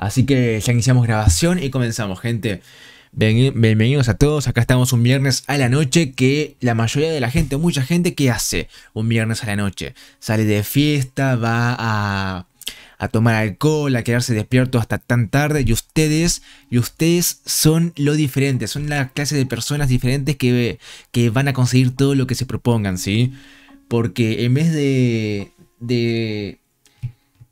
Así que ya iniciamos grabación y comenzamos, gente. Bienvenidos a todos, acá estamos un viernes a la noche que la mayoría de la gente, mucha gente, ¿qué hace un viernes a la noche? Sale de fiesta, va a, tomar alcohol, a quedarse despierto hasta tan tarde y ustedes, y ustedes son lo diferente, son la clase de personas diferentes que, que van a conseguir todo lo que se propongan, ¿sí? Porque en vez de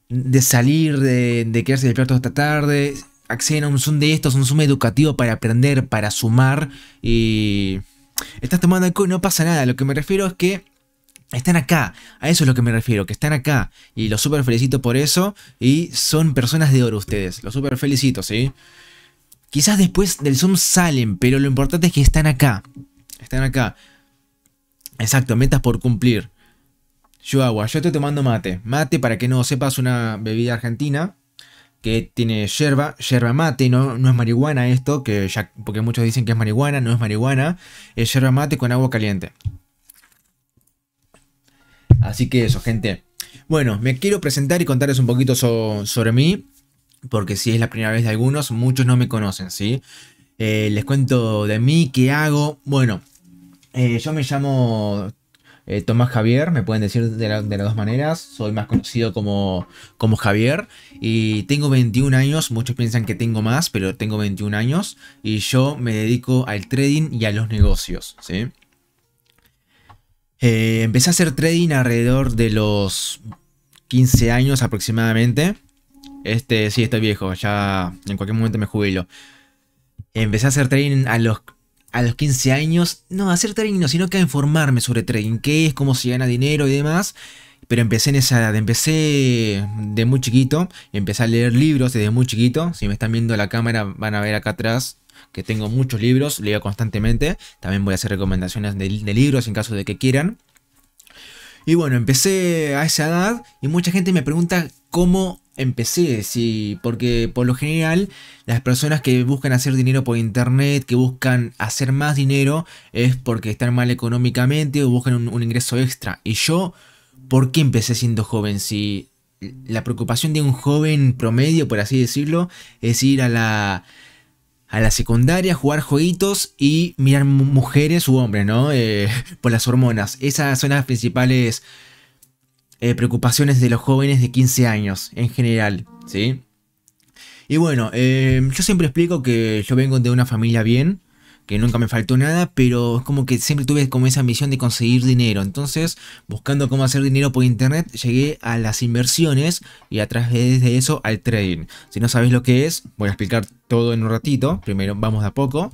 de salir, de, de quedarse despierto hasta tarde, acceden a un Zoom de estos, un Zoom educativo para aprender, para sumar y estás tomando alcohol no pasa nada. Lo que me refiero es que están acá, a eso es lo que me refiero, que están acá y los super felicito por eso y son personas de oro ustedes, los super felicito, ¿sí? Quizás después del Zoom salen, pero lo importante es que están acá, están acá. Exacto, metas por cumplir. Yo yo estoy tomando mate. Mate, para que no sepas, una bebida argentina que tiene yerba, yerba mate, no, no es marihuana esto, que porque muchos dicen que es marihuana, no es marihuana, es yerba mate con agua caliente. Así que eso, gente. Bueno, me quiero presentar y contarles un poquito sobre mí, porque si es la primera vez de algunos, muchos no me conocen, ¿sí? Eh, les cuento de mí, qué hago. Bueno, eh, yo me llamo eh, Tomás Javier, me pueden decir de, las dos maneras, soy más conocido como, como Javier y tengo 21 años, muchos piensan que tengo más, pero tengo 21 años y yo me dedico al trading y a los negocios, eh, empecé a hacer trading alrededor de los 15 años aproximadamente. Este, sí, estoy viejo, ya en cualquier momento me jubilo. Empecé a hacer trading a los a los 15 años, no a hacer trading, sino que a informarme sobre trading, qué es, cómo se gana dinero y demás. Pero empecé en esa edad, empecé de muy chiquito, empecé a leer libros desde muy chiquito. Si me están viendo la cámara van a ver acá atrás que tengo muchos libros, leo constantemente. También voy a hacer recomendaciones de libros en caso de que quieran. Y bueno, empecé a esa edad y mucha gente me pregunta cómo empecé, sí, porque por lo general las personas que buscan hacer dinero por internet, que buscan hacer más dinero, es porque están mal económicamente o buscan un, ingreso extra. Y yo, ¿por qué empecé siendo joven? Si la preocupación de un joven promedio, por así decirlo, es ir a la a la secundaria, jugar jueguitos y mirar mujeres u hombres, ¿no? Eh, por las hormonas. Esas son las principales eh, preocupaciones de los jóvenes de 15 años en general, ¿sí? Y bueno, em, yo siempre explico que yo vengo de una familia bien, que nunca me faltó nada, pero es como que siempre tuve como esa ambición de conseguir dinero. Entonces, buscando cómo hacer dinero por internet, llegué a las inversiones y a través de eso al trading. Si no sabes lo que es, voy a explicar todo en un ratito. Primero vamos de a poco.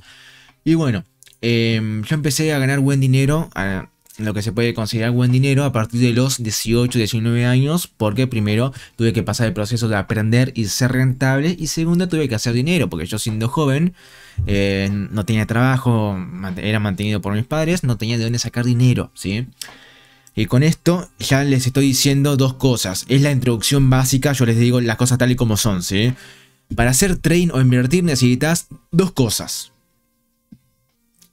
Y bueno, em, yo empecé a ganar buen dinero a, lo que se puede considerar buen dinero a partir de los 18, 19 años, porque primero tuve que pasar el proceso de aprender y ser rentable, y segundo, tuve que hacer dinero, porque yo siendo joven eh, no tenía trabajo, era mantenido por mis padres, no tenía de dónde sacar dinero, ¿sí? Y con esto ya les estoy diciendo dos cosas. Es la introducción básica, yo les digo las cosas tal y como son, Para hacer train o invertir necesitas dos cosas.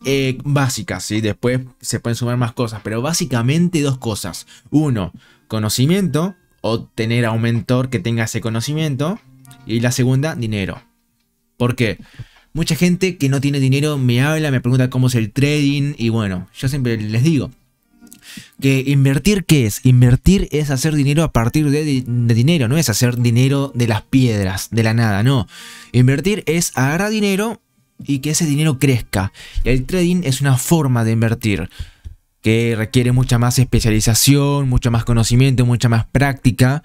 Eh, básicas, y Después se pueden sumar más cosas, pero básicamente dos cosas. Uno, conocimiento, o tener a un mentor que tenga ese conocimiento. Y la segunda, dinero. porque Mucha gente que no tiene dinero me habla, me pregunta cómo es el trading y bueno, yo siempre les digo que invertir qué es? Invertir es hacer dinero a partir de, de dinero, no es hacer dinero de las piedras, de la nada, no. Invertir es agarrar dinero y que ese dinero crezca. Y el trading es una forma de invertir que requiere mucha más especialización, mucho más conocimiento, mucha más práctica.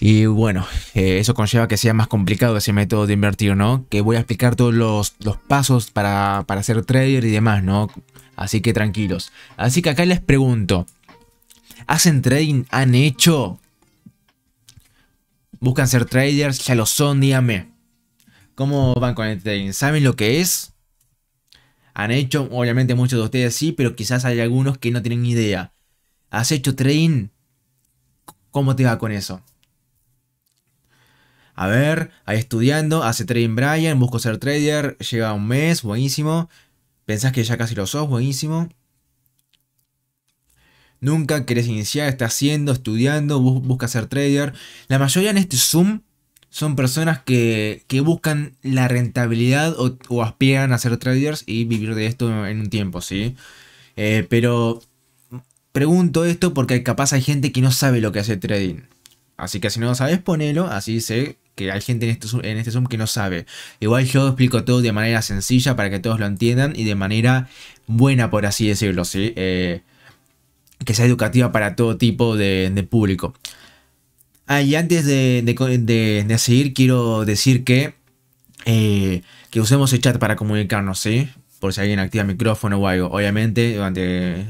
Y bueno, eh, eso conlleva que sea más complicado ese método de invertir, ¿no? Que voy a explicar todos los, pasos para, para, ser trader y demás, ¿no? Así que tranquilos. Así que acá les pregunto, ¿hacen trading? ¿Han hecho? ¿Buscan ser traders? Ya lo son, díganme. ¿Cómo van con el trading? ¿Saben lo que es? Han hecho, obviamente muchos de ustedes sí, pero quizás hay algunos que no tienen ni idea. ¿Has hecho trading? ¿Cómo te va con eso? A ver, ahí estudiando, hace trading Brian, busco ser trader, lleva un mes, buenísimo. Pensás que ya casi lo sos, buenísimo. Nunca querés iniciar, Está haciendo, estudiando, busca ser trader. La mayoría en este Zoom son personas que, buscan la rentabilidad o, aspiran a ser traders y vivir de esto en un tiempo, ¿sí? Eh, pero pregunto esto porque capaz hay gente que no sabe lo que hace trading. Así que si no lo sabes, ponelo, así sé que hay gente en este, Zoom, en este Zoom que no sabe. Igual yo explico todo de manera sencilla para que todos lo entiendan y de manera buena, por así decirlo, ¿sí? Eh, que sea educativa para todo tipo de, de público. Ah, y antes de, seguir, quiero decir que, eh, que usemos el chat para comunicarnos, ¿sí? Por si alguien activa micrófono o algo. Obviamente, durante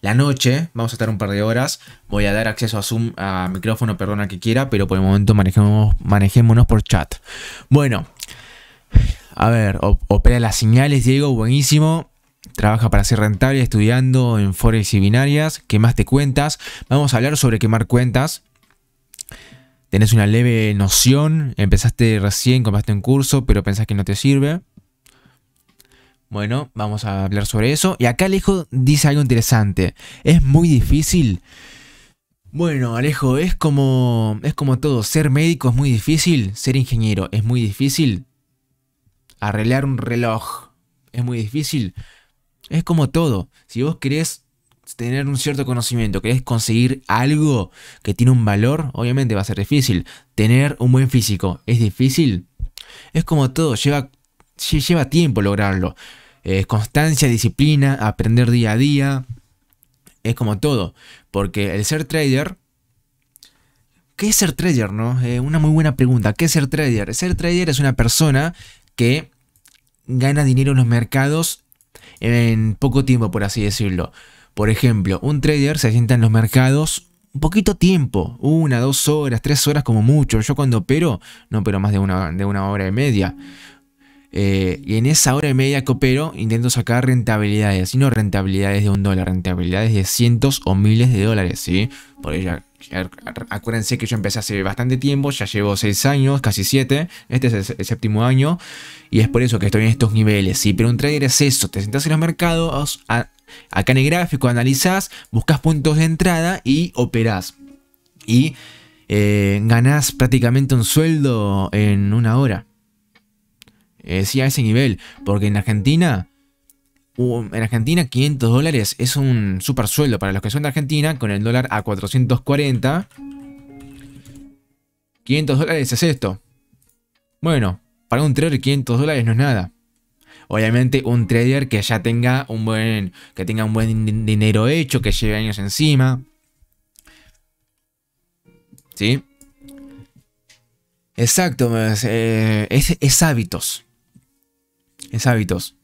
la noche, vamos a estar un par de horas. Voy a dar acceso a Zoom, a micrófono, perdona que quiera, pero por el momento manejemos, manejémonos por chat. Bueno, a ver, opera las señales, Diego, buenísimo. Trabaja para ser rentable estudiando en forex y binarias. ¿Qué más te cuentas? Vamos a hablar sobre quemar cuentas tenés una leve noción, empezaste recién, compraste un curso, pero pensás que no te sirve. Bueno, vamos a hablar sobre eso. Y acá Alejo dice algo interesante. Es muy difícil. Bueno, Alejo, es como es como todo, ser médico es muy difícil, ser ingeniero es muy difícil. Arreglar un reloj es muy difícil. Es como todo. Si vos querés tener un cierto conocimiento, querés conseguir algo que tiene un valor, obviamente va a ser difícil. Tener un buen físico es difícil. Es como todo, lleva, lleva tiempo lograrlo. Es constancia, disciplina, aprender día a día. Es como todo. Porque el ser trader ¿Qué es ser trader? No? una muy buena pregunta. ¿Qué es ser trader? Ser trader es una persona que gana dinero en los mercados en poco tiempo, por así decirlo. Por ejemplo, un trader se sienta en los mercados un poquito tiempo, una, dos horas, tres horas como mucho. Yo cuando opero, no opero más de una, de una hora y media. Eh, y en esa hora y media que opero, intento sacar rentabilidades, y no rentabilidades de un dólar, rentabilidades de cientos o miles de dólares, ¿sí? Por Acuérdense que yo empecé hace bastante tiempo, ya llevo 6 años, casi 7. Este es el, séptimo año y es por eso que estoy en estos niveles. Sí, pero un trader es eso: te sentás en los mercados, acá en el gráfico analizás, buscas puntos de entrada y operás. Y eh, ganás prácticamente un sueldo en una hora. Eh, sí, a ese nivel, porque en Argentina en Argentina 500 dólares es un super sueldo para los que son de Argentina, con el dólar a 440. 500 dólares es esto. Bueno, para un trader 500 dólares no es nada. Obviamente un trader que ya tenga un buen, que tenga un buen dinero hecho, que lleve años encima. ¿Sí? Exacto, es eh, hábitos. Es hábitos.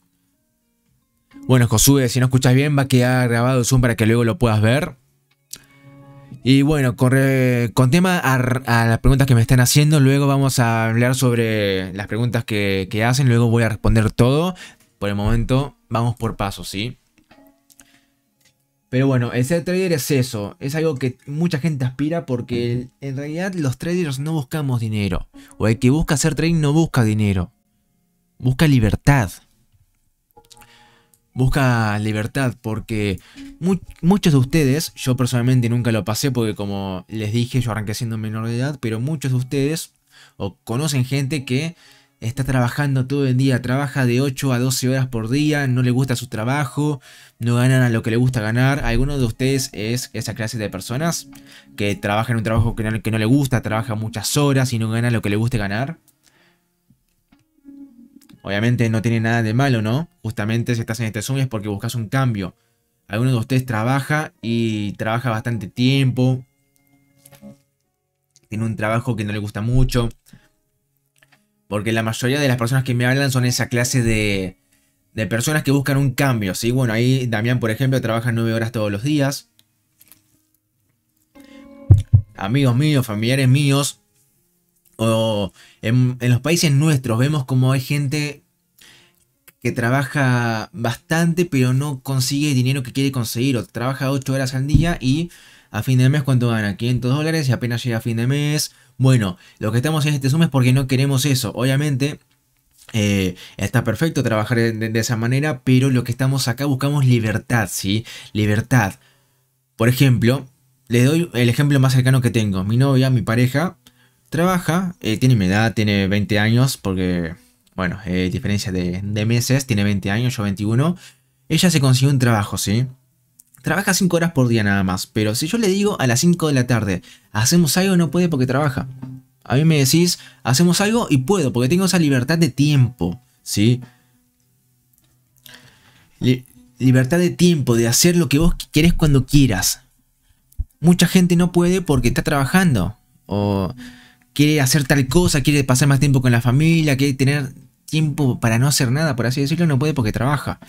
Bueno, Josué, si no escuchas bien, va a quedar grabado el Zoom para que luego lo puedas ver. Y bueno, con, con tema a, las preguntas que me están haciendo, luego vamos a hablar sobre las preguntas que, que hacen, luego voy a responder todo. Por el momento, vamos por pasos, ¿sí? Pero bueno, el ser trader es eso, es algo que mucha gente aspira porque en realidad los traders no buscamos dinero. O el que busca hacer trading no busca dinero, busca libertad busca libertad porque muchos de ustedes, yo personalmente nunca lo pasé porque como les dije yo arranqué siendo menor de edad, pero muchos de ustedes o conocen gente que está trabajando todo el día, trabaja de 8 a 12 horas por día, no le gusta su trabajo, no ganan a lo que le gusta ganar. Alguno de ustedes es esa clase de personas que trabaja en un trabajo que no, que no le gusta, trabaja muchas horas y no gana lo que le guste ganar. Obviamente no tiene nada de malo, ¿no? Justamente si estás en este Zoom es porque buscas un cambio. Alguno de ustedes trabaja y trabaja bastante tiempo. Tiene un trabajo que no le gusta mucho. Porque la mayoría de las personas que me hablan son esa clase de, de personas que buscan un cambio, ¿sí? Bueno, ahí Damián, por ejemplo, trabaja nueve horas todos los días. Amigos míos, familiares míos, en, los países nuestros vemos como hay gente que trabaja bastante pero no consigue el dinero que quiere conseguir o trabaja 8 horas al día y a fin de mes cuánto gana, 500 dólares y apenas llega a fin de mes. Bueno, lo que estamos en este Zoom es porque no queremos eso. Obviamente eh, está perfecto trabajar de, esa manera, pero lo que estamos acá buscamos libertad, ¿sí? Libertad. Por ejemplo, le doy el ejemplo más cercano que tengo. Mi novia, mi pareja, Trabaja, eh, tiene mi edad, tiene 20 años, porque, bueno, eh, diferencia de, meses, tiene 20 años, yo 21. Ella se consiguió un trabajo, ¿sí? Trabaja 5 horas por día nada más, pero si yo le digo a las 5 de la tarde, hacemos algo, no puede porque trabaja. A mí me decís, hacemos algo y puedo, porque tengo esa libertad de tiempo, ¿sí? libertad de tiempo, de hacer lo que vos querés cuando quieras. Mucha gente no puede porque está trabajando. O quiere hacer tal cosa, quiere pasar más tiempo con la familia, quiere tener tiempo para no hacer nada, por así decirlo, no puede porque trabaja.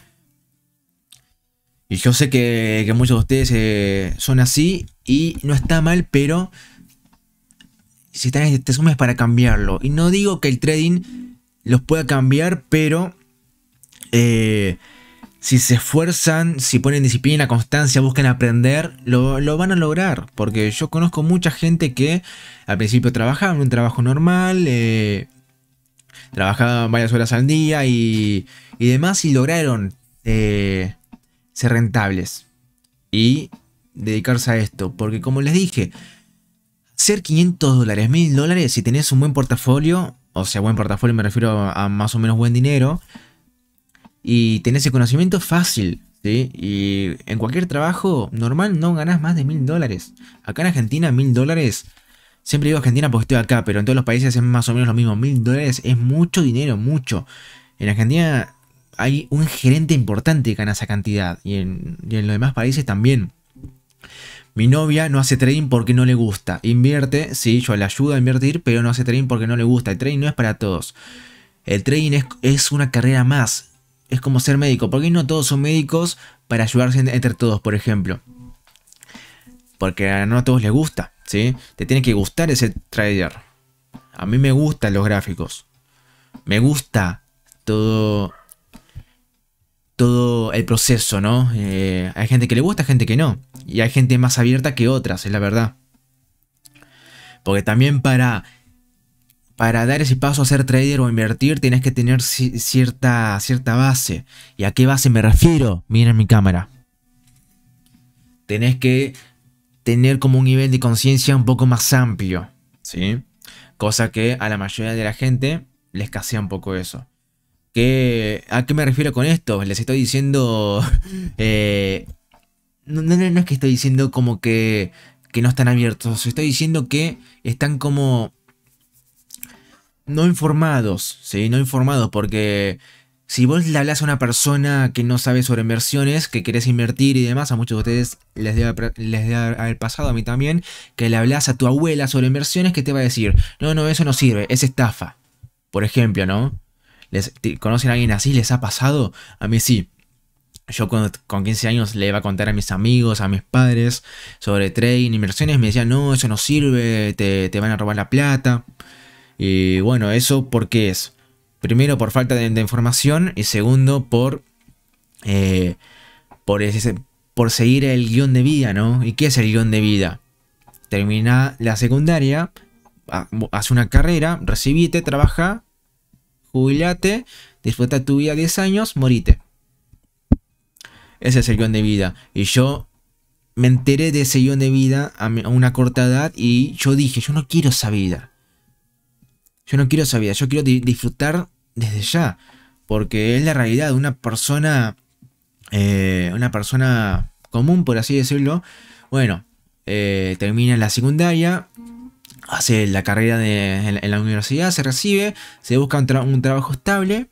Y yo sé que, muchos de ustedes eh, son así y no está mal, pero si están en este para cambiarlo. Y no digo que el trading los pueda cambiar, pero eh, si se esfuerzan, si ponen disciplina, constancia, buscan aprender, lo, van a lograr. Porque yo conozco mucha gente que al principio trabajaban en un trabajo normal, eh, trabajaban varias horas al día y, y demás y lograron eh, ser rentables y dedicarse a esto. Porque como les dije, ser 500 dólares, 1000 dólares, si tenés un buen portafolio, o sea, buen portafolio me refiero a más o menos buen dinero, y tenés ese conocimiento fácil, ¿sí? Y en cualquier trabajo normal no ganás más de mil dólares. Acá en Argentina, mil dólares. Siempre digo Argentina porque estoy acá, pero en todos los países es más o menos lo mismo. Mil dólares es mucho dinero, mucho. En Argentina hay un gerente importante que gana esa cantidad. Y en, los demás países también. Mi novia no hace trading porque no le gusta. Invierte, sí, yo le ayudo a invertir, pero no hace trading porque no le gusta. El trading no es para todos. El trading es, es una carrera más es como ser médico. ¿Por qué no todos son médicos para ayudarse entre todos, por ejemplo? Porque a no a todos les gusta, ¿sí? Te tiene que gustar ese trailer. A mí me gustan los gráficos. Me gusta todo. Todo el proceso, ¿no? Eh, hay gente que le gusta, gente que no. Y hay gente más abierta que otras, es la verdad. Porque también para para dar ese paso a ser trader o invertir tienes que tener cierta, cierta base. ¿Y a qué base me refiero? Miren mi cámara. Tenés que tener como un nivel de conciencia un poco más amplio, ¿sí? Cosa que a la mayoría de la gente les escasea un poco eso. ¿Qué, ¿A qué me refiero con esto? Les estoy diciendo... Eh, no, no, no es que estoy diciendo como que, que no están abiertos. Estoy diciendo que están como no informados, ¿sí? No informados, porque si vos le hablas a una persona que no sabe sobre inversiones, que querés invertir y demás, a muchos de ustedes les debe, les haber pasado, a mí también, que le hablas a tu abuela sobre inversiones, que te va a decir, no, no, eso no sirve, es estafa. Por ejemplo, ¿no? Les, ¿Conocen a alguien así? ¿Les ha pasado? A mí sí. Yo con, 15 años le iba a contar a mis amigos, a mis padres sobre trading, inversiones, me decían, no, eso no sirve, te, te van a robar la plata. Y bueno, eso por qué es. Primero por falta de, información y segundo por, eh, por, ese, por seguir el guión de vida, ¿no? ¿Y qué es el guión de vida? Termina la secundaria, hace una carrera, recibite, trabaja, jubilate, disfruta tu vida 10 años, morite. Ese es el guión de vida. Y yo me enteré de ese guión de vida a una corta edad y yo dije, yo no quiero esa vida. Yo no quiero esa vida, yo quiero disfrutar desde ya. Porque es la realidad una persona. Eh, una persona común, por así decirlo. Bueno, eh, termina la secundaria. Hace la carrera en, la universidad, se recibe, se busca un, trabajo estable,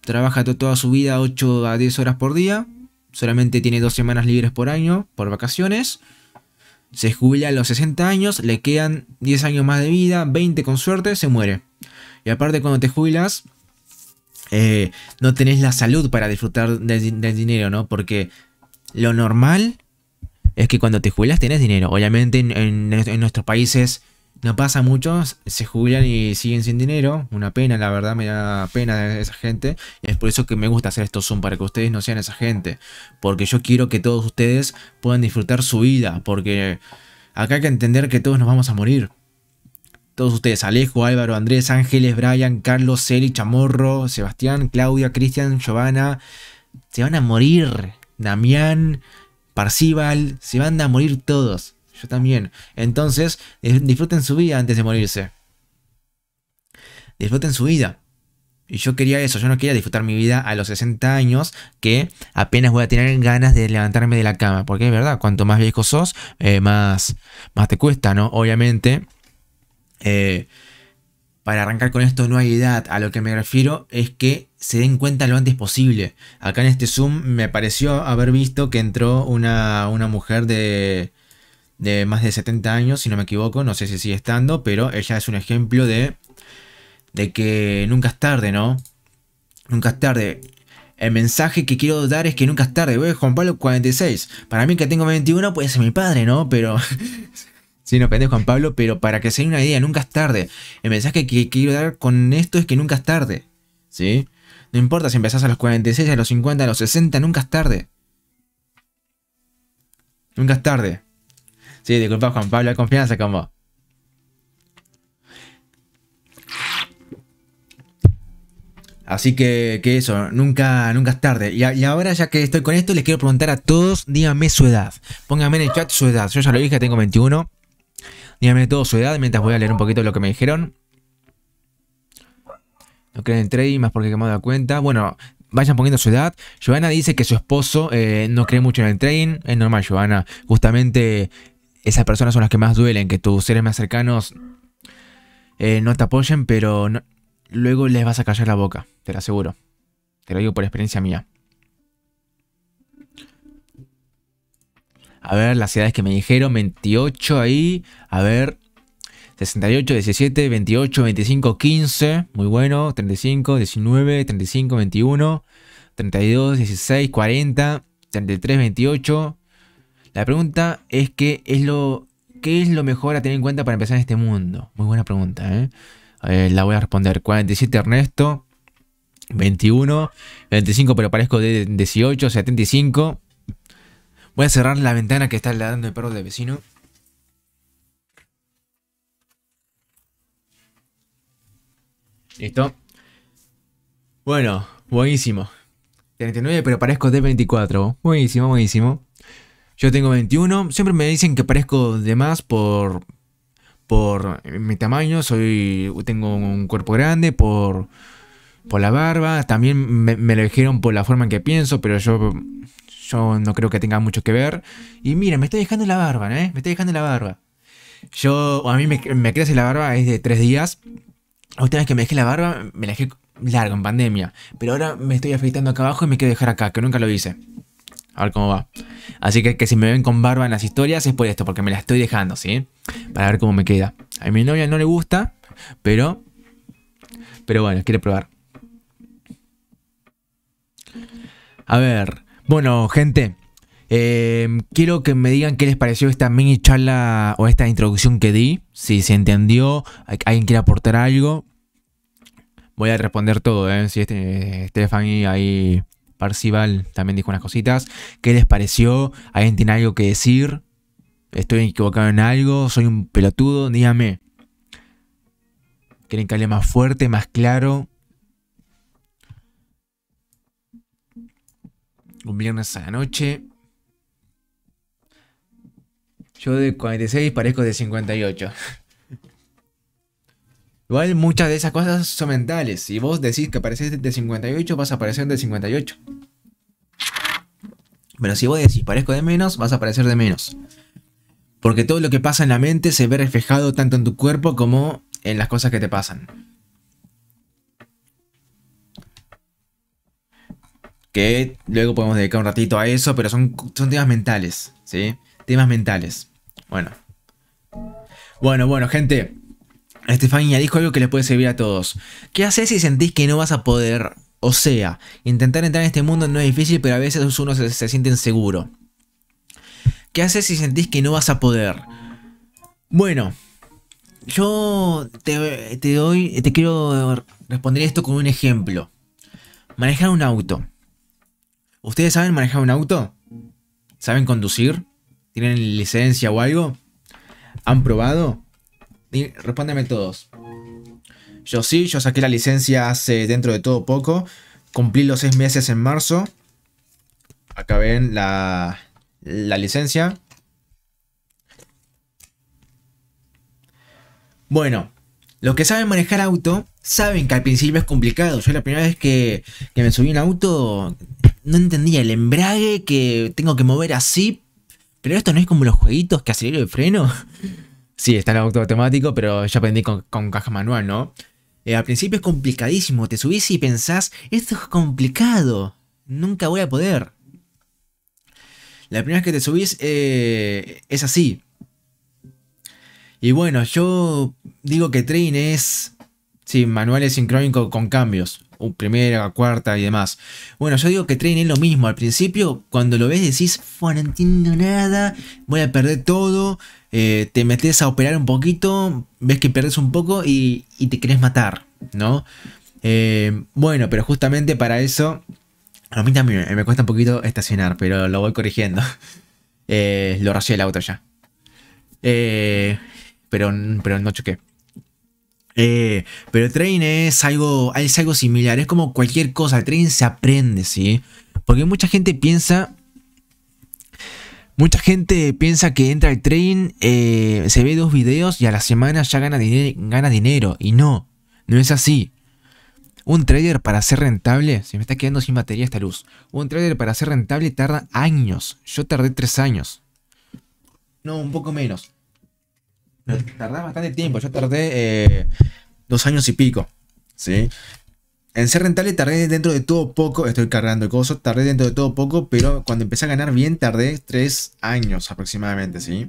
trabaja toda su vida 8 a 10 horas por día, solamente tiene dos semanas libres por año por vacaciones se jubila a los 60 años, le quedan 10 años más de vida, 20 con suerte, se muere. Y aparte cuando te jubilas, eh, no tenés la salud para disfrutar del, dinero, ¿no? Porque lo normal es que cuando te jubilas tenés dinero. Obviamente en nuestros países no pasa muchos, se jubilan y siguen sin dinero. Una pena, la verdad, me da pena esa gente. Es por eso que me gusta hacer estos Zoom, para que ustedes no sean esa gente. Porque yo quiero que todos ustedes puedan disfrutar su vida. Porque acá hay que entender que todos nos vamos a morir. Todos ustedes, Alejo, Álvaro, Andrés, Ángeles, Brian, Carlos, Celi, Chamorro, Sebastián, Claudia, Cristian, Giovanna. Se van a morir. Damián, Parcival, se van a morir todos. Yo también. Entonces, eh, disfruten su vida antes de morirse. Disfruten su vida. Y yo quería eso, yo no quería disfrutar mi vida a los 60 años que apenas voy a tener ganas de levantarme de la cama. Porque es verdad, cuanto más viejo sos, eh, más, más te cuesta, ¿no? Obviamente, eh, para arrancar con esto no hay edad. A lo que me refiero es que se den cuenta lo antes posible. Acá en este Zoom me pareció haber visto que entró una, una mujer de, de más de 70 años, si no me equivoco, no sé si sigue estando, pero ella es un ejemplo de, de que nunca es tarde, ¿no? Nunca es tarde. El mensaje que quiero dar es que nunca es tarde, Juan Pablo 46. Para mí que tengo 21 puede ser mi padre, ¿no? Pero... sí, no pendejo Juan Pablo, pero para que se den una idea, nunca es tarde. El mensaje que quiero dar con esto es que nunca es tarde, ¿sí? No importa si empezás a los 46, a los 50, a los 60, nunca es tarde. Nunca es tarde. Sí, disculpa Juan Pablo, hay confianza con vos. Así que, que, eso, nunca, nunca es tarde. Y, ahora ya que estoy con esto, les quiero preguntar a todos, díganme su edad. Pónganme en el chat su edad. Yo ya lo dije, tengo 21. Díganme todo su edad, mientras voy a leer un poquito lo que me dijeron. No creen en trading, más porque me he dado cuenta. Bueno, vayan poniendo su edad. Giovanna dice que su esposo eh, no cree mucho en el trading. Es normal, Giovanna. Justamente esas personas son las que más duelen, que tus seres más cercanos eh, no te apoyen, pero luego les vas a callar la boca, te lo aseguro. Te lo digo por experiencia mía. A ver, las edades que me dijeron, 28 ahí, a ver, 68, 17, 28, 25, 15, muy bueno, 35, 19, 35, 21, 32, 16, 40, 33, 28, la pregunta es qué es lo, qué es lo mejor a tener en cuenta para empezar en este mundo. Muy buena pregunta, ¿eh? la voy a responder. 47 Ernesto, 21, 25 pero parezco de 18, 75. Voy a cerrar la ventana que está dando el perro de vecino. Listo. Bueno, buenísimo. 39 pero parezco de 24. Buenísimo, buenísimo. Yo tengo 21. Siempre me dicen que parezco de más por, por mi tamaño. Soy, tengo un cuerpo grande, por, por la barba. También me, lo dijeron por la forma en que pienso, pero yo, yo no creo que tenga mucho que ver. Y mira, me estoy dejando la barba, ¿eh? Me estoy dejando la barba. Yo, a mí me, me crece la barba, es de tres días. A última que me dejé la barba, me la dejé larga en pandemia. Pero ahora me estoy afeitando acá abajo y me quiero dejar acá, que nunca lo hice. A ver cómo va. Así que, que si me ven con barba en las historias es por esto, porque me la estoy dejando, ¿sí? Para ver cómo me queda. A mi novia no le gusta, pero... Pero bueno, quiere probar. A ver. Bueno, gente. Em, quiero que me digan qué les pareció esta mini charla o esta introducción que di. Si se entendió, alguien quiere aportar algo. Voy a responder todo, ¿eh? Si este, Stephanie ahí Parcival también dijo unas cositas. ¿Qué les pareció? ¿Alguien tiene algo que decir? ¿Estoy equivocado en algo? ¿Soy un pelotudo? Dígame. ¿Quieren que hable más fuerte, más claro? Un viernes a la noche. Yo de 46 parezco de 58. Igual muchas de esas cosas son mentales. Si vos decís que apareces de 58, vas a aparecer de 58. Pero si vos decís parezco de menos, vas a aparecer de menos. Porque todo lo que pasa en la mente se ve reflejado tanto en tu cuerpo como en las cosas que te pasan. Que luego podemos dedicar un ratito a eso, pero son, son temas mentales, ¿sí? Temas mentales. Bueno. Bueno, bueno, gente. Estefanía dijo algo que les puede servir a todos. ¿Qué haces si sentís que no vas a poder? O sea, intentar entrar en este mundo no es difícil, pero a veces uno se, siente inseguro. ¿Qué haces si sentís que no vas a poder? Bueno, yo te, te, doy, te quiero responder esto con un ejemplo. Manejar un auto. ¿Ustedes saben manejar un auto? ¿Saben conducir? ¿Tienen licencia o algo? ¿Han probado? Respóndeme todos. Yo sí, yo saqué la licencia hace dentro de todo poco. Cumplí los seis meses en marzo. Acá ven la, la licencia. Bueno, los que saben manejar auto saben que al principio es complicado. Yo la primera vez que, me subí un auto no entendía el embrague, que tengo que mover así. Pero esto no es como los jueguitos que acelero el freno. Sí, está en auto automático, pero yo aprendí con, caja manual, ¿no? Eh, al principio es complicadísimo, te subís y pensás, esto es complicado, nunca voy a poder. La primera vez que te subís eh, es así. Y bueno, yo digo que Train es, sí, manual es sincrónico con cambios primera, cuarta y demás. Bueno, yo digo que traen lo mismo. Al principio, cuando lo ves, decís, no entiendo nada, voy a perder todo. Eh, te metes a operar un poquito, ves que perdes un poco y, te querés matar, ¿no? Eh, bueno, pero justamente para eso, a mí también me cuesta un poquito estacionar, pero lo voy corrigiendo. Eh, lo rayé el auto ya. pero, pero no choqué. Eh, pero el trading es algo, algo similar, es como cualquier cosa, el trading se aprende, ¿sí? Porque mucha gente piensa, mucha gente piensa que entra al trading, eh, se ve dos videos y a la semana ya gana, gana dinero, y no, no es así. Un trader para ser rentable, se me está quedando sin batería esta luz, un trader para ser rentable tarda años, yo tardé tres años. No, un poco menos. Tardé bastante tiempo, yo tardé eh, dos años y pico, ¿sí? En ser rentable tardé dentro de todo poco, estoy cargando cosas, tardé dentro de todo poco, pero cuando empecé a ganar bien tardé tres años aproximadamente, ¿sí?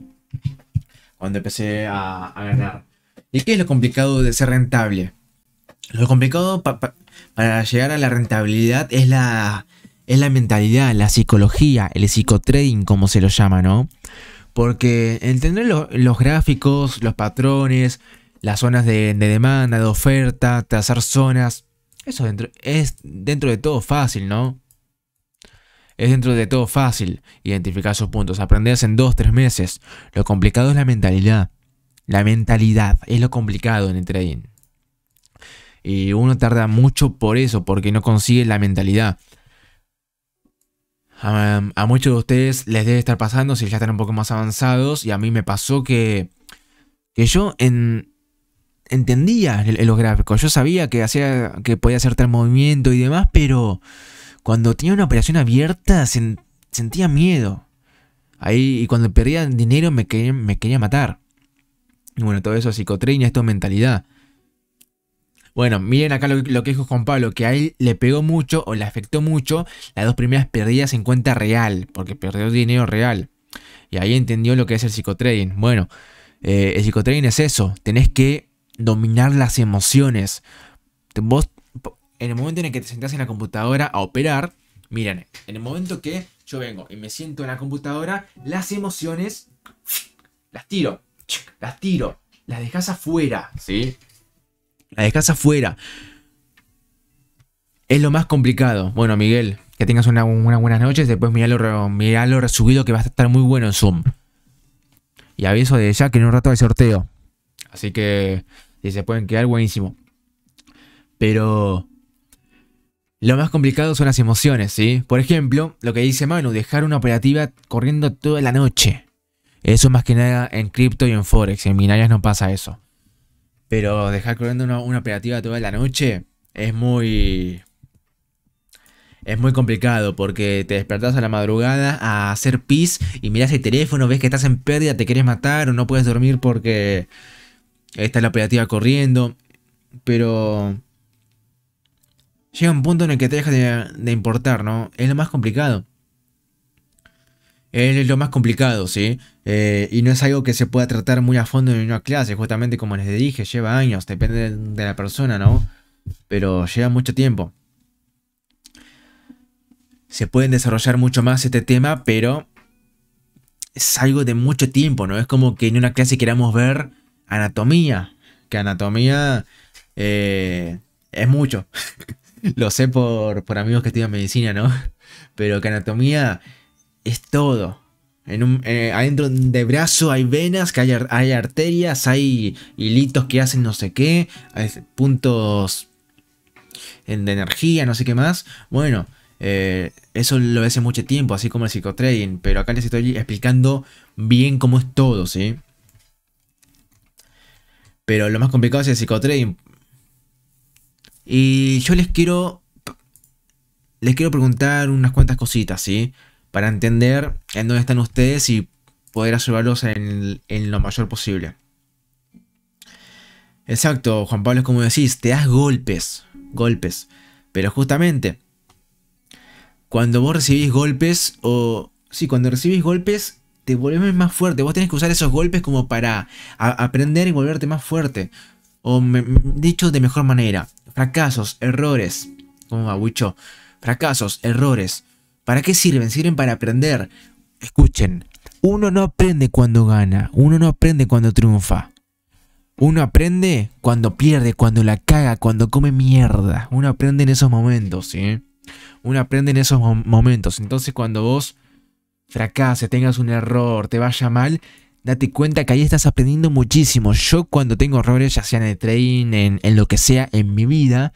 Cuando empecé a, ganar. ¿Y qué es lo complicado de ser rentable? Lo complicado para llegar a la rentabilidad es la, es la mentalidad, la psicología, el psicotrading, como se lo llama, ¿no? Porque entender los gráficos, los patrones, las zonas de, demanda, de oferta, trazar zonas, eso es dentro de todo fácil, ¿no? Es dentro de todo fácil identificar esos puntos, aprenderse en dos, tres meses. Lo complicado es la mentalidad. La mentalidad es lo complicado en el trading. Y uno tarda mucho por eso, porque no consigue la mentalidad a muchos de ustedes les debe estar pasando si ya están un poco más avanzados. Y a mí me pasó que, yo entendía los gráficos. Yo sabía que, hacía, que podía hacer tal movimiento y demás, pero cuando tenía una operación abierta sentía miedo. Ahí, y cuando perdía dinero me, quería, me quería matar. Y bueno, todo eso es psicotrina, esto es mentalidad. Bueno, miren acá lo, que dijo Juan Pablo, que a él le pegó mucho o le afectó mucho las dos primeras pérdidas en cuenta real, porque perdió dinero real. Y ahí entendió lo que es el psicotrading. Bueno, eh, el psicotrading es eso, tenés que dominar las emociones. Vos, en el momento en el que te sentás en la computadora a operar, miren, en el momento que yo vengo y me siento en la computadora, las emociones las tiro, las tiro, las dejas afuera, ¿sí? La casa afuera. Es lo más complicado. Bueno, Miguel, que tengas unas una buenas noches. Después mira lo, lo resubido que va a estar muy bueno en Zoom. Y aviso de ya que en un rato hay sorteo. Así que si se pueden quedar, buenísimo. Pero lo más complicado son las emociones, ¿sí? Por ejemplo, lo que dice Manu, dejar una operativa corriendo toda la noche. Eso más que nada en cripto y en forex. En binarias no pasa eso. Pero dejar corriendo una, operativa toda la noche es muy. Es muy complicado porque te despertás a la madrugada a hacer pis y miras el teléfono, ves que estás en pérdida, te quieres matar o no puedes dormir porque está la operativa corriendo. Pero llega un punto en el que te deja de, de, importar, ¿no? Es lo más complicado es lo más complicado, ¿sí? Eh, y no es algo que se pueda tratar muy a fondo en una clase, justamente como les dije, lleva años, depende de la persona, ¿no? Pero lleva mucho tiempo. Se pueden desarrollar mucho más este tema, pero es algo de mucho tiempo, ¿no? Es como que en una clase queramos ver anatomía, que anatomía eh, es mucho. Lo sé por, por amigos que estudian medicina, ¿no? Pero que anatomía es todo. En un, eh, adentro de brazo hay venas, que hay, arterias, hay hilitos que hacen no sé qué, hay puntos de energía, no sé qué más. Bueno, eh, eso lo hace mucho tiempo, así como el psicotrading, pero acá les estoy explicando bien cómo es todo, ¿sí? Pero lo más complicado es el psicotrading. Y yo les quiero... Les quiero preguntar unas cuantas cositas, ¿sí? sí para entender en dónde están ustedes y poder ayudarlos en, lo mayor posible. Exacto, Juan Pablo, es como decís, te das golpes, golpes. Pero justamente, cuando vos recibís golpes, o sí, cuando recibís golpes, te volvés más fuerte. Vos tenés que usar esos golpes como para aprender y volverte más fuerte. O dicho de mejor manera, fracasos, errores. Como Wicho? fracasos, errores. ¿Para qué sirven? Sirven para aprender. Escuchen, uno no aprende cuando gana, uno no aprende cuando triunfa. Uno aprende cuando pierde, cuando la caga, cuando come mierda. Uno aprende en esos momentos, ¿sí? Uno aprende en esos momentos. Entonces cuando vos fracases, tengas un error, te vaya mal, date cuenta que ahí estás aprendiendo muchísimo. Yo cuando tengo errores, ya sea en el training, en, lo que sea, en mi vida,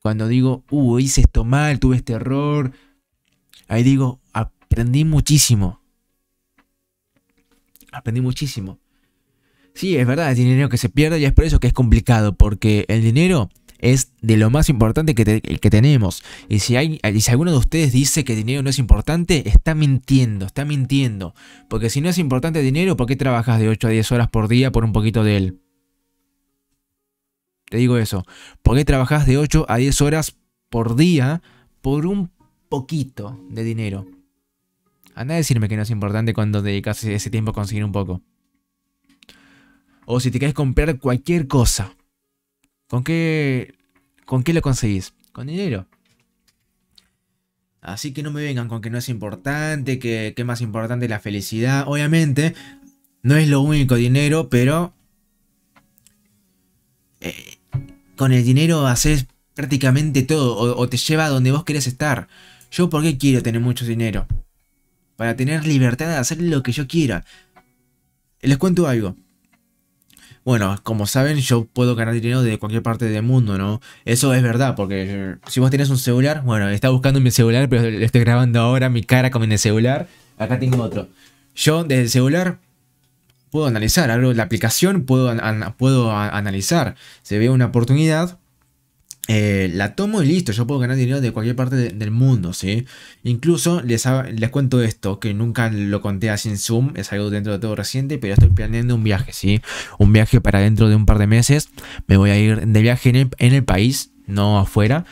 cuando digo, uh, hice esto mal, tuve este error, Ahí digo, aprendí muchísimo. Aprendí muchísimo. Sí, es verdad, es dinero que se pierde y es por eso que es complicado, porque el dinero es de lo más importante que, que tenemos. Y si, hay, si alguno de ustedes dice que el dinero no es importante, está mintiendo, está mintiendo. Porque si no es importante el dinero, ¿por qué trabajas de 8 a 10 horas por día por un poquito de él? Te digo eso. ¿Por qué trabajas de 8 a 10 horas por día por un poquito de dinero. Anda a decirme que no es importante cuando dedicas ese tiempo a conseguir un poco. O si te querés comprar cualquier cosa. ¿Con qué, ¿Con qué lo conseguís? Con dinero. Así que no me vengan con que no es importante, que, que más importante la felicidad. Obviamente, no es lo único dinero, pero... Eh, con el dinero haces prácticamente todo o, o, te lleva a donde vos querés estar. ¿Yo por qué quiero tener mucho dinero? Para tener libertad de hacer lo que yo quiera. Les cuento algo. Bueno, como saben, yo puedo ganar dinero de cualquier parte del mundo, ¿no? Eso es verdad, porque eh, si vos tenés un celular, bueno, está buscando mi celular, pero le estoy grabando ahora mi cara con mi celular. Acá tengo otro. Yo desde el celular puedo analizar, algo, la aplicación, puedo, puedo analizar. Se ve una oportunidad, eh, la tomo y listo, yo puedo ganar dinero de cualquier parte del mundo, ¿sí? Incluso les, les cuento esto, que nunca lo conté así en Zoom, es algo dentro de todo reciente, pero estoy planeando un viaje, ¿sí? Un viaje para dentro de un par de meses, me voy a ir de viaje en el, país, no afuera,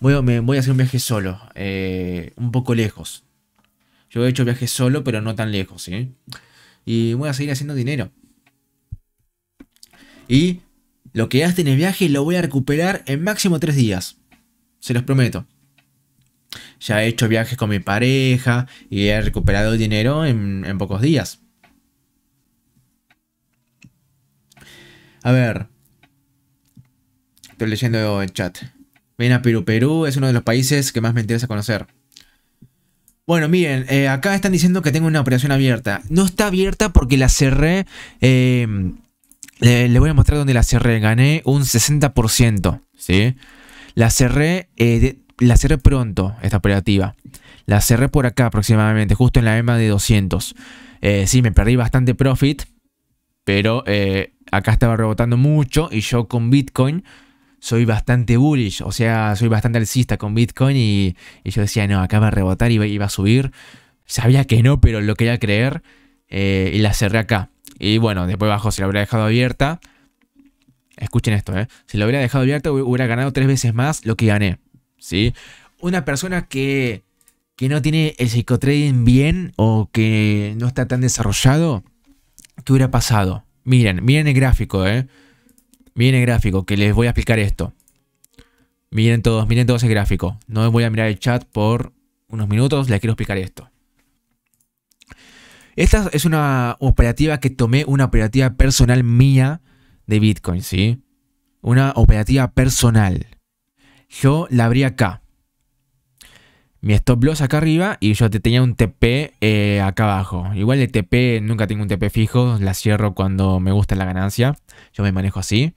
voy, me, voy a hacer un viaje solo, eh, un poco lejos. Yo he hecho viajes solo, pero no tan lejos, ¿sí? Y voy a seguir haciendo dinero. Y lo que gaste en el viaje lo voy a recuperar en máximo tres días. Se los prometo. Ya he hecho viajes con mi pareja y he recuperado dinero en, pocos días. A ver. Estoy leyendo el chat. Ven a Perú. Perú es uno de los países que más me interesa conocer. Bueno, miren, eh, acá están diciendo que tengo una operación abierta. No está abierta porque la cerré eh, eh, le, voy a mostrar dónde la cerré. Gané un 60%. ¿sí? La cerré, eh, la pronto, esta operativa. La cerré por acá aproximadamente, justo en la EMA de 200. Eh, sí, me perdí bastante profit, pero acá estaba rebotando mucho y yo con Bitcoin soy bastante bullish, o sea, soy bastante alcista con Bitcoin y, yo decía, no, acá va a rebotar y va, a subir. Sabía que no, pero lo quería creer y la cerré acá. Y bueno, después bajo si la hubiera dejado abierta. Escuchen esto, ¿eh? Si lo hubiera dejado abierta, hubiera ganado tres veces más lo que gané. ¿Sí? Una persona que, que no tiene el psicotrading bien o que no está tan desarrollado, ¿qué hubiera pasado? Miren, miren el gráfico, ¿eh? Miren el gráfico, que les voy a explicar esto. Miren todos, miren todos el gráfico. No voy a mirar el chat por unos minutos, les quiero explicar esto. Esta es una operativa que tomé, una operativa personal mía de Bitcoin, ¿sí? Una operativa personal. Yo la abrí acá. Mi stop loss acá arriba y yo tenía un TP eh, acá abajo. Igual el TP, nunca tengo un TP fijo, la cierro cuando me gusta la ganancia. Yo me manejo así.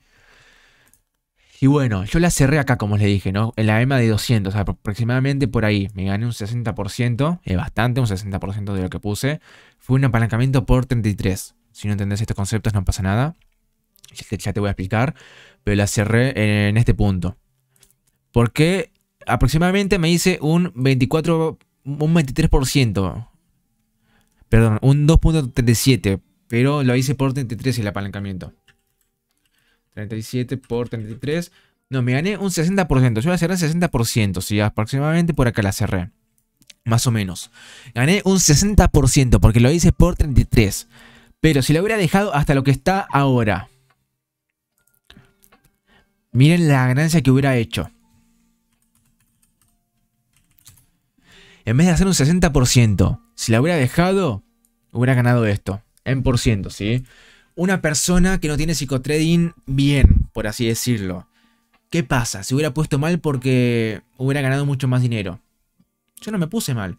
Y bueno, yo la cerré acá, como les dije, ¿no? En la EMA de 200, aproximadamente por ahí. Me gané un 60%, es bastante, un 60% de lo que puse. Fue un apalancamiento por 33. Si no entendés estos conceptos, no pasa nada. Ya, te voy a explicar. Pero la cerré en, en este punto. Porque aproximadamente me hice un 24, un 23%. Perdón, un 2.37. Pero lo hice por 33 el apalancamiento. 37 por 33. No, me gané un 60%. Yo la el 60%, sí, aproximadamente por acá la cerré. Más o menos. Gané un 60% porque lo hice por 33. Pero si la hubiera dejado hasta lo que está ahora. Miren la ganancia que hubiera hecho. En vez de hacer un 60%, si la hubiera dejado, hubiera ganado esto. En por ciento, ¿sí? una persona que no tiene psicotrading bien, por así decirlo. ¿Qué pasa? Se hubiera puesto mal porque hubiera ganado mucho más dinero. Yo no me puse mal.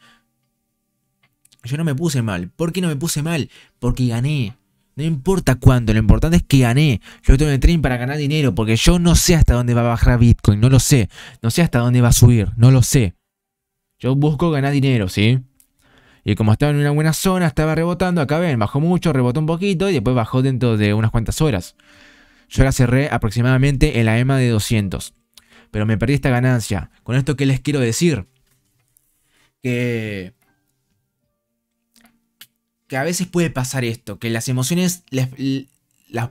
Yo no me puse mal. ¿Por qué no me puse mal? Porque gané. No importa cuánto, lo importante es que gané. Yo estoy en el trading para ganar dinero, porque yo no sé hasta dónde va a bajar Bitcoin, no lo sé. No sé hasta dónde va a subir, no lo sé. Yo busco ganar dinero, ¿sí? Y como estaba en una buena zona, estaba rebotando. Acá ven, bajó mucho, rebotó un poquito y después bajó dentro de unas cuantas horas. Yo la cerré aproximadamente en la EMA de 200. Pero me perdí esta ganancia. Con esto, ¿qué les quiero decir? Que. a veces puede pasar esto, que las emociones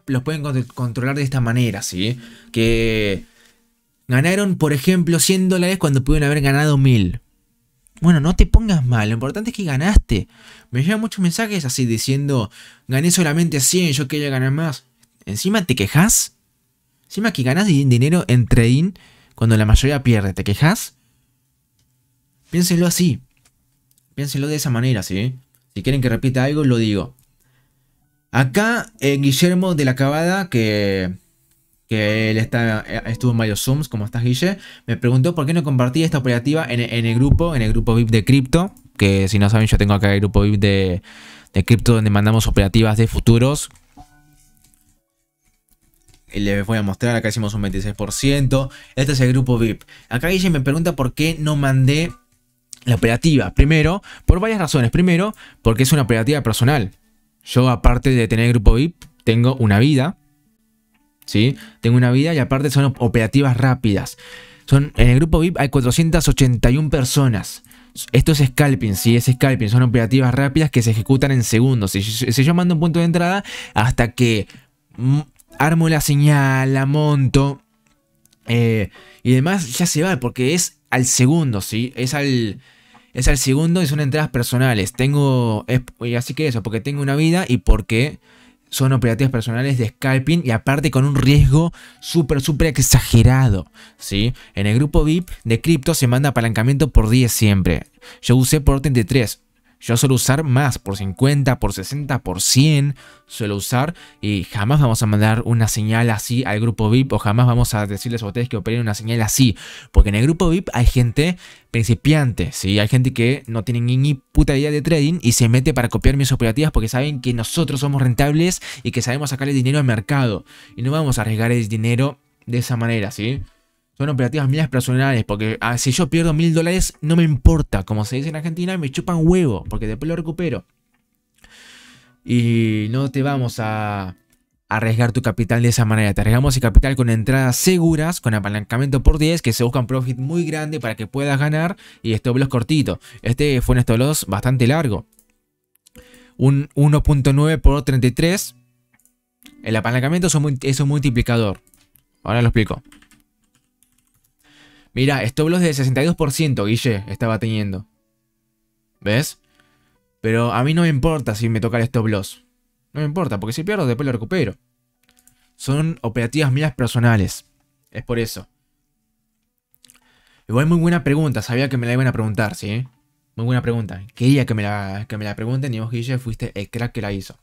los pueden controlar de esta manera, ¿sí? Que ganaron, por ejemplo, 100 dólares cuando pudieron haber ganado 1000. Bueno, no te pongas mal, lo importante es que ganaste. Me llegan muchos mensajes así diciendo, gané solamente 100, yo quería ganar más. Encima te quejas. Encima que ganas dinero en trading cuando la mayoría pierde, ¿te quejas? Piénselo así. Piénselo de esa manera, ¿sí? Si quieren que repita algo, lo digo. Acá eh, Guillermo de la Cabada, que que él está, eh, estuvo en varios Zooms, como estás Guille, me preguntó por qué no compartí esta operativa en, el grupo, en el grupo VIP de cripto, que si no saben yo tengo acá el grupo VIP de, de cripto donde mandamos operativas de futuros. Y les voy a mostrar, acá hicimos un 26%. Este es el grupo VIP. Acá Guille me pregunta por qué no mandé la operativa. Primero, por varias razones. Primero, porque es una operativa personal. Yo aparte de tener el grupo VIP, tengo una vida tengo una vida y aparte son operativas rápidas. Son, en el grupo VIP hay 481 personas. Esto es scalping, sí, es scalping. Son operativas rápidas que se ejecutan en segundos. Si, yo mando un punto de entrada hasta que mm, armo la señal, la monto eh, y demás, ya se va porque es al segundo, sí, es al... Es al segundo y son entradas personales. Tengo... así que eso, porque tengo una vida y porque son operativas personales de scalping y aparte con un riesgo súper, súper exagerado. ¿sí? En el grupo VIP de cripto se manda apalancamiento por 10 siempre. Yo usé por 33. Yo suelo usar más, por 50, por 60, por 100, suelo usar y jamás vamos a mandar una señal así al grupo VIP o jamás vamos a decirles a ustedes que operen una señal así, porque en el grupo VIP hay gente principiante, ¿sí? hay gente que no tiene ni puta idea de trading y se mete para copiar mis operativas porque saben que nosotros somos rentables y que sabemos sacar el dinero al mercado y no vamos a arriesgar el dinero de esa manera, ¿sí? Son operativas mías personales, porque ah, si yo pierdo mil dólares, no me importa. Como se dice en Argentina, me chupan huevo, porque después lo recupero. Y no te vamos a arriesgar tu capital de esa manera. Te arriesgamos el capital con entradas seguras, con apalancamiento por 10, que se busca un profit muy grande para que puedas ganar y este loss cortito. Este fue un stop loss bastante largo. Un 1.9 por 33. El apalancamiento es un multiplicador. Ahora lo explico. Mira, loss de 62%, Guille, estaba teniendo. ¿Ves? Pero a mí no me importa si me toca el loss. No me importa, porque si pierdo después lo recupero. Son operativas mías personales. Es por eso. Igual muy buena pregunta, sabía que me la iban a preguntar, ¿sí? Muy buena pregunta. Quería que me la, que me la pregunten y vos, Guille, fuiste el crack que la hizo.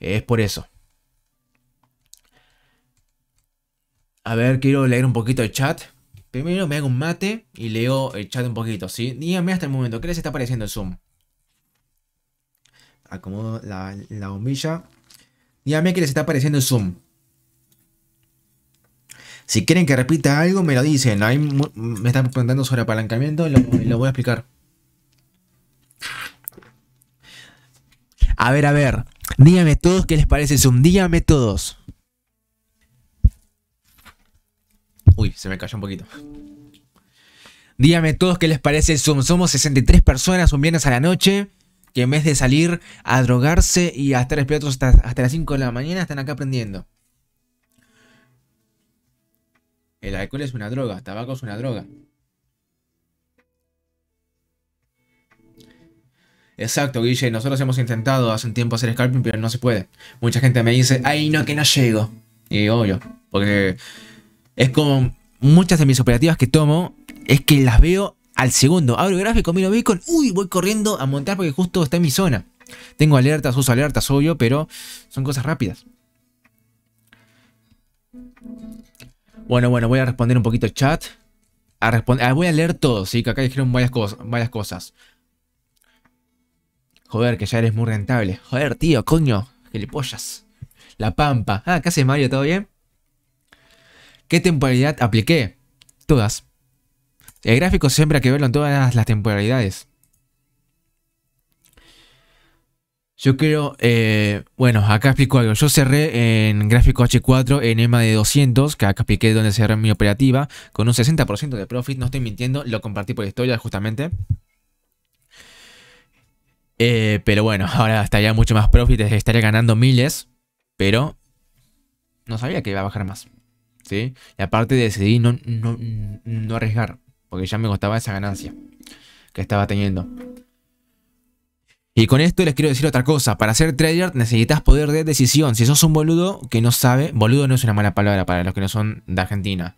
Es por eso. A ver, quiero leer un poquito el chat. Primero me hago un mate y leo el chat un poquito, ¿sí? Díganme hasta el momento, ¿qué les está pareciendo el Zoom? Acomodo la, bombilla. Díganme qué les está pareciendo el Zoom. Si quieren que repita algo, me lo dicen. Ahí me están preguntando sobre apalancamiento lo, lo voy a explicar. A ver, a ver. Díganme todos qué les parece el Zoom. Díganme todos. Uy, se me cayó un poquito. Díganme todos qué les parece Somos 63 personas un viernes a la noche que en vez de salir a drogarse y a estar despiertos hasta, las 5 de la mañana están acá aprendiendo. El alcohol es una droga, tabaco es una droga. Exacto, Guille. Nosotros hemos intentado hace un tiempo hacer scalping, pero no se puede. Mucha gente me dice, ay, no, que no llego. Y obvio, porque es como muchas de mis operativas que tomo, es que las veo al segundo. Abro gráfico, miro Bitcoin, uy, voy corriendo a montar porque justo está en mi zona. Tengo alertas, uso alertas, obvio, pero son cosas rápidas. Bueno, bueno, voy a responder un poquito el chat. A responder, ah, voy a leer todo, sí, que acá dijeron varias, cosas, varias cosas. Joder, que ya eres muy rentable. Joder, tío, coño, le pollas. La pampa. Ah, ¿qué hace Mario? ¿Todo bien? ¿Qué temporalidad apliqué? Todas. El gráfico siempre hay que verlo en todas las temporalidades. Yo quiero, eh, bueno, acá explico algo. Yo cerré en gráfico H4 en EMA de 200, que acá expliqué dónde cerré mi operativa, con un 60% de profit, no estoy mintiendo, lo compartí por historia justamente. Eh, pero bueno, ahora estaría mucho más profit, estaría ganando miles, pero no sabía que iba a bajar más. Y aparte decidí no, no, no arriesgar, porque ya me costaba esa ganancia que estaba teniendo. Y con esto les quiero decir otra cosa. Para ser trader necesitas poder de decisión. Si sos un boludo que no sabe, boludo no es una mala palabra para los que no son de Argentina.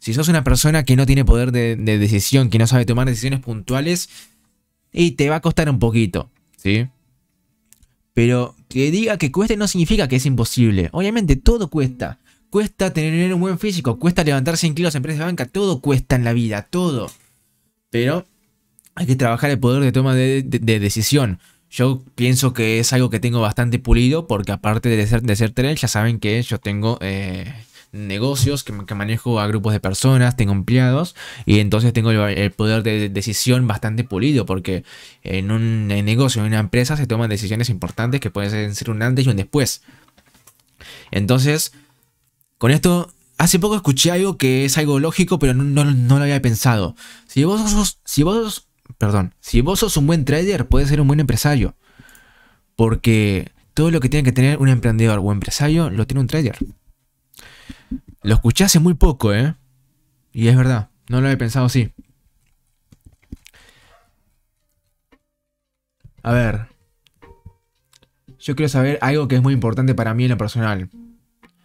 Si sos una persona que no tiene poder de, decisión, que no sabe tomar decisiones puntuales, y te va a costar un poquito, ¿sí? Pero que diga que cueste no significa que es imposible. Obviamente todo cuesta. Cuesta tener un buen físico, cuesta levantar 100 kilos en de banca, todo cuesta en la vida, todo. Pero hay que trabajar el poder de toma de, decisión. Yo pienso que es algo que tengo bastante pulido porque aparte de ser, de ser trail, ya saben que yo tengo eh, negocios que, manejo a grupos de personas, tengo empleados y entonces tengo el, poder de, decisión bastante pulido porque en un negocio, en una empresa se toman decisiones importantes que pueden ser un antes y un después. Entonces, con esto, hace poco escuché algo que es algo lógico, pero no, lo había pensado. Si vos sos, si vos, perdón, si vos sos un buen trader, puedes ser un buen empresario. Porque todo lo que tiene que tener un emprendedor o empresario lo tiene un trader. Lo escuché hace muy poco, ¿eh? Y es verdad, no lo había pensado así. A ver. Yo quiero saber algo que es muy importante para mí en lo personal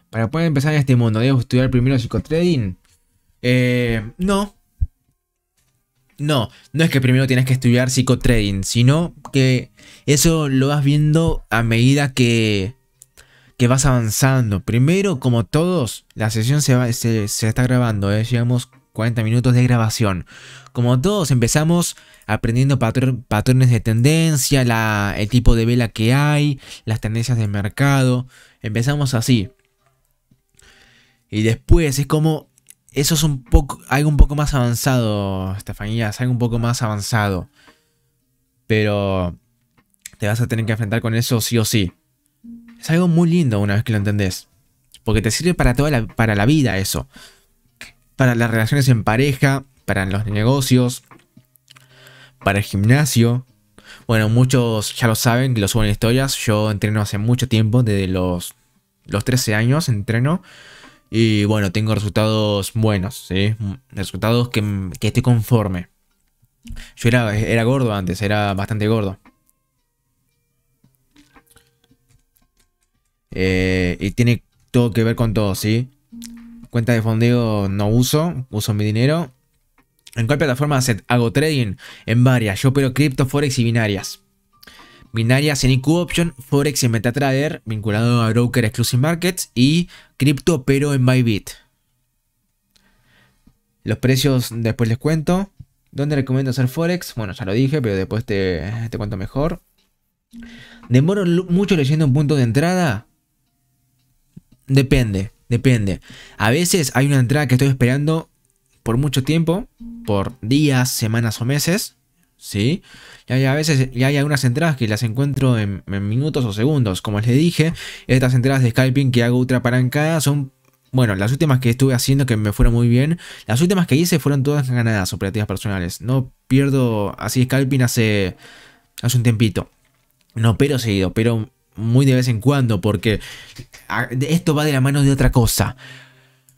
para poder empezar en este mundo, ¿debo estudiar primero psicotrading? Eh, no. No, no es que primero tienes que estudiar psicotrading, sino que eso lo vas viendo a medida que, vas avanzando. Primero, como todos, la sesión se, se, está grabando, ¿eh? llegamos 40 minutos de grabación. Como todos empezamos aprendiendo patrones de tendencia, el tipo de vela que hay, las tendencias del mercado. Empezamos así. Y después es como. Eso es un poco. Algo un poco más avanzado, Estefanía. algo un poco más avanzado. Pero. Te vas a tener que enfrentar con eso sí o sí. Es algo muy lindo una vez que lo entendés. Porque te sirve para toda la, para la vida eso. Para las relaciones en pareja, para los negocios, para el gimnasio. Bueno, muchos ya lo saben, que lo suben en historias. Yo entreno hace mucho tiempo, desde los, los 13 años entreno. Y bueno, tengo resultados buenos, ¿sí? Mm, resultados que, que estoy conforme. Yo era, era gordo antes, era bastante gordo. Eh, y tiene todo que ver con todo, ¿sí? Cuenta de fondeo no uso, uso mi dinero. ¿En cuál plataforma hago trading? En varias, yo opero cripto, forex y binarias binarias en IQ Option, Forex en MetaTrader, vinculado a Broker Exclusive Markets y Crypto pero en Bybit. Los precios después les cuento. ¿Dónde recomiendo hacer Forex? Bueno, ya lo dije, pero después te, te cuento mejor. ¿Demoro mucho leyendo un punto de entrada? Depende, depende. A veces hay una entrada que estoy esperando por mucho tiempo, por días, semanas o meses. ¿Sí? Y a veces y hay algunas entradas que las encuentro en, minutos o segundos. Como les dije, estas entradas de scalping que hago ultra parancada son bueno, las últimas que estuve haciendo que me fueron muy bien, las últimas que hice fueron todas ganadas, operativas personales. No pierdo así scalping hace, hace un tiempito. No pero seguido, pero muy de vez en cuando, porque esto va de la mano de otra cosa.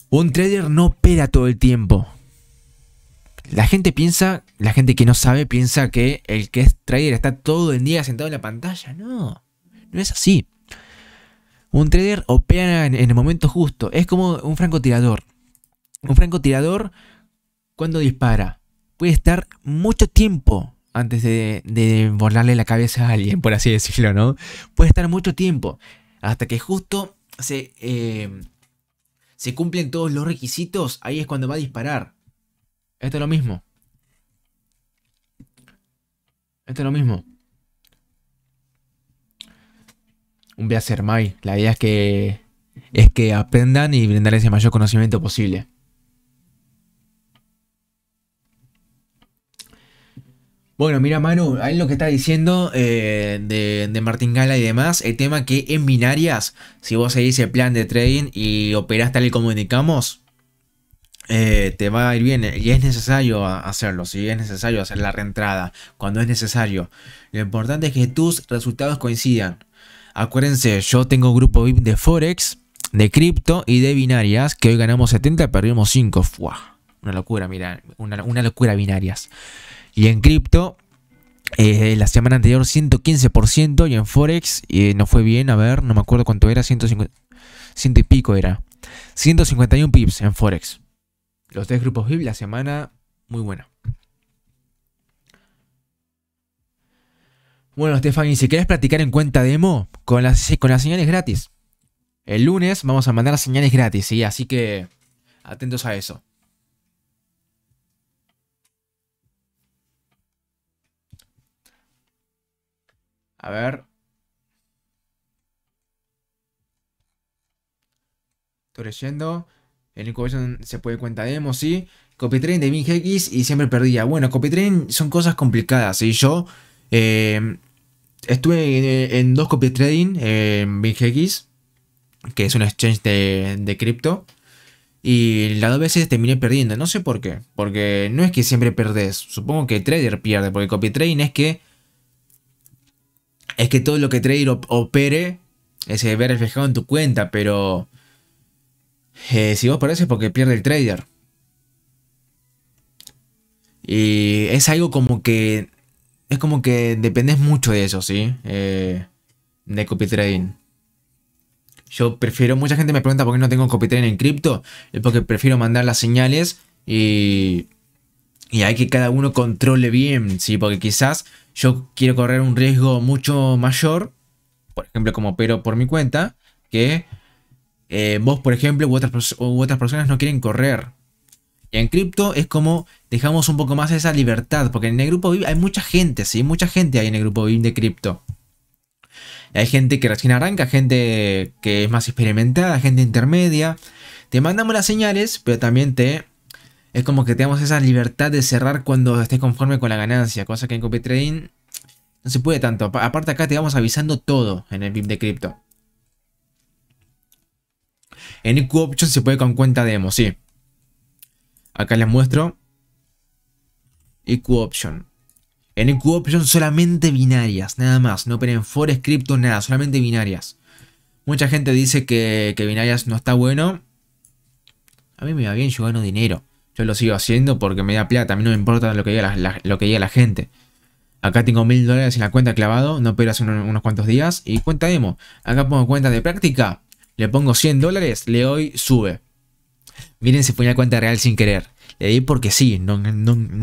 Un trader no opera todo el tiempo. La gente piensa, la gente que no sabe piensa que el que es trader está todo el día sentado en la pantalla. No, no es así. Un trader opera en, el momento justo. Es como un francotirador. Un francotirador cuando dispara puede estar mucho tiempo antes de, volarle la cabeza a alguien, por así decirlo, ¿no? Puede estar mucho tiempo hasta que justo se eh, cumplen todos los requisitos. Ahí es cuando va a disparar. Esto es lo mismo. Esto es lo mismo. Un viaje Mai. La idea es que es que aprendan y brindarles el mayor conocimiento posible. Bueno, mira Manu, ahí lo que está diciendo eh, de, de, Martín Gala y demás, el tema que en binarias, si vos seguís el plan de trading y operás tal y como indicamos, eh, te va a ir bien y es necesario hacerlo, si es necesario hacer la reentrada, cuando es necesario. Lo importante es que tus resultados coincidan. Acuérdense, yo tengo un grupo VIP de Forex, de cripto y de binarias, que hoy ganamos 70, perdimos 5. una locura, mira, una, locura binarias. Y en cripto, eh, la semana anterior 115% y en Forex eh, no fue bien, a ver, no me acuerdo cuánto era, 150, ciento y pico era. 151 pips en Forex los tres grupos VIP la semana muy buena. Bueno, Stephanie, si quieres practicar en cuenta demo, con las, con las señales gratis. El lunes vamos a mandar las señales gratis, ¿sí? Así que atentos a eso. A ver. Estoy leyendo. En Incubation se puede cuenta demo, sí. trading de X y siempre perdía. Bueno, copy trading son cosas complicadas. Y yo em, estuve en, dos copy trading en em, BingX, que es un exchange de, cripto. Y las dos veces terminé perdiendo, no sé por qué. Porque no es que siempre perdés. Supongo que el trader pierde, porque copy trading es que. Es que todo lo que trader opere eh, se ve reflejado en tu cuenta, pero eh, si vos parece es porque pierde el trader. Y es algo como que. Es como que dependes mucho de eso, ¿sí? Eh, de copy trading. Yo prefiero. Mucha gente me pregunta por qué no tengo copy trading en cripto. Es porque prefiero mandar las señales y. Y hay que cada uno controle bien, ¿sí? Porque quizás yo quiero correr un riesgo mucho mayor, por ejemplo, como pero por mi cuenta, que eh, vos, por ejemplo, u otras, u otras personas no quieren correr. Y en cripto es como dejamos un poco más esa libertad, porque en el grupo VIP hay mucha gente, sí, mucha gente hay en el grupo VIP de cripto. Hay gente que recién arranca, gente que es más experimentada, gente intermedia. Te mandamos las señales, pero también te... Es como que tenemos esa libertad de cerrar cuando estés conforme con la ganancia, cosa que en copy trading no se puede tanto. Aparte acá te vamos avisando todo en el VIP de cripto. En IQ se puede con cuenta demo, sí. Acá les muestro. IQ Option. En IQ Option solamente binarias, nada más. No operen for, cripto, nada, solamente binarias. Mucha gente dice que, binarias no está bueno. A mí me va bien, yo gano dinero. Yo lo sigo haciendo porque me da plata. A mí no me importa lo que diga la, lo que diga la gente. Acá tengo mil dólares en la cuenta clavado. No pero hace unos cuantos días. Y cuenta demo. Acá pongo cuenta de práctica. Le pongo 100 dólares, le doy sube. Miren si ponía cuenta real sin querer. Le di porque sí, no,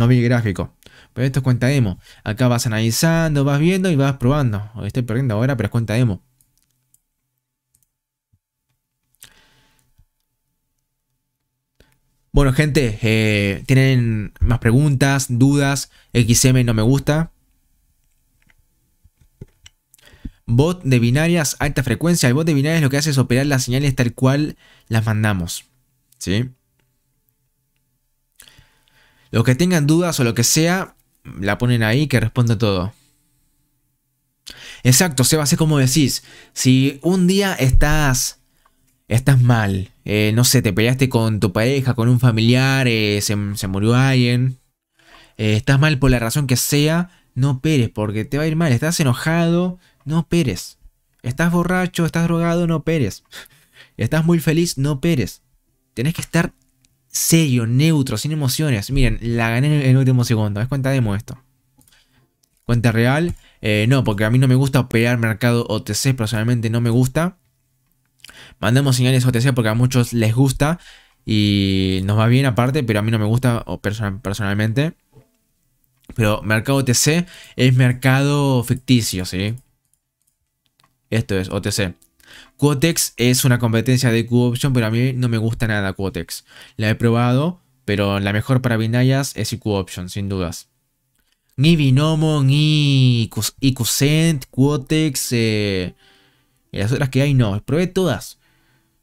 vi el gráfico. Pero esto es cuenta demo. Acá vas analizando, vas viendo y vas probando. Estoy perdiendo ahora, pero es cuenta demo. Bueno, gente, eh, ¿tienen más preguntas, dudas? XM no me gusta. bot de binarias alta frecuencia. El bot de binarias lo que hace es operar las señales tal cual las mandamos. ¿Sí? Los que tengan dudas o lo que sea, la ponen ahí que responda todo. Exacto, se es como decís, si un día estás, estás mal, eh, no sé, te peleaste con tu pareja, con un familiar, eh, se, se, murió alguien, eh, estás mal por la razón que sea, no operes porque te va a ir mal, estás enojado, no peres, Estás borracho, estás drogado, no peres. Estás muy feliz, no peres. Tenés que estar serio, neutro, sin emociones. Miren, la gané en el último segundo. Es cuenta demo esto. Cuenta real. Eh, no, porque a mí no me gusta operar mercado OTC. Personalmente no me gusta. Mandemos señales OTC porque a muchos les gusta. Y nos va bien aparte, pero a mí no me gusta personalmente. Pero mercado OTC es mercado ficticio, ¿sí? Esto es OTC. Quotex es una competencia de QOption, pero a mí no me gusta nada Quotex. La he probado, pero la mejor para Binayas es Option, sin dudas. Ni Binomo, ni Icosent, Quotex, eh, las otras que hay, no. Probé todas.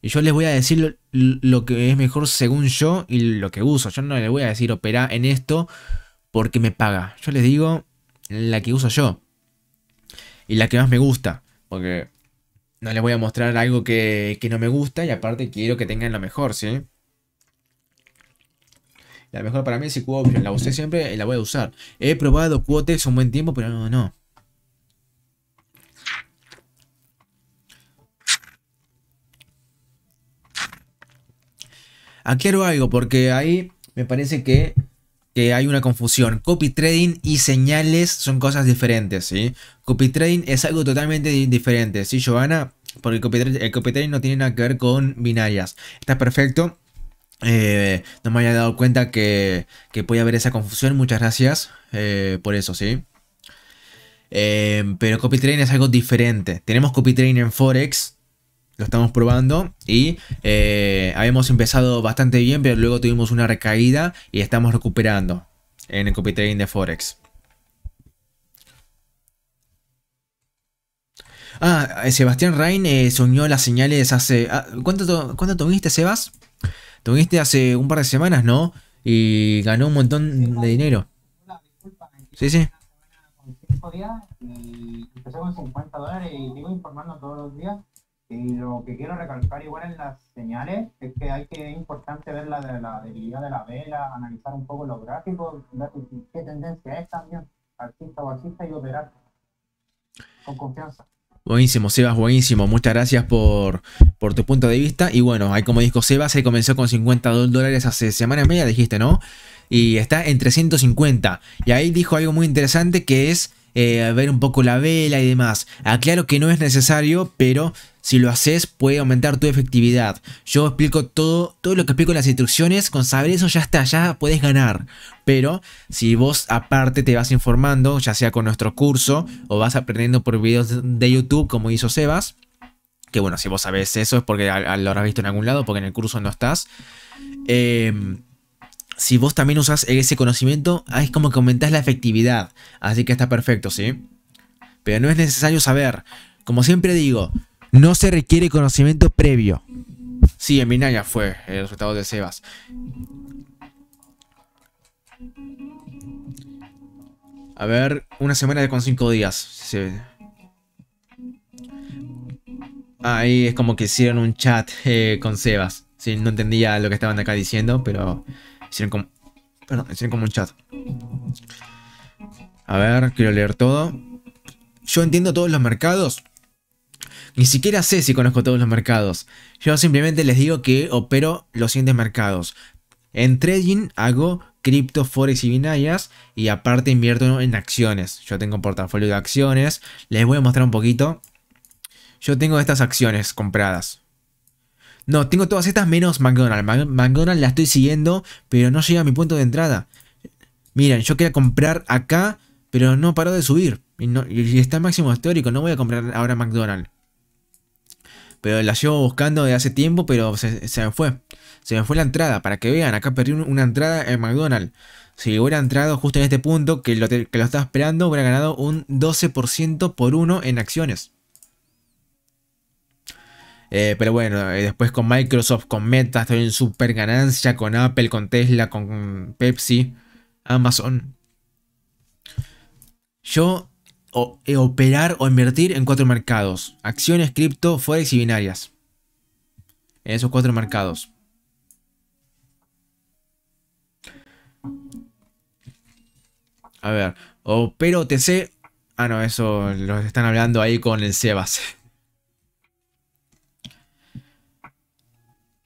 Y yo les voy a decir lo, lo, que es mejor según yo y lo que uso. Yo no les voy a decir opera en esto porque me paga. Yo les digo la que uso yo. Y la que más me gusta. Porque no les voy a mostrar algo que, no me gusta y aparte quiero que tengan lo mejor, ¿sí? La mejor para mí es q La usé siempre y la voy a usar. He probado Quotex un buen tiempo, pero no, no. Aquí hago algo, porque ahí me parece que que hay una confusión. Copy trading y señales son cosas diferentes, ¿sí? Copy trading es algo totalmente diferente, ¿sí, Giovanna? Porque el copy, el copy trading no tiene nada que ver con binarias. Está perfecto. Eh, no me haya dado cuenta que, puede haber esa confusión. Muchas gracias eh, por eso, ¿sí? Eh, pero copy trading es algo diferente. Tenemos copy trading en Forex, lo estamos probando y eh, habíamos empezado bastante bien, pero luego tuvimos una recaída y estamos recuperando en el copy trading de Forex. Ah, eh, Sebastián Rain eh, soñó las señales hace... Ah, ¿cuánto, Sebas? Tuviste hace un par de semanas, ¿no? Y ganó un montón de dinero. Sí, sí. Empecé con 50 dólares y informando todos los días y lo que quiero recalcar igual en las señales es que hay que es importante ver la, la debilidad de la vela, analizar un poco los gráficos, ver qué tendencia es también, Artista o artista y operar con confianza. Buenísimo, Sebas, buenísimo. Muchas gracias por, por tu punto de vista. Y bueno, ahí como dijo Sebas, ahí comenzó con 52 dólares hace semana y media, dijiste, ¿no? Y está en 350. Y ahí dijo algo muy interesante que es eh, ver un poco la vela y demás. Aclaro que no es necesario, pero si lo haces, puede aumentar tu efectividad. Yo explico todo, todo lo que explico en las instrucciones, con saber eso ya está, ya puedes ganar. Pero si vos aparte te vas informando, ya sea con nuestro curso o vas aprendiendo por videos de YouTube como hizo Sebas, que bueno, si vos sabés eso es porque lo habrás visto en algún lado, porque en el curso no estás. Em, si vos también usas ese conocimiento, es como que aumentás la efectividad. Así que está perfecto, ¿sí? Pero no es necesario saber. Como siempre digo, no se requiere conocimiento previo. Sí, en Minaya fue el resultado de Sebas. A ver, una semana con cinco días. Ahí es como que hicieron un chat eh, con Sebas. Sí, no entendía lo que estaban acá diciendo, pero hicieron como, perdón, hicieron como un chat. A ver, quiero leer todo. Yo entiendo todos los mercados, ni siquiera sé si conozco todos los mercados. Yo simplemente les digo que opero los siguientes mercados. En trading hago cripto, forex y binarias y aparte invierto en acciones. Yo tengo un portafolio de acciones. Les voy a mostrar un poquito. Yo tengo estas acciones compradas. No, tengo todas estas menos McDonald's. McDonald's la estoy siguiendo, pero no llega a mi punto de entrada. Miren, yo quería comprar acá, pero no paró de subir. Y, está máximo histórico, no voy a comprar ahora McDonald's. Pero la llevo buscando de hace tiempo, pero se, me fue. Se me fue la entrada. Para que vean, acá perdí una entrada en McDonald's. Si hubiera entrado justo en este punto, que lo, estaba esperando, hubiera ganado un 12% por uno en acciones. Eh, pero bueno, eh, después con Microsoft, con Meta, estoy en super ganancia, con Apple, con Tesla, con Pepsi, Amazon. Yo o, eh, operar o invertir en cuatro mercados. Acciones, cripto, forex y binarias. En esos cuatro mercados. A ver, opero TC. Ah, no, eso lo están hablando ahí con el Sebas.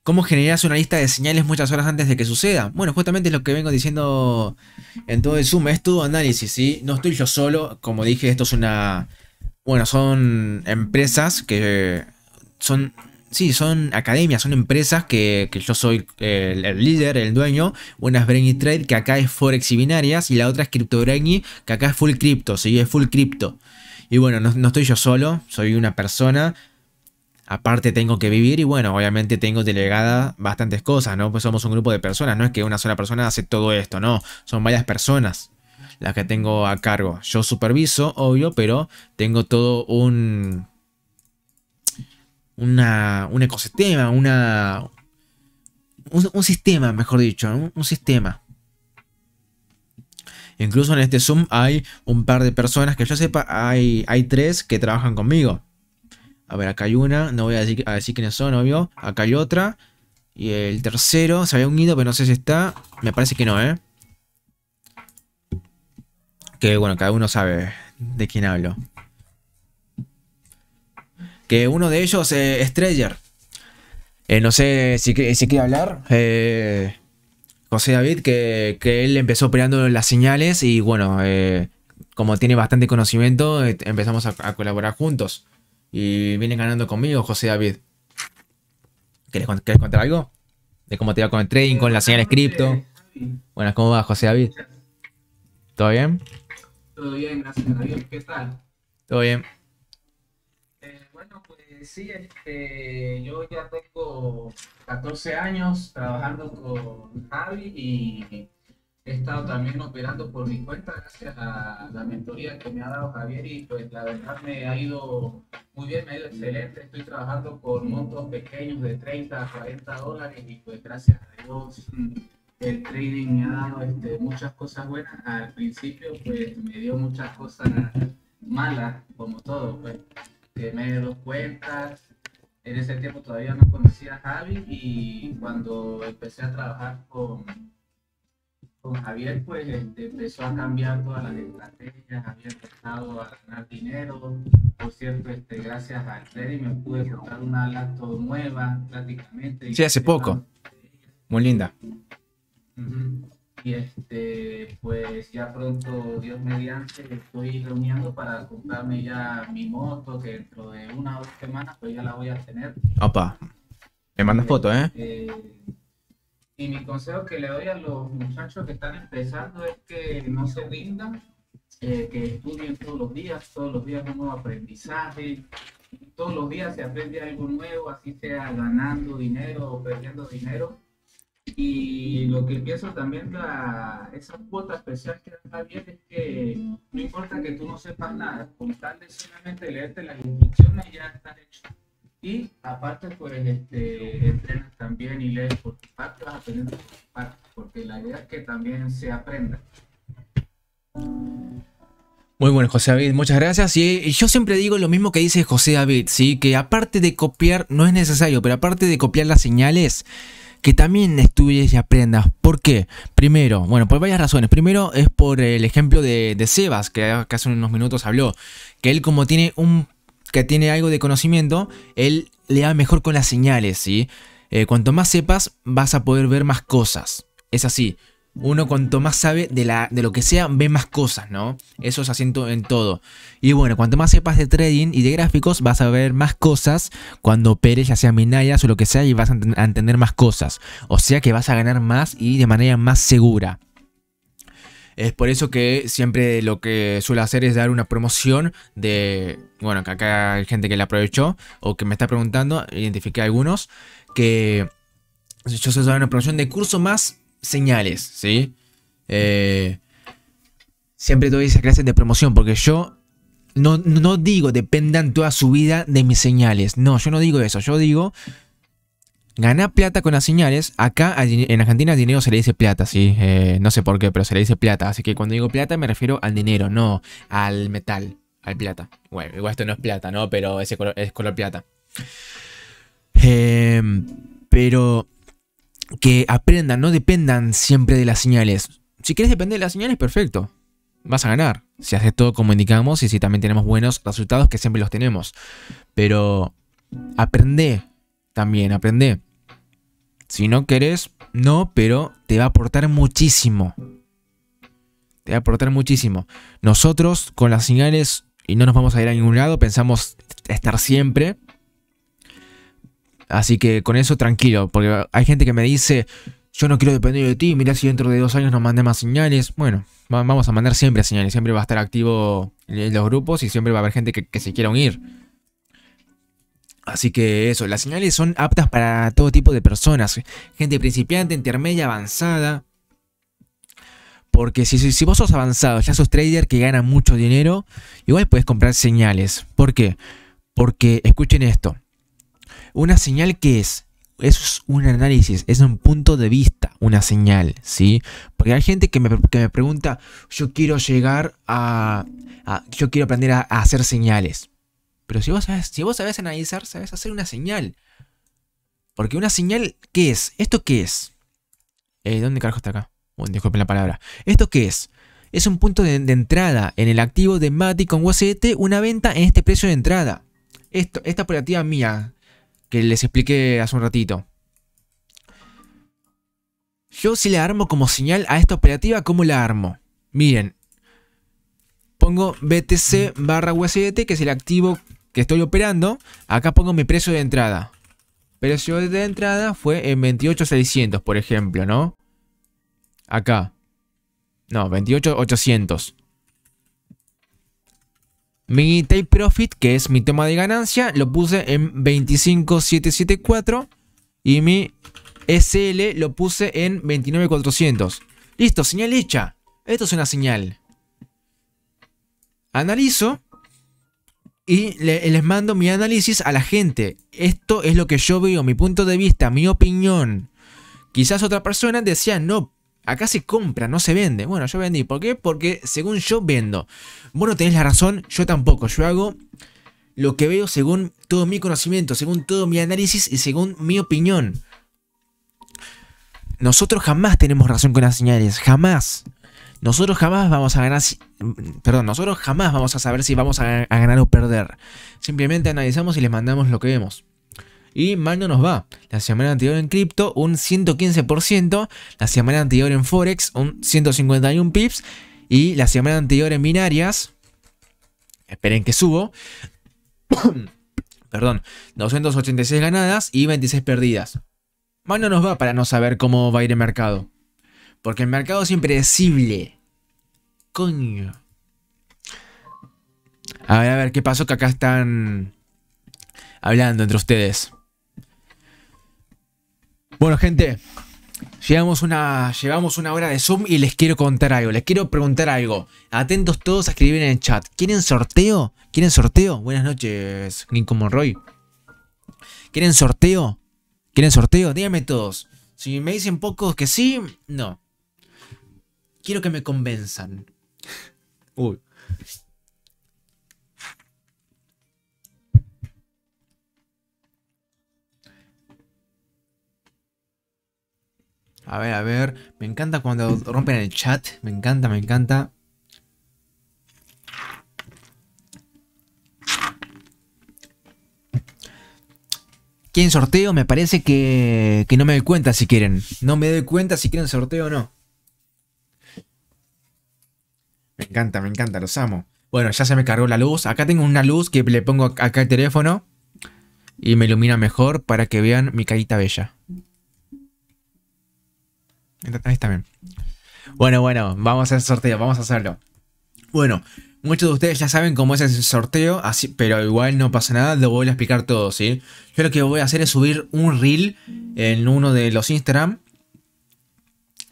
¿Cómo generas una lista de señales muchas horas antes de que suceda? Bueno, justamente es lo que vengo diciendo en todo el Zoom, es todo análisis, ¿sí? No estoy yo solo, como dije, esto es una... Bueno, son empresas que son... Sí, son academias, son empresas que, que yo soy eh, el, líder, el dueño. Una es Brainy Trade, que acá es Forex y Binarias, y la otra es CryptoBrainy, que acá es Full Crypto, ¿sí? Es Full Crypto. Y bueno, no, estoy yo solo, soy una persona Aparte tengo que vivir y bueno, obviamente tengo delegada bastantes cosas, ¿no? Pues somos un grupo de personas, no es que una sola persona hace todo esto, no, son varias personas las que tengo a cargo. Yo superviso, obvio, pero tengo todo un... Una, un ecosistema, una... Un, sistema, mejor dicho, un, un sistema. Incluso en este Zoom hay un par de personas que yo sepa, hay, hay tres que trabajan conmigo. A ver, acá hay una. No voy a decir, quiénes son, obvio. Acá hay otra. Y el tercero. Se había unido, pero no sé si está. Me parece que no, ¿eh? Que bueno, cada uno sabe de quién hablo. Que uno de ellos eh, es eh, no sé si, si quiere hablar. Eh, José David, que, él empezó operando las señales y bueno, como tiene bastante conocimiento, empezamos a colaborar juntos. Y vienen ganando conmigo, José David. ¿Quieres, contar algo? De cómo te va con el trading, con la señal cripto. Buenas, ¿cómo va, José David? ¿Todo bien? Todo bien, gracias David. ¿Qué tal? Todo bien. Eh, bueno, pues sí, este, yo ya tengo 14 años trabajando con Javi y he estado también operando por mi cuenta gracias a la mentoría que me ha dado Javier y pues la verdad me ha ido muy bien, me ha ido excelente. Estoy trabajando con montos pequeños de 30 a 40 dólares y pues gracias a Dios el trading me ha dado este, muchas cosas buenas. Al principio pues me dio muchas cosas malas, como todo, pues me dos cuentas. En ese tiempo todavía no conocía a Javi y cuando empecé a trabajar con con Javier, pues este, empezó a cambiar todas las estrategias, había empezado a ganar dinero. Por cierto, este, gracias al Freddy me pude comprar una laptop nueva prácticamente. Sí, hace poco. Muy linda. Y este, pues ya pronto, Dios mediante, estoy reuniendo para comprarme ya mi moto, que dentro de una o dos semanas, pues ya la voy a tener. Opa, me mandas fotos, ¿eh? eh y mi consejo que le doy a los muchachos que están empezando es que no se rindan, eh, que estudien todos los días, todos los días un nuevo aprendizaje, todos los días se aprende algo nuevo, así sea ganando dinero o perdiendo dinero. Y lo que pienso también, la, esa cuota especial que está bien es que no importa que tú no sepas nada, con tal solamente leerte las instrucciones ya está hecho. Y aparte, por pues, este, entrenas también y leer por tu parte, vas aprendiendo por porque la idea es que también se aprenda. Muy bueno, José David, muchas gracias. Y yo siempre digo lo mismo que dice José David, ¿sí? que aparte de copiar, no es necesario, pero aparte de copiar las señales, que también estudies y aprendas. ¿Por qué? Primero, bueno, por varias razones. Primero es por el ejemplo de, Sebas, que hace unos minutos habló, que él como tiene un que tiene algo de conocimiento, él le da mejor con las señales, ¿sí? Eh, cuanto más sepas, vas a poder ver más cosas. Es así. Uno cuanto más sabe de, la, de lo que sea, ve más cosas, ¿no? Eso es asiento en todo. Y bueno, cuanto más sepas de trading y de gráficos, vas a ver más cosas cuando operes, ya sea Minayas o lo que sea, y vas a entender más cosas. O sea que vas a ganar más y de manera más segura. Es por eso que siempre lo que suelo hacer es dar una promoción de, bueno, que acá hay gente que la aprovechó o que me está preguntando, identifiqué a algunos, que yo suelo dar una promoción de curso más señales, ¿sí? Eh, siempre doy esas clases de promoción porque yo no, no digo dependan toda su vida de mis señales. No, yo no digo eso. Yo digo, ganar plata con las señales. Acá en Argentina al dinero se le dice plata, sí. Eh, no sé por qué, pero se le dice plata. Así que cuando digo plata me refiero al dinero, no al metal, al plata. Bueno, igual esto no es plata, ¿no? Pero ese color, es color plata. Em, pero que aprendan, no dependan siempre de las señales. Si quieres depender de las señales, perfecto. Vas a ganar. Si haces todo como indicamos y si también tenemos buenos resultados, que siempre los tenemos. Pero aprende también, aprende. Si no querés, no, pero te va a aportar muchísimo. Te va a aportar muchísimo. Nosotros con las señales, y no nos vamos a ir a ningún lado, pensamos estar siempre. Así que con eso tranquilo, porque hay gente que me dice, yo no quiero depender de ti, mira si dentro de dos años nos mandé más señales. Bueno, vamos a mandar siempre señales, siempre va a estar activo en los grupos y siempre va a haber gente que, que se quiera unir. Así que eso, las señales son aptas para todo tipo de personas, eh. gente principiante, intermedia, avanzada. Porque si, vos sos avanzado, ya sos trader que gana mucho dinero, igual puedes comprar señales. ¿Por qué? Porque escuchen esto. Una señal que es, es un análisis, es un punto de vista, una señal, ¿sí? Porque hay gente que me, pregunta, yo quiero llegar a, yo quiero aprender a hacer señales. Pero si vos, sabes, sabés analizar, sabés hacer una señal. Porque una señal, ¿qué es? ¿Esto qué es? Eh, ¿Dónde carajo está acá? Bueno, disculpen la palabra. ¿Esto qué es? Es un punto de, entrada en el activo de Mati con USDT, una venta en este precio de entrada. Esto, esta operativa mía, que les expliqué hace un ratito. Yo si la armo como señal a esta operativa, ¿cómo la armo? Miren, pongo BTC barra USDT, que es el activo que estoy operando, acá pongo mi precio de entrada. Precio de entrada fue en 28.600, por ejemplo, ¿no? Acá. No, 28.800. Mi take profit, que es mi toma de ganancia, lo puse en 25.774 y mi SL lo puse en 29.400. Listo, señal hecha. Esto es una señal. Analizo y les mando mi análisis a la gente. Esto es lo que yo veo, mi punto de vista, mi opinión. Quizás otra persona decía, no, acá se compra, no se vende. Bueno, yo vendí. ¿Por qué? Porque según yo vendo. Bueno, tenés la razón, yo tampoco. Yo hago lo que veo según todo mi conocimiento, según todo mi análisis y según mi opinión. Nosotros jamás tenemos razón con las señales, jamás nosotros jamás vamos a ganar, perdón, nosotros jamás vamos a saber si vamos a, ganar o perder. Simplemente analizamos y les mandamos lo que vemos. Y mal no nos va. La semana anterior en cripto un 115%, la semana anterior en forex un 151 pips y la semana anterior en binarias, esperen que subo, perdón, 286 ganadas y 26 perdidas. Mal no nos va para no saber cómo va a ir el mercado. Porque el mercado es impredecible. Coño. A ver, a ver, ¿qué pasó que acá están hablando entre ustedes? Bueno, gente, Llevamos una, llevamos una hora de Zoom y les quiero contar algo, les quiero preguntar algo. Atentos todos a escribir en el chat. ¿Quieren sorteo? ¿Quieren sorteo? Buenas noches, Nico Monroy. ¿Quieren sorteo? ¿Quieren sorteo? Díganme todos. Si me dicen pocos que sí, no. Quiero que me convenzan. Uy. A ver, a ver. Me encanta cuando rompen el chat. Me encanta, me encanta. ¿Quieren sorteo? Me parece que, que no me doy cuenta si quieren. No me doy cuenta si quieren sorteo o no. Me encanta, me encanta, los amo. Bueno, ya se me cargó la luz. Acá tengo una luz que le pongo acá el teléfono. Y me ilumina mejor para que vean mi carita bella. Ahí está bien. Bueno, bueno, vamos a hacer sorteo, vamos a hacerlo. Bueno, muchos de ustedes ya saben cómo es el sorteo, así, pero igual no pasa nada, lo voy a explicar todo, ¿sí? Yo lo que voy a hacer es subir un reel en uno de los Instagram.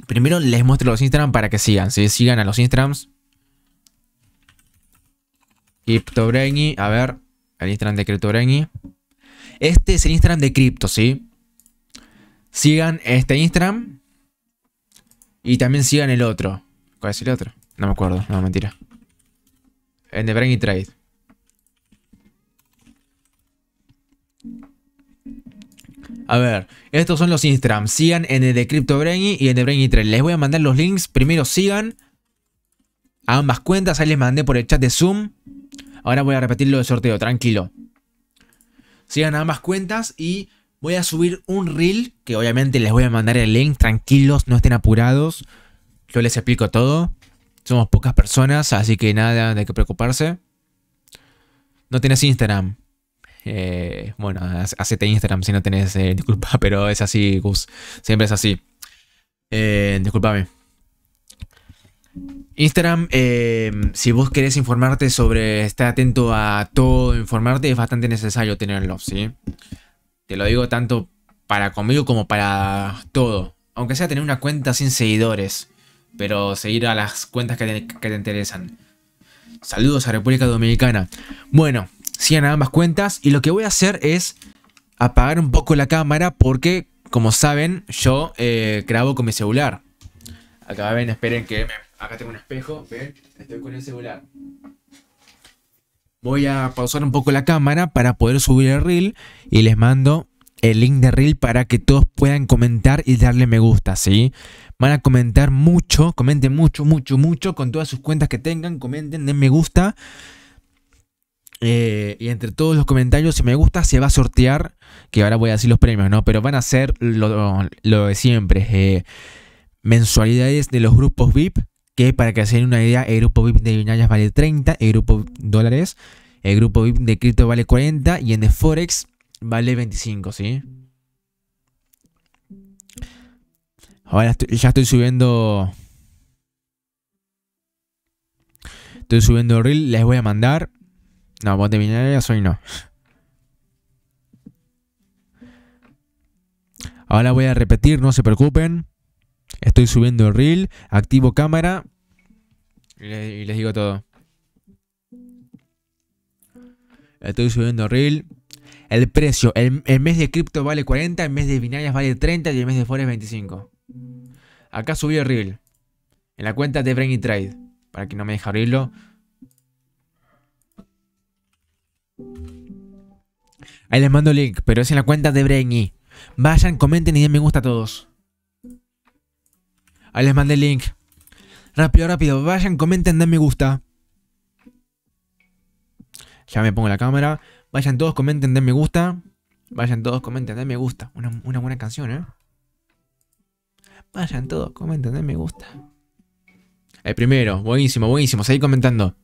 Primero les muestro los Instagram para que sigan, ¿sí? Sigan a los Instagrams Cryptobrenny, a ver. El Instagram de Cryptobrenny. Este es el Instagram de Crypto, ¿sí? Sigan este Instagram. Y también sigan el otro. ¿Cuál es el otro? No me acuerdo, no, mentira. En The Brainy Trade. A ver, estos son los Instagram. Sigan en el de CryptoBrainy y en The de Brainy Trade. Les voy a mandar los links. Primero sigan a ambas cuentas. Ahí les mandé por el chat de Zoom. Ahora voy a repetir lo del sorteo, tranquilo. Sigan ambas cuentas y voy a subir un reel, que obviamente les voy a mandar el link, tranquilos, no estén apurados. Yo les explico todo. Somos pocas personas, así que nada de qué preocuparse. No tienes Instagram. Eh, bueno, hacete Instagram si no tenés, eh, disculpa, pero es así, Gus. Siempre es así. Eh, disculpame. Instagram, eh, si vos querés informarte sobre, estar atento a todo, informarte es bastante necesario tenerlo, ¿sí? Te lo digo tanto para conmigo como para todo. Aunque sea tener una cuenta sin seguidores, pero seguir a las cuentas que te, interesan. Saludos a República Dominicana. Bueno, sigan a ambas cuentas y lo que voy a hacer es apagar un poco la cámara porque, como saben, yo eh, grabo con mi celular. Acá ven, esperen que me Acá tengo un espejo, Estoy con el celular. Voy a pausar un poco la cámara para poder subir el reel y les mando el link de reel para que todos puedan comentar y darle me gusta, ¿sí? Van a comentar mucho, comenten mucho, mucho, mucho con todas sus cuentas que tengan, comenten, den me gusta. Eh, y entre todos los comentarios, si me gusta, se va a sortear, que ahora voy a decir los premios, ¿no? Pero van a ser lo, de siempre, eh, mensualidades de los grupos VIP, que para que se den una idea, el grupo VIP de binarias vale 30, el grupo dólares, el grupo VIP de cripto vale 40 y en de Forex vale 25, ¿sí? Ahora ya estoy subiendo... Estoy subiendo el reel, les voy a mandar. No, de binarias hoy no. Ahora voy a repetir, no se preocupen. Estoy subiendo el reel, activo cámara y les, digo todo. Estoy subiendo el reel. El precio, el, mes de cripto vale 40, el mes de binarias vale 30 y el mes de forex 25. Acá subió el reel. En la cuenta de Brenny Trade. Para que no me deje abrirlo. Ahí les mando link, pero es en la cuenta de Brainy. Vayan, comenten y den me gusta a todos. Ahí les mandé el link. Rápido, rápido. Vayan, comenten, den me gusta. Ya me pongo la cámara. Vayan todos, comenten, den me gusta. Vayan todos, comenten, den me gusta. Una, buena canción, ¿eh? Vayan todos, comenten, den me gusta. El primero, buenísimo, buenísimo. Seguí comentando.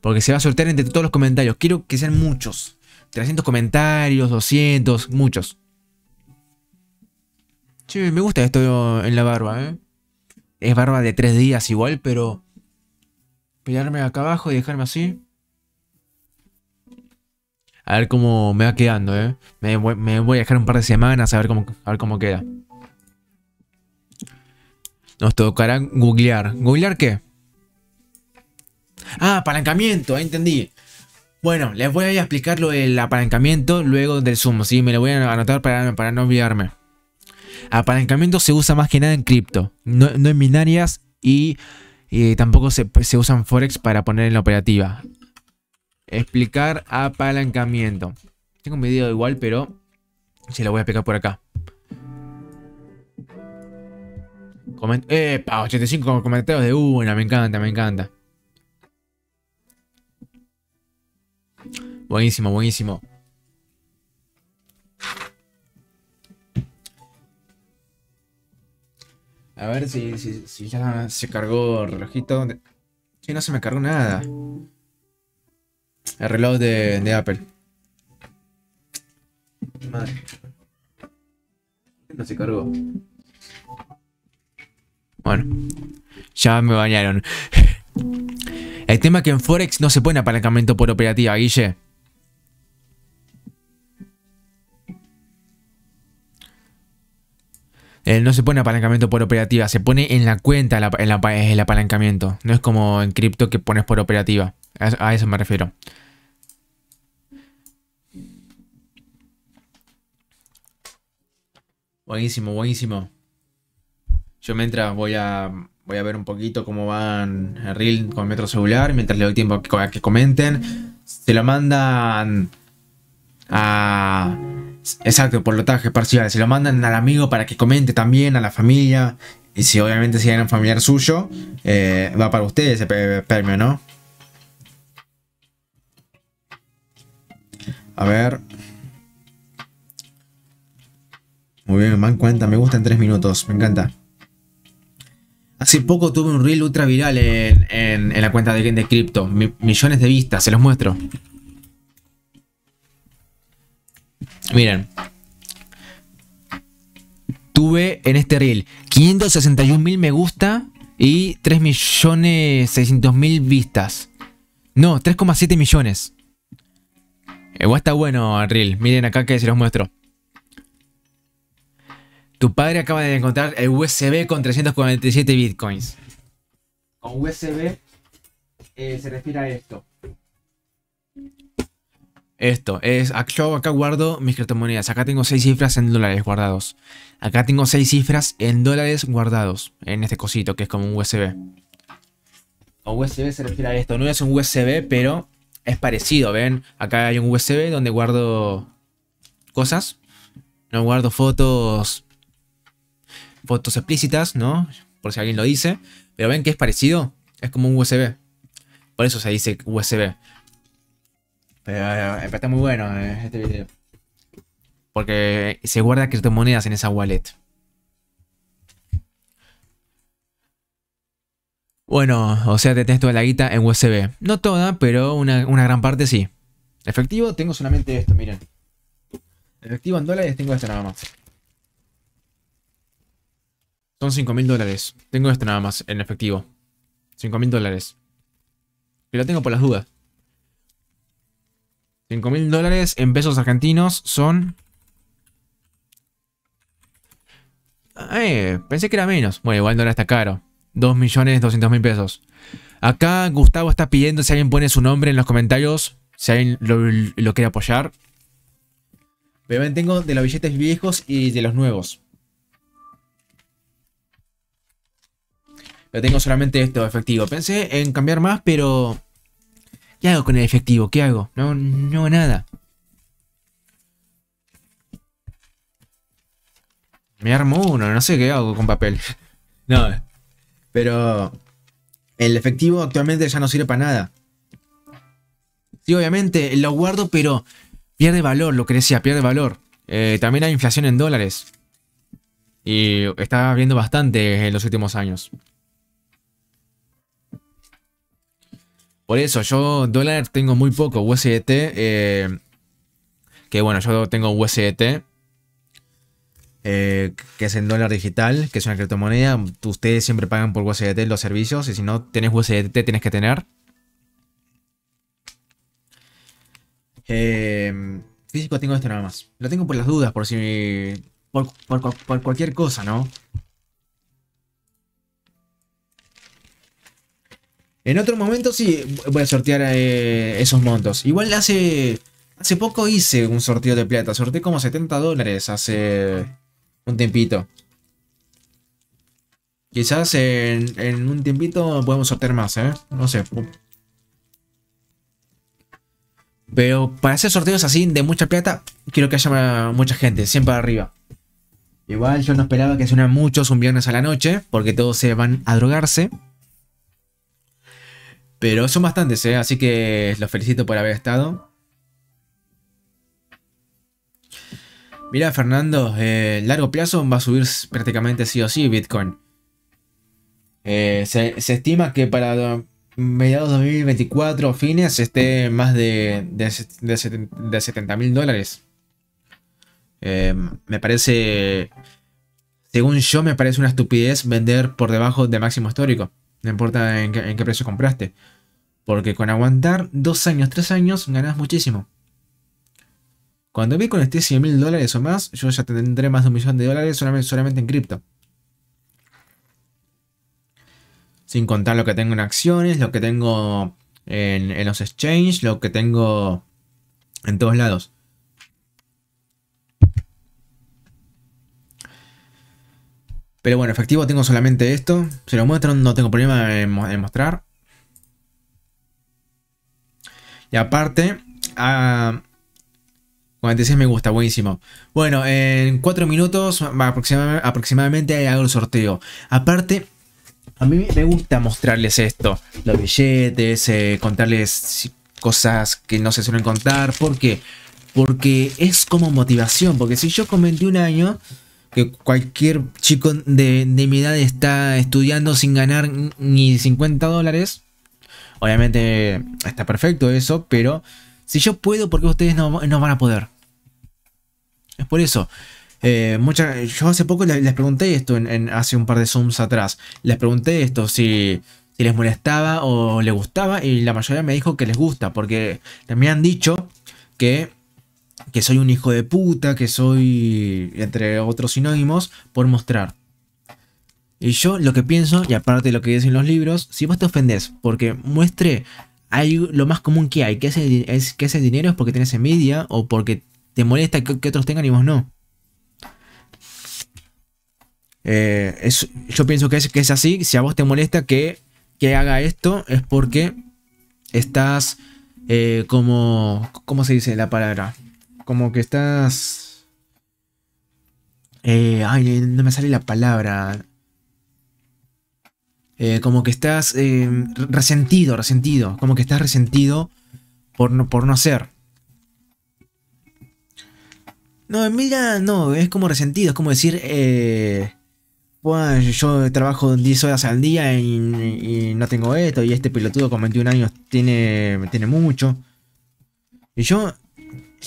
Porque se va a soltar entre todos los comentarios. Quiero que sean muchos. 300 comentarios, 200, muchos. Sí, me gusta esto en la barba, ¿eh? Es barba de tres días igual, pero... Pillarme acá abajo y dejarme así. A ver cómo me va quedando, ¿eh? Me, voy a dejar un par de semanas a ver cómo, a ver cómo queda. Nos tocará googlear. ¿Googlear qué? Ah, apalancamiento, ahí entendí. Bueno, les voy a explicar lo del apalancamiento luego del zoom, ¿sí? Me lo voy a anotar para, para no olvidarme. Apalancamiento se usa más que nada en cripto, no, en binarias y tampoco se, se usan forex para poner en la operativa. Explicar apalancamiento. Tengo un video igual, pero se lo voy a explicar por acá. ¡Epa! 85 comentarios de una, me encanta, me encanta. Buenísimo, buenísimo. A ver si, si, ya se cargó el relojito. Sí, no se me cargó nada. El reloj de, de Apple. Madre. No se cargó. Bueno, ya me bañaron. El tema es que en Forex no se pone apalancamiento por operativa, Guille. Eh, no se pone apalancamiento por operativa, se pone en la cuenta el, apalancamiento. No es como en cripto que pones por operativa. A, eso me refiero. Buenísimo, buenísimo. Yo mientras voy a, voy a ver un poquito cómo van el reel con Metro Celular, mientras le doy tiempo a que comenten. Se lo mandan a Exacto, por lotaje parcial. Se lo mandan al amigo para que comente también, a la familia. Y si obviamente si era un familiar suyo, eh, va para ustedes ese premio, ¿no? A ver. Muy bien, me van cuenta, me gusta en 3 minutos, me encanta. Hace poco tuve un reel ultra viral en, la cuenta de, de Crypto. millones de vistas, se los muestro. Miren. Tuve en este reel 561.000 me gusta y 3.600.000 vistas. No, 3,7 millones. Eh, igual está bueno, el Reel. Miren acá que se los muestro. Tu padre acaba de encontrar el USB con 347 bitcoins. Con USB eh, se refiere a esto. Esto es, yo acá guardo mis criptomonedas, acá tengo 6 cifras en dólares guardados. Acá tengo 6 cifras en dólares guardados, en este cosito que es como un USB. O USB se refiere a esto, no es un USB, pero es parecido, ¿ven? Acá hay un USB donde guardo cosas. No guardo fotos, fotos explícitas, ¿no? Por si alguien lo dice. Pero ven que es parecido, es como un USB. Por eso se dice USB. Eh, pero está muy bueno eh, este video. Porque se guarda criptomonedas en esa wallet. Bueno, o sea, te tenés toda la guita en USB. No toda, pero una, gran parte sí. Efectivo, tengo solamente esto, miren. Efectivo en dólares, tengo esto nada más. Son 5000 mil dólares. Tengo esto nada más en efectivo. 5.000 mil dólares. Pero lo tengo por las dudas. 5 mil dólares en pesos argentinos son... Eh, pensé que era menos. Bueno, igual el dólar está caro. mil pesos. Acá Gustavo está pidiendo si alguien pone su nombre en los comentarios. Si alguien lo, quiere apoyar. ven tengo de los billetes viejos y de los nuevos. Pero tengo solamente esto efectivo. Pensé en cambiar más, pero ¿Qué hago con el efectivo? ¿Qué hago? No, no, nada. Me armo uno, no sé qué hago con papel. no, pero el efectivo actualmente ya no sirve para nada. Sí, obviamente, lo guardo, pero pierde valor, lo que decía, pierde valor. Eh, también hay inflación en dólares. Y está habiendo bastante en los últimos años. Por eso, yo dólar tengo muy poco USDT. Eh, que bueno, yo tengo USDT. Eh, que es el dólar digital, que es una criptomoneda. Ustedes siempre pagan por USDT los servicios. Y si no tenés USDT, tenés que tener. Eh, físico tengo esto nada más. Lo tengo por las dudas, por si. por cualquier cosa, ¿no? En otro momento sí voy a sortear eh, esos montos. Igual hace, hace poco hice un sorteo de plata. Sorteé como 70 dólares hace un tiempito. Quizás en, un tiempito podemos sortear más, ¿eh? No sé. Pero para hacer sorteos así de mucha plata, quiero que haya mucha gente, siempre arriba. Igual yo no esperaba que suenan muchos un viernes a la noche, porque todos se van a drogarse. Pero son bastantes, ¿eh? así que los felicito por haber estado. Mira, Fernando, eh, largo plazo va a subir prácticamente sí o sí Bitcoin. Eh, se, estima que para mediados de 2024 fines esté más de, de, 70 mil dólares. Em, me parece, según yo, me parece una estupidez vender por debajo del máximo histórico. No importa en qué precio compraste. Porque con aguantar dos años, tres años, ganas muchísimo. Cuando con esté 100 mil dólares o más, yo ya tendré más de un millón de dólares solamente, en cripto. Sin contar lo que tengo en acciones, lo que tengo en, los exchanges, lo que tengo en todos lados. Pero bueno, efectivo tengo solamente esto. Se lo muestro, no tengo problema de mostrar. Y aparte, a... 46 me gusta, buenísimo. Bueno, en 4 minutos aproximadamente hago el sorteo. Aparte, a mí me gusta mostrarles esto. Los billetes, eh, contarles cosas que no se suelen contar. ¿Por qué? Porque es como motivación. Porque si yo con 21 años, que cualquier chico de, de mi edad está estudiando sin ganar ni 50 dólares, Obviamente está perfecto eso, pero si yo puedo, ¿por qué ustedes no, van a poder? Es por eso. Eh, yo hace poco les, pregunté esto, hace un par de Zooms atrás. Les pregunté esto, si, les molestaba o les gustaba, y la mayoría me dijo que les gusta, porque me han dicho que que soy un hijo de puta, que soy, entre otros sinónimos, por mostrar. Y yo lo que pienso, y aparte de lo que dicen los libros, si vos te ofendes porque muestre lo más común que hay, que es, que ese dinero es porque tenés envidia o porque te molesta que, otros tengan y vos no. Eh, yo pienso que es, que es así. Si a vos te molesta que, haga esto, es porque estás eh, como. ¿Cómo se dice la palabra? Como que estás. Eh, ay, no me sale la palabra. Eh, como que estás eh, resentido, resentido. Como que estás resentido por no, por no hacer. No, mira, no, es como resentido. Es como decir, eh, yo trabajo 10 horas al día y, no tengo esto. Y este pelotudo con 21 años tiene, tiene mucho. Y yo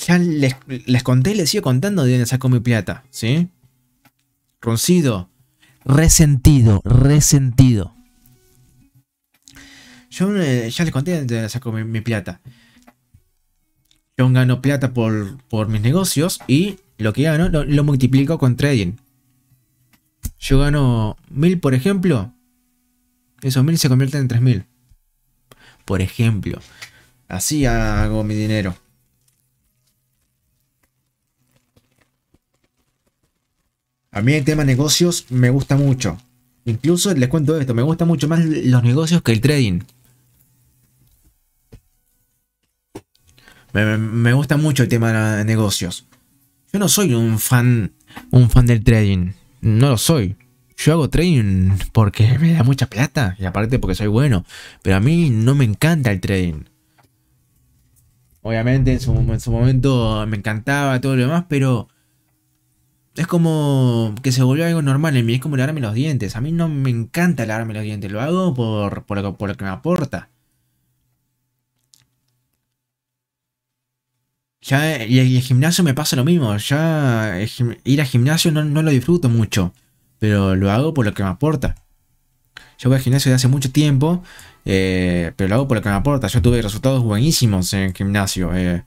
ya les, les conté, les sigo contando de dónde saco mi plata, ¿sí? Roncido, resentido, resentido. Yo eh, ya les conté saco mi, plata. Yo gano plata por, mis negocios y lo que gano lo, multiplico con trading. Yo gano mil, por ejemplo. Esos mil se convierten en tres mil. Por ejemplo. Así hago mi dinero. A mí el tema negocios me gusta mucho. Incluso les cuento esto, me gusta mucho más los negocios que el trading. me, gusta mucho el tema de negocios. Yo no soy un fan, un fan del trading. No lo soy. Yo hago trading porque me da mucha plata y aparte porque soy bueno. Pero a mí no me encanta el trading. Obviamente en su, momento me encantaba todo lo demás, pero es como que se volvió algo normal en mí. Es como lavarme los dientes. A mí no me encanta lavarme los dientes. Lo hago por, por lo que me aporta. Ya, y el, gimnasio me pasa lo mismo. Ya ir al gimnasio no, lo disfruto mucho. Pero lo hago por lo que me aporta. Yo voy al gimnasio desde hace mucho tiempo. Eh, pero lo hago por lo que me aporta. Yo tuve resultados buenísimos en gimnasio. Eh.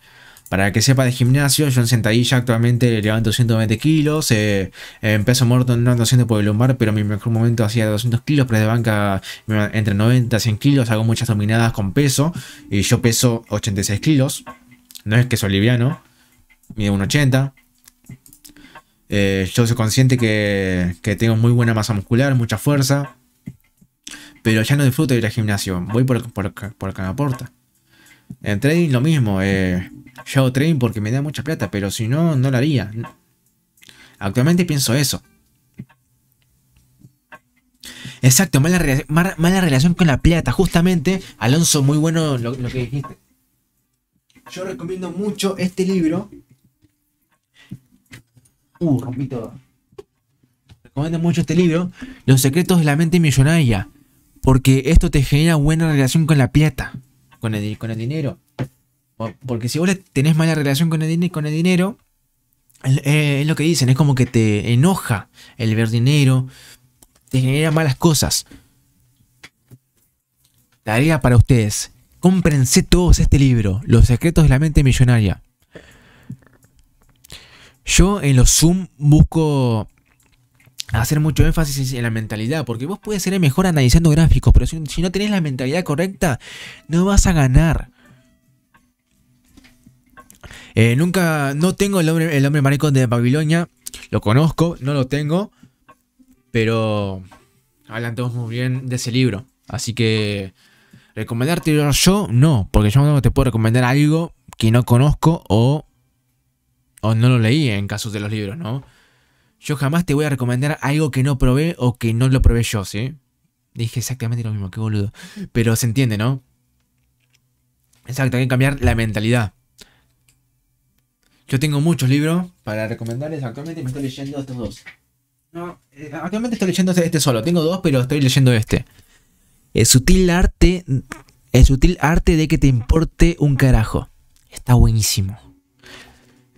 para que sepa de gimnasio, yo en sentadilla actualmente levanto 120 kilos. Eh, en peso muerto no ando haciendo por el lumbar, pero mi mejor momento hacía 200 kilos. Pero de banca entre 90 y 100 kilos. Hago muchas dominadas con peso. Y yo peso 86 kilos. No es que soy liviano. Mide 1,80. Eh, yo soy consciente que, tengo muy buena masa muscular, mucha fuerza. Pero ya no disfruto de ir al gimnasio. Voy por, por, por que aporta. En trading lo mismo. Eh, yo hago trading porque me da mucha plata. Pero si no, no lo haría. Actualmente pienso eso. Exacto, mala, relación con la plata. Justamente, Alonso, muy bueno lo que dijiste. Yo recomiendo mucho este libro. Uh, rompí todo. Recomiendo mucho este libro, Los secretos de la mente millonaria, porque esto te genera buena relación con la pieta con el, con el dinero. Porque si vos tenés mala relación con el, con el dinero, eh, es lo que dicen, es como que te enoja el ver dinero, te genera malas cosas. Tarea para ustedes. Comprense todos este libro, Los secretos de la mente millonaria. Yo en los Zoom busco hacer mucho énfasis en la mentalidad, porque vos puedes ser el mejor analizando gráficos, pero si, no tenés la mentalidad correcta, no vas a ganar. Eh, nunca, no tengo el hombre, el hombre marico de Babilonia, lo conozco, no lo tengo, pero hablan todos muy bien de ese libro, así que ¿Recomendarte yo, no, porque yo no te puedo recomendar algo que no conozco o, o no lo leí en casos de los libros, ¿no? Yo jamás te voy a recomendar algo que no probé o que no lo probé yo, ¿sí? Dije exactamente lo mismo, qué boludo. Pero se entiende, ¿no? Exacto, hay que cambiar la mentalidad. Yo tengo muchos libros para recomendarles. Actualmente me estoy leyendo estos dos. No, eh, actualmente estoy leyendo este solo. Tengo dos, pero estoy leyendo este. El sutil arte, sutil arte de que te importe un carajo. Está buenísimo.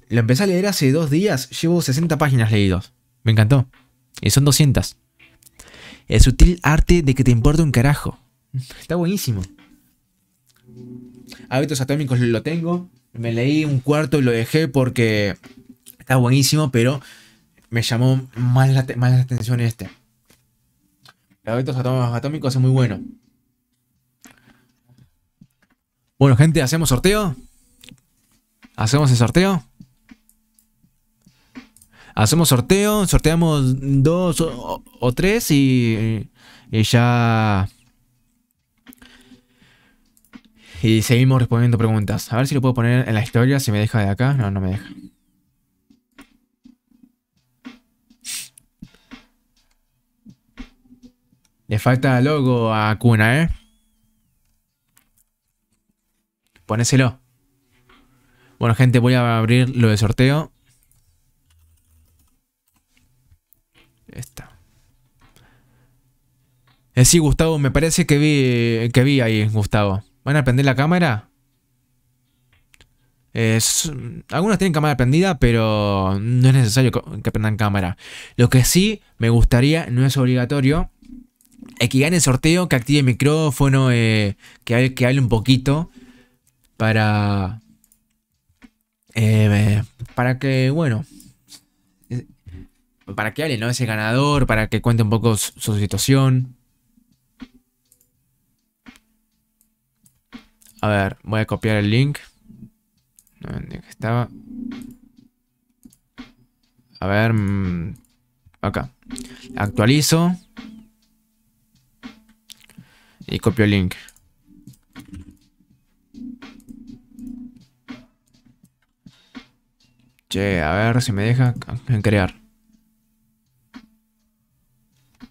Lo empecé a leer hace dos días, llevo 60 páginas leídos. Me encantó. Y son 200. El sutil arte de que te importe un carajo. Está buenísimo. Hábitos atómicos lo tengo. Me leí un cuarto y lo dejé porque está buenísimo, pero me llamó más la, más la atención este los atómicos es muy bueno. Bueno, gente, ¿hacemos sorteo? ¿Hacemos el sorteo? Hacemos sorteo, sorteamos dos o, tres y, y ya... Y seguimos respondiendo preguntas. A ver si lo puedo poner en la historia, si me deja de acá. No, no me deja. Le falta logo a Cuna, ¿eh? Póneselo. Bueno, gente, voy a abrir lo de sorteo. Esta. Eh, sí, Gustavo, me parece que vi, que vi ahí, Gustavo. ¿Van a prender la cámara? Es, eh, algunos tienen cámara prendida, pero no es necesario que prendan cámara. Lo que sí me gustaría, no es obligatorio, es que gane el sorteo, que active el micrófono, eh, que, que, hable un poquito para... Eh, para que, bueno... Eh, para que hable, ¿no? Ese ganador, para que cuente un poco su, situación. A ver, voy a copiar el link. No, que estaba? A ver... Mm, acá. Actualizo y copio el link. Che, a ver si me deja crear.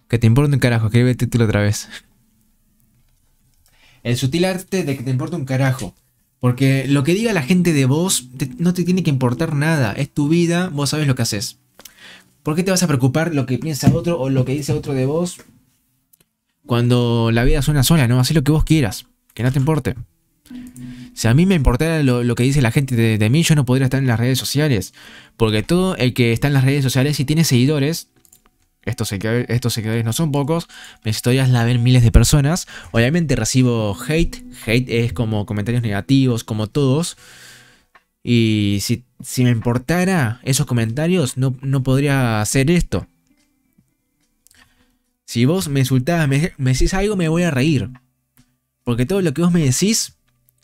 Que te importa un carajo, escribe el título otra vez. El sutil arte de que te importa un carajo. Porque lo que diga la gente de vos no te tiene que importar nada. Es tu vida, vos sabes lo que haces. ¿Por qué te vas a preocupar lo que piensa otro o lo que dice otro de vos? cuando la vida es una sola, ¿no? Hacé lo que vos quieras, que no te importe. Si a mí me importara lo, que dice la gente de, mí, yo no podría estar en las redes sociales. Porque todo el que está en las redes sociales y tiene seguidores, estos seguidores, no son pocos, mis historias la ven miles de personas. Obviamente recibo hate, hate es como comentarios negativos, como todos. Y si, me importara esos comentarios, no, no podría hacer esto. Si vos me insultás, me, decís algo, me voy a reír. Porque todo lo que vos me decís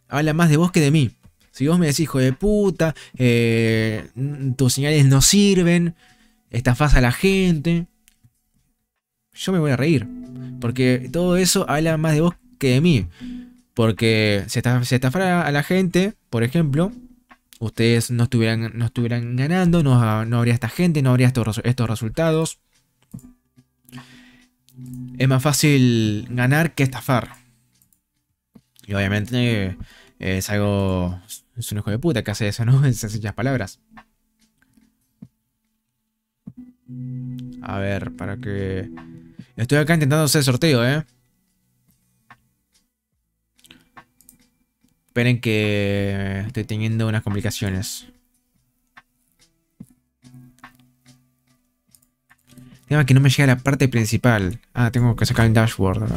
habla más de vos que de mí. Si vos me decís, hijo de puta, eh, tus señales no sirven, estafás a la gente, yo me voy a reír. Porque todo eso habla más de vos que de mí. Porque si, estafara a la gente, por ejemplo, ustedes no estuvieran, no ganando, no, habría esta gente, no habría estos resultados es más fácil ganar que estafar. Y obviamente eh, es algo... Es un hijo de puta que hace eso, ¿no? En sencillas palabras. A ver, para que... Estoy acá intentando hacer sorteo, ¿eh? Esperen que estoy teniendo unas complicaciones. que no me llega a la parte principal. Ah, tengo que sacar el dashboard.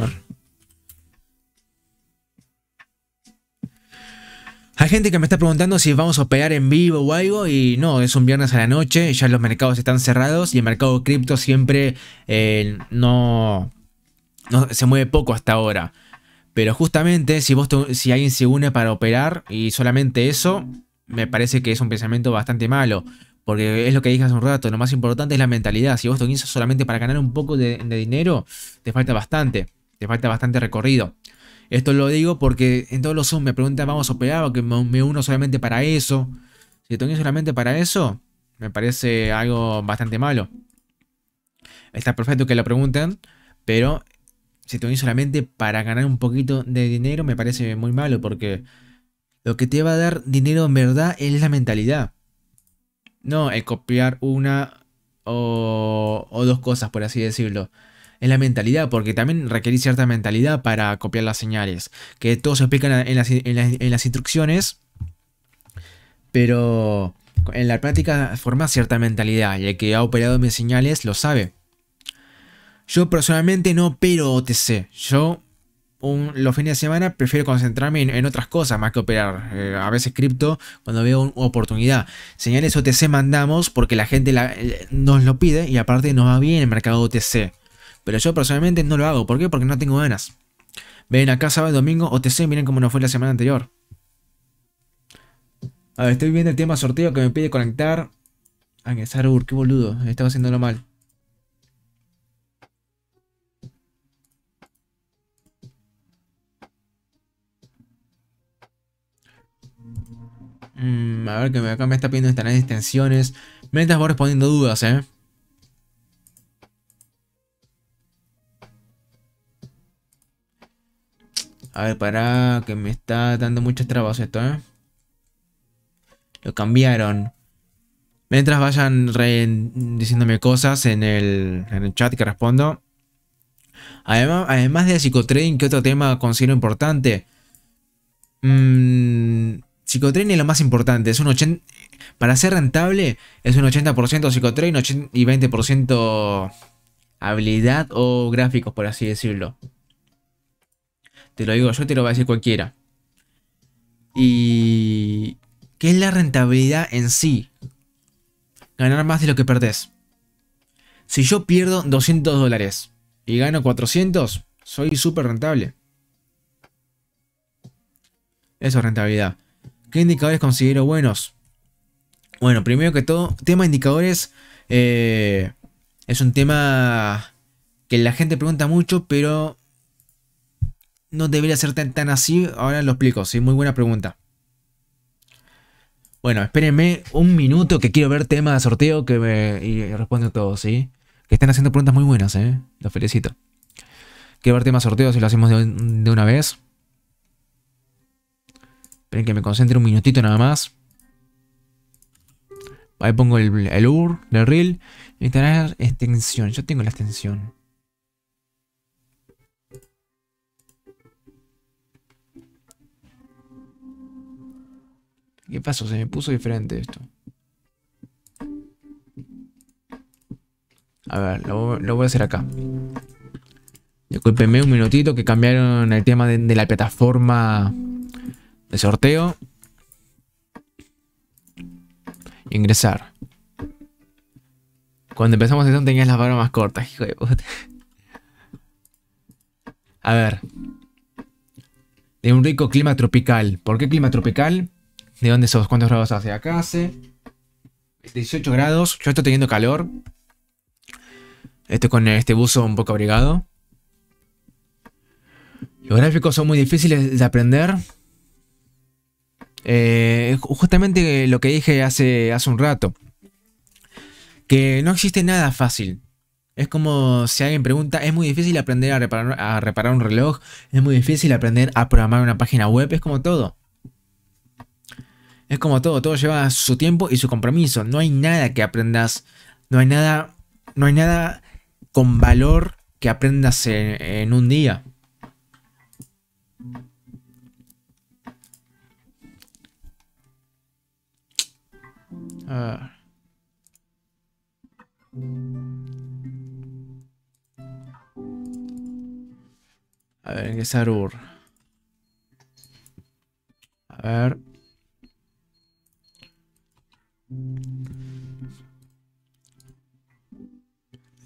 Hay gente que me está preguntando si vamos a operar en vivo o algo y no, es un viernes a la noche, ya los mercados están cerrados y el mercado cripto siempre eh, no, se mueve poco hasta ahora. Pero justamente si, vos si alguien se une para operar y solamente eso, me parece que es un pensamiento bastante malo. Porque es lo que dije hace un rato, lo más importante es la mentalidad. Si vos te solamente para ganar un poco de, dinero, te falta bastante. Te falta bastante recorrido. Esto lo digo porque en todos los Zoom me preguntan, vamos a operar, que me uno solamente para eso. Si te solamente para eso, me parece algo bastante malo. Está perfecto que lo pregunten, pero si te solamente para ganar un poquito de dinero, me parece muy malo porque lo que te va a dar dinero en verdad es la mentalidad. No, el copiar una o, dos cosas, por así decirlo. Es la mentalidad, porque también requerís cierta mentalidad para copiar las señales. Que todo se explica en las, instrucciones, pero en la práctica forma cierta mentalidad y el que ha operado mis señales lo sabe. Yo personalmente no opero OTC, yo los fines de semana prefiero concentrarme en, otras cosas más que operar. Eh, a veces cripto cuando veo una oportunidad. Señales OTC mandamos porque la gente eh, nos lo pide y aparte nos va bien el mercado OTC. Pero yo personalmente no lo hago. ¿Por qué? Porque no tengo ganas. Ven acá sábado domingo OTC, miren cómo nos fue la semana anterior. A ver, estoy viendo el tema sorteo que me pide conectar. Ah, que qué boludo, estaba haciéndolo mal. Mm, a ver, que acá me está pidiendo instalar extensiones. Mientras voy respondiendo dudas, ¿eh? A ver, pará que me está dando muchos trabas esto, ¿eh? Lo cambiaron. Mientras vayan diciéndome cosas en el, chat que respondo. Además, además de psicotrading, ¿qué otro tema considero importante? Mmm Psicotrain es lo más importante. Es un 80, para ser rentable es un 80% psicotrain y 20% habilidad o gráficos, por así decirlo. Te lo digo yo, te lo va a decir cualquiera. Y... ¿Qué es la rentabilidad en sí? Ganar más de lo que perdés. Si yo pierdo 200 dólares y gano 400, soy súper rentable. Eso es rentabilidad. ¿Qué indicadores considero buenos? Bueno, primero que todo, tema de indicadores eh, es un tema que la gente pregunta mucho, pero no debería ser tan, así. Ahora lo explico, sí, muy buena pregunta. Bueno, espérenme un minuto que quiero ver tema de sorteo que me, y respondo todo, ¿sí? Que están haciendo preguntas muy buenas, ¿eh? Los felicito. Quiero ver tema de sorteo si lo hacemos de, de una vez. Esperen que me concentre un minutito nada más. Ahí pongo el, el UR reel. Y extensión. Yo tengo la extensión. ¿Qué pasó? Se me puso diferente esto. A ver, lo, voy a hacer acá. Disculpenme un minutito que cambiaron el tema de, de la plataforma de sorteo. Ingresar. Cuando empezamos eso tenías las barras más cortas, hijo de puta. A ver. De un rico clima tropical. ¿Por qué clima tropical? ¿De dónde sos? ¿Cuántos grados hace? Acá hace 18 grados. Yo estoy teniendo calor. Estoy con este buzo un poco abrigado. Los gráficos son muy difíciles de aprender. Eh, justamente eh, lo que dije hace, hace un rato. Que no existe nada fácil. Es como si alguien pregunta, es muy difícil aprender a reparar, un reloj, es muy difícil aprender a programar una página web, es como todo. Es como todo, todo lleva su tiempo y su compromiso. No hay nada que aprendas, no hay nada, no hay nada con valor que aprendas en un día. Ah. A ver. A es Arur? A ver.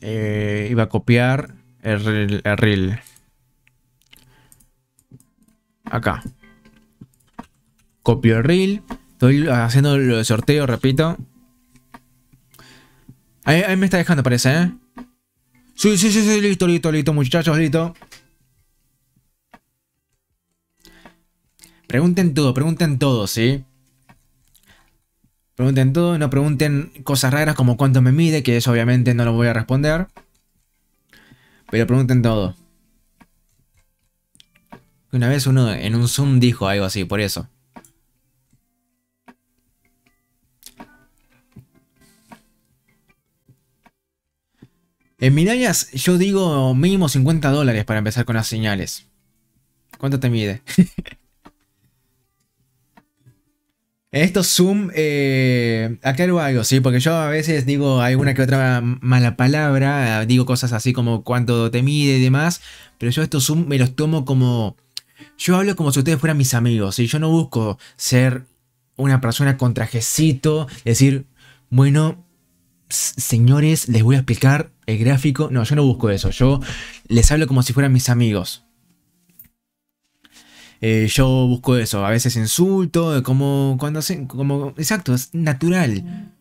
Eh, iba a copiar el reel, el Acá. Copio el reel. Estoy haciendo el sorteo, repito. Ahí, me está dejando, parece, ¿eh? Sí, sí, sí, sí, listo, listo, listo, muchachos, listo. Pregunten todo, pregunten todo, ¿sí? Pregunten todo, no pregunten cosas raras como cuánto me mide, que eso obviamente no lo voy a responder. Pero pregunten todo. Una vez uno en un Zoom dijo algo así, por eso. En minarias yo digo mínimo 50 dólares para empezar con las señales. ¿Cuánto te mide? Estos Zoom, acá eh, aclaro algo, sí, porque yo a veces digo alguna que otra mala palabra, digo cosas así como cuánto te mide y demás, pero yo estos Zoom me los tomo como... Yo hablo como si ustedes fueran mis amigos, y yo no busco ser una persona con trajecito, decir, bueno, señores, les voy a explicar el gráfico. No, yo no busco eso. Yo les hablo como si fueran mis amigos. Eh, yo busco eso. A veces insulto, como cuando hacen. Como, exacto, es natural.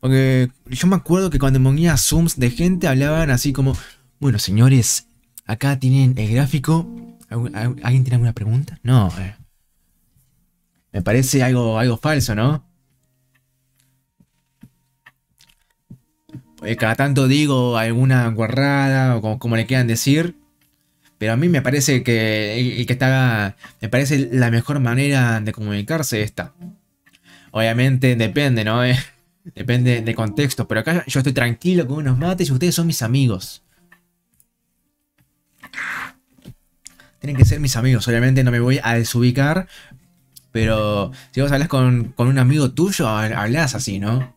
Porque yo me acuerdo que cuando ponía zooms de gente hablaban así como: Bueno, señores, acá tienen el gráfico. ¿Alguien tiene alguna pregunta? No. Eh. Me parece algo, algo falso, ¿no? Eh, cada tanto digo alguna guarrada o como, le quieran decir. Pero a mí me parece que que está. Me parece la mejor manera de comunicarse esta. Obviamente depende, ¿no? Eh, depende de contexto. Pero acá yo estoy tranquilo con unos mates y ustedes son mis amigos. Tienen que ser mis amigos. Obviamente no me voy a desubicar. Pero si vos hablas con, con un amigo tuyo, hablas así, ¿no?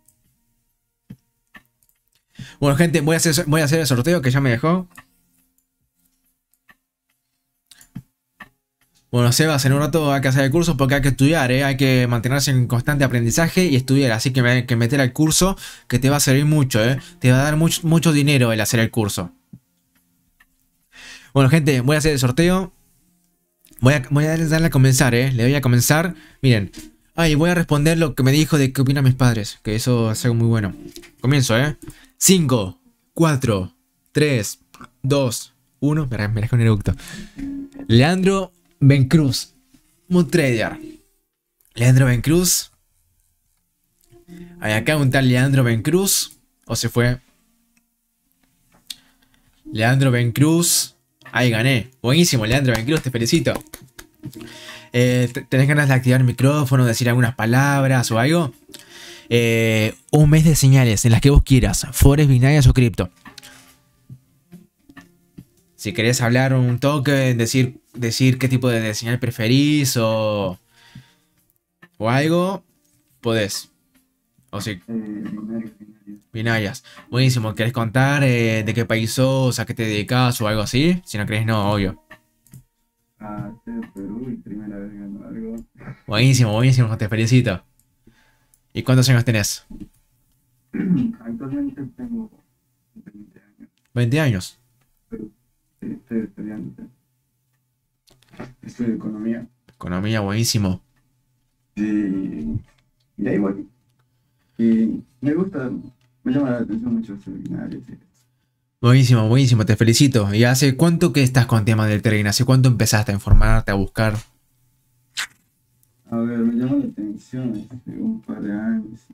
Bueno, gente, voy a hacer, el sorteo que ya me dejó. Bueno, Sebas, en un rato hay que hacer el curso porque hay que estudiar, ¿eh? hay que mantenerse en constante aprendizaje y estudiar. Así que, me, que meter al curso que te va a servir mucho, ¿eh? te va a dar mucho, dinero el hacer el curso. Bueno, gente, voy a hacer el sorteo. Voy a, a darle a comenzar, ¿eh? le voy a comenzar. Miren, ay, voy a responder lo que me dijo de qué opinan mis padres, que eso es algo muy bueno. Comienzo, ¿eh? 5, 4, 3, 2, 1. Me con un eructo. Leandro Cruz Mood trader. Leandro Cruz Hay acá un tal Leandro Ben Cruz O se fue. Leandro Ben Cruz Ahí gané. Buenísimo, Leandro Cruz te felicito. Eh, ¿Tenés ganas de activar el micrófono, decir algunas palabras o algo? Eh, un mes de señales en las que vos quieras, Forex, binarias o cripto. Si querés hablar un token, decir, decir qué tipo de, señal preferís o, o algo, podés. O si. Eh, binarias. Buenísimo. ¿Querés contar eh, de qué país sos, a qué te dedicas o algo así? Si no crees, no, obvio. Ah, primera vez algo. Buenísimo, buenísimo, te felicito. ¿Y cuántos años tenés? Actualmente tengo 20 años. ¿20 años? Estoy Estudio economía. Economía, buenísimo. Y, y ahí voy. Y me gusta, me llama la atención mucho el seminarios. Buenísimo, buenísimo, te felicito. ¿Y hace cuánto que estás con tema del trading? ¿Hace cuánto empezaste a informarte, a buscar? A ver, me llama la atención hace este, un par de años.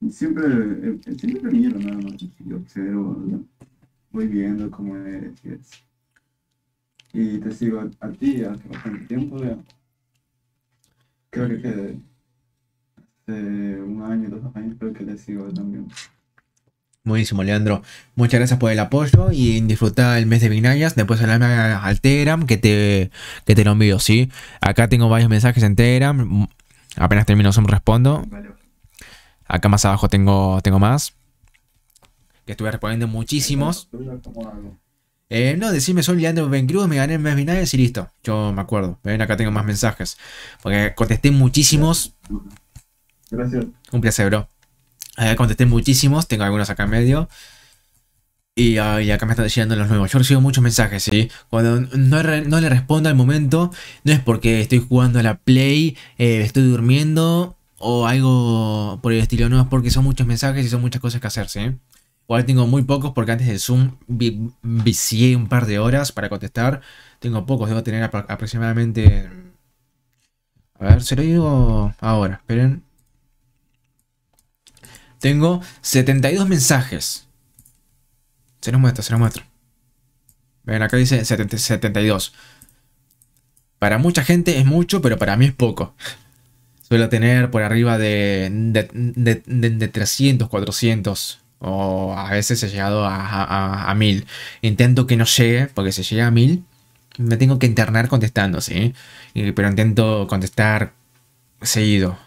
Y siempre, me siempre miro nada más. Yo observo, voy viendo cómo eres y te sigo a, ti hace bastante tiempo, Creo que hace un año, dos años, creo que te sigo también. Buenísimo, Leandro. Muchas gracias por el apoyo y disfrutar el mes de vinayas Después hablarme al Telegram que te, te lo envío, ¿sí? Acá tengo varios mensajes en Telegram. Apenas termino, son respondo. Acá más abajo tengo, tengo más. Que estuve respondiendo muchísimos. Eh, no, decime, soy Leandro Bencruz, me gané el mes Vinayas y listo. Yo me acuerdo. Ven, acá tengo más mensajes. Porque contesté muchísimos. Gracias. Un placer, bro. Eh, contesté muchísimos, tengo algunos acá en medio. Ah, y, acá me están llegando los nuevos. Yo recibo muchos mensajes, ¿sí? Cuando no, le respondo al momento, no es porque estoy jugando a la Play, eh, estoy durmiendo o algo por el estilo. No, es porque son muchos mensajes y son muchas cosas que hacer, ¿sí? Igual tengo muy pocos porque antes del Zoom vicié un par de horas para contestar. Tengo pocos, debo tener aproximadamente... A ver, se lo digo ahora, esperen. Tengo 72 mensajes. Se los muestro, se los muestro. Ven, acá dice 72. Para mucha gente es mucho, pero para mí es poco. Suelo tener por arriba de, 300, 400 o a veces he llegado a, a, Intento que no llegue, porque si llega a 1000, me tengo que internar contestando, ¿sí? pero intento contestar seguido.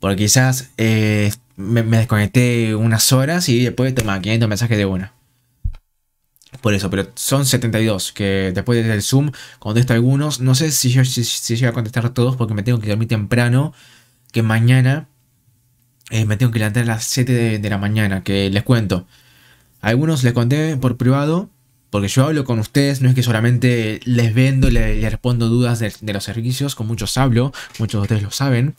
Porque quizás eh, me, desconecté unas horas y después tomaba 500 mensajes de una. Por eso, pero son 72, que después del Zoom contesto algunos. No sé si yo si, si contestar a todos porque me tengo que dormir temprano, que mañana eh, me tengo que levantar a las 7 de, la mañana, que les cuento. A algunos les conté por privado, porque yo hablo con ustedes, no es que solamente les vendo, les, respondo dudas de, de, los servicios, con muchos hablo, muchos de ustedes lo saben.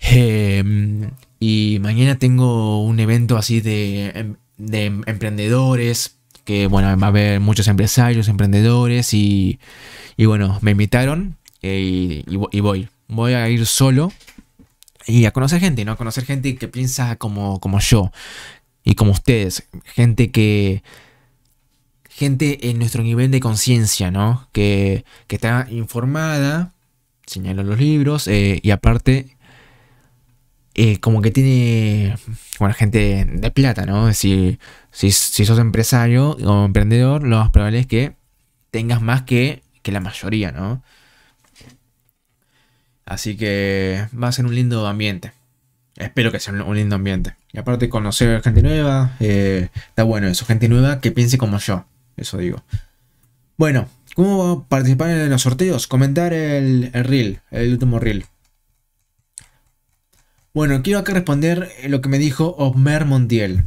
Em, y mañana tengo un evento así de, em, em, emprendedores, que bueno, va a haber muchos empresarios, emprendedores y, y bueno, me invitaron eh, y, voy. Voy a ir solo y a conocer gente, ¿no? A conocer gente que piensa como, como yo y como ustedes. Gente que... Gente en nuestro nivel de conciencia, ¿no? Que, que está informada, señala los libros eh, y aparte eh, como que tiene, gente de plata, ¿no? Si, si, si, sos empresario o emprendedor, lo más probable es que tengas más que, que la mayoría, ¿no? Así que va a ser un lindo ambiente. Espero que sea un, lindo ambiente. Y aparte conocer gente nueva, eh, está bueno eso, gente nueva que piense como yo, eso digo. Bueno, ¿cómo participar en los sorteos? Comentar el, el reel, el último reel. Bueno, quiero acá responder eh, lo que me dijo Omer Mondiel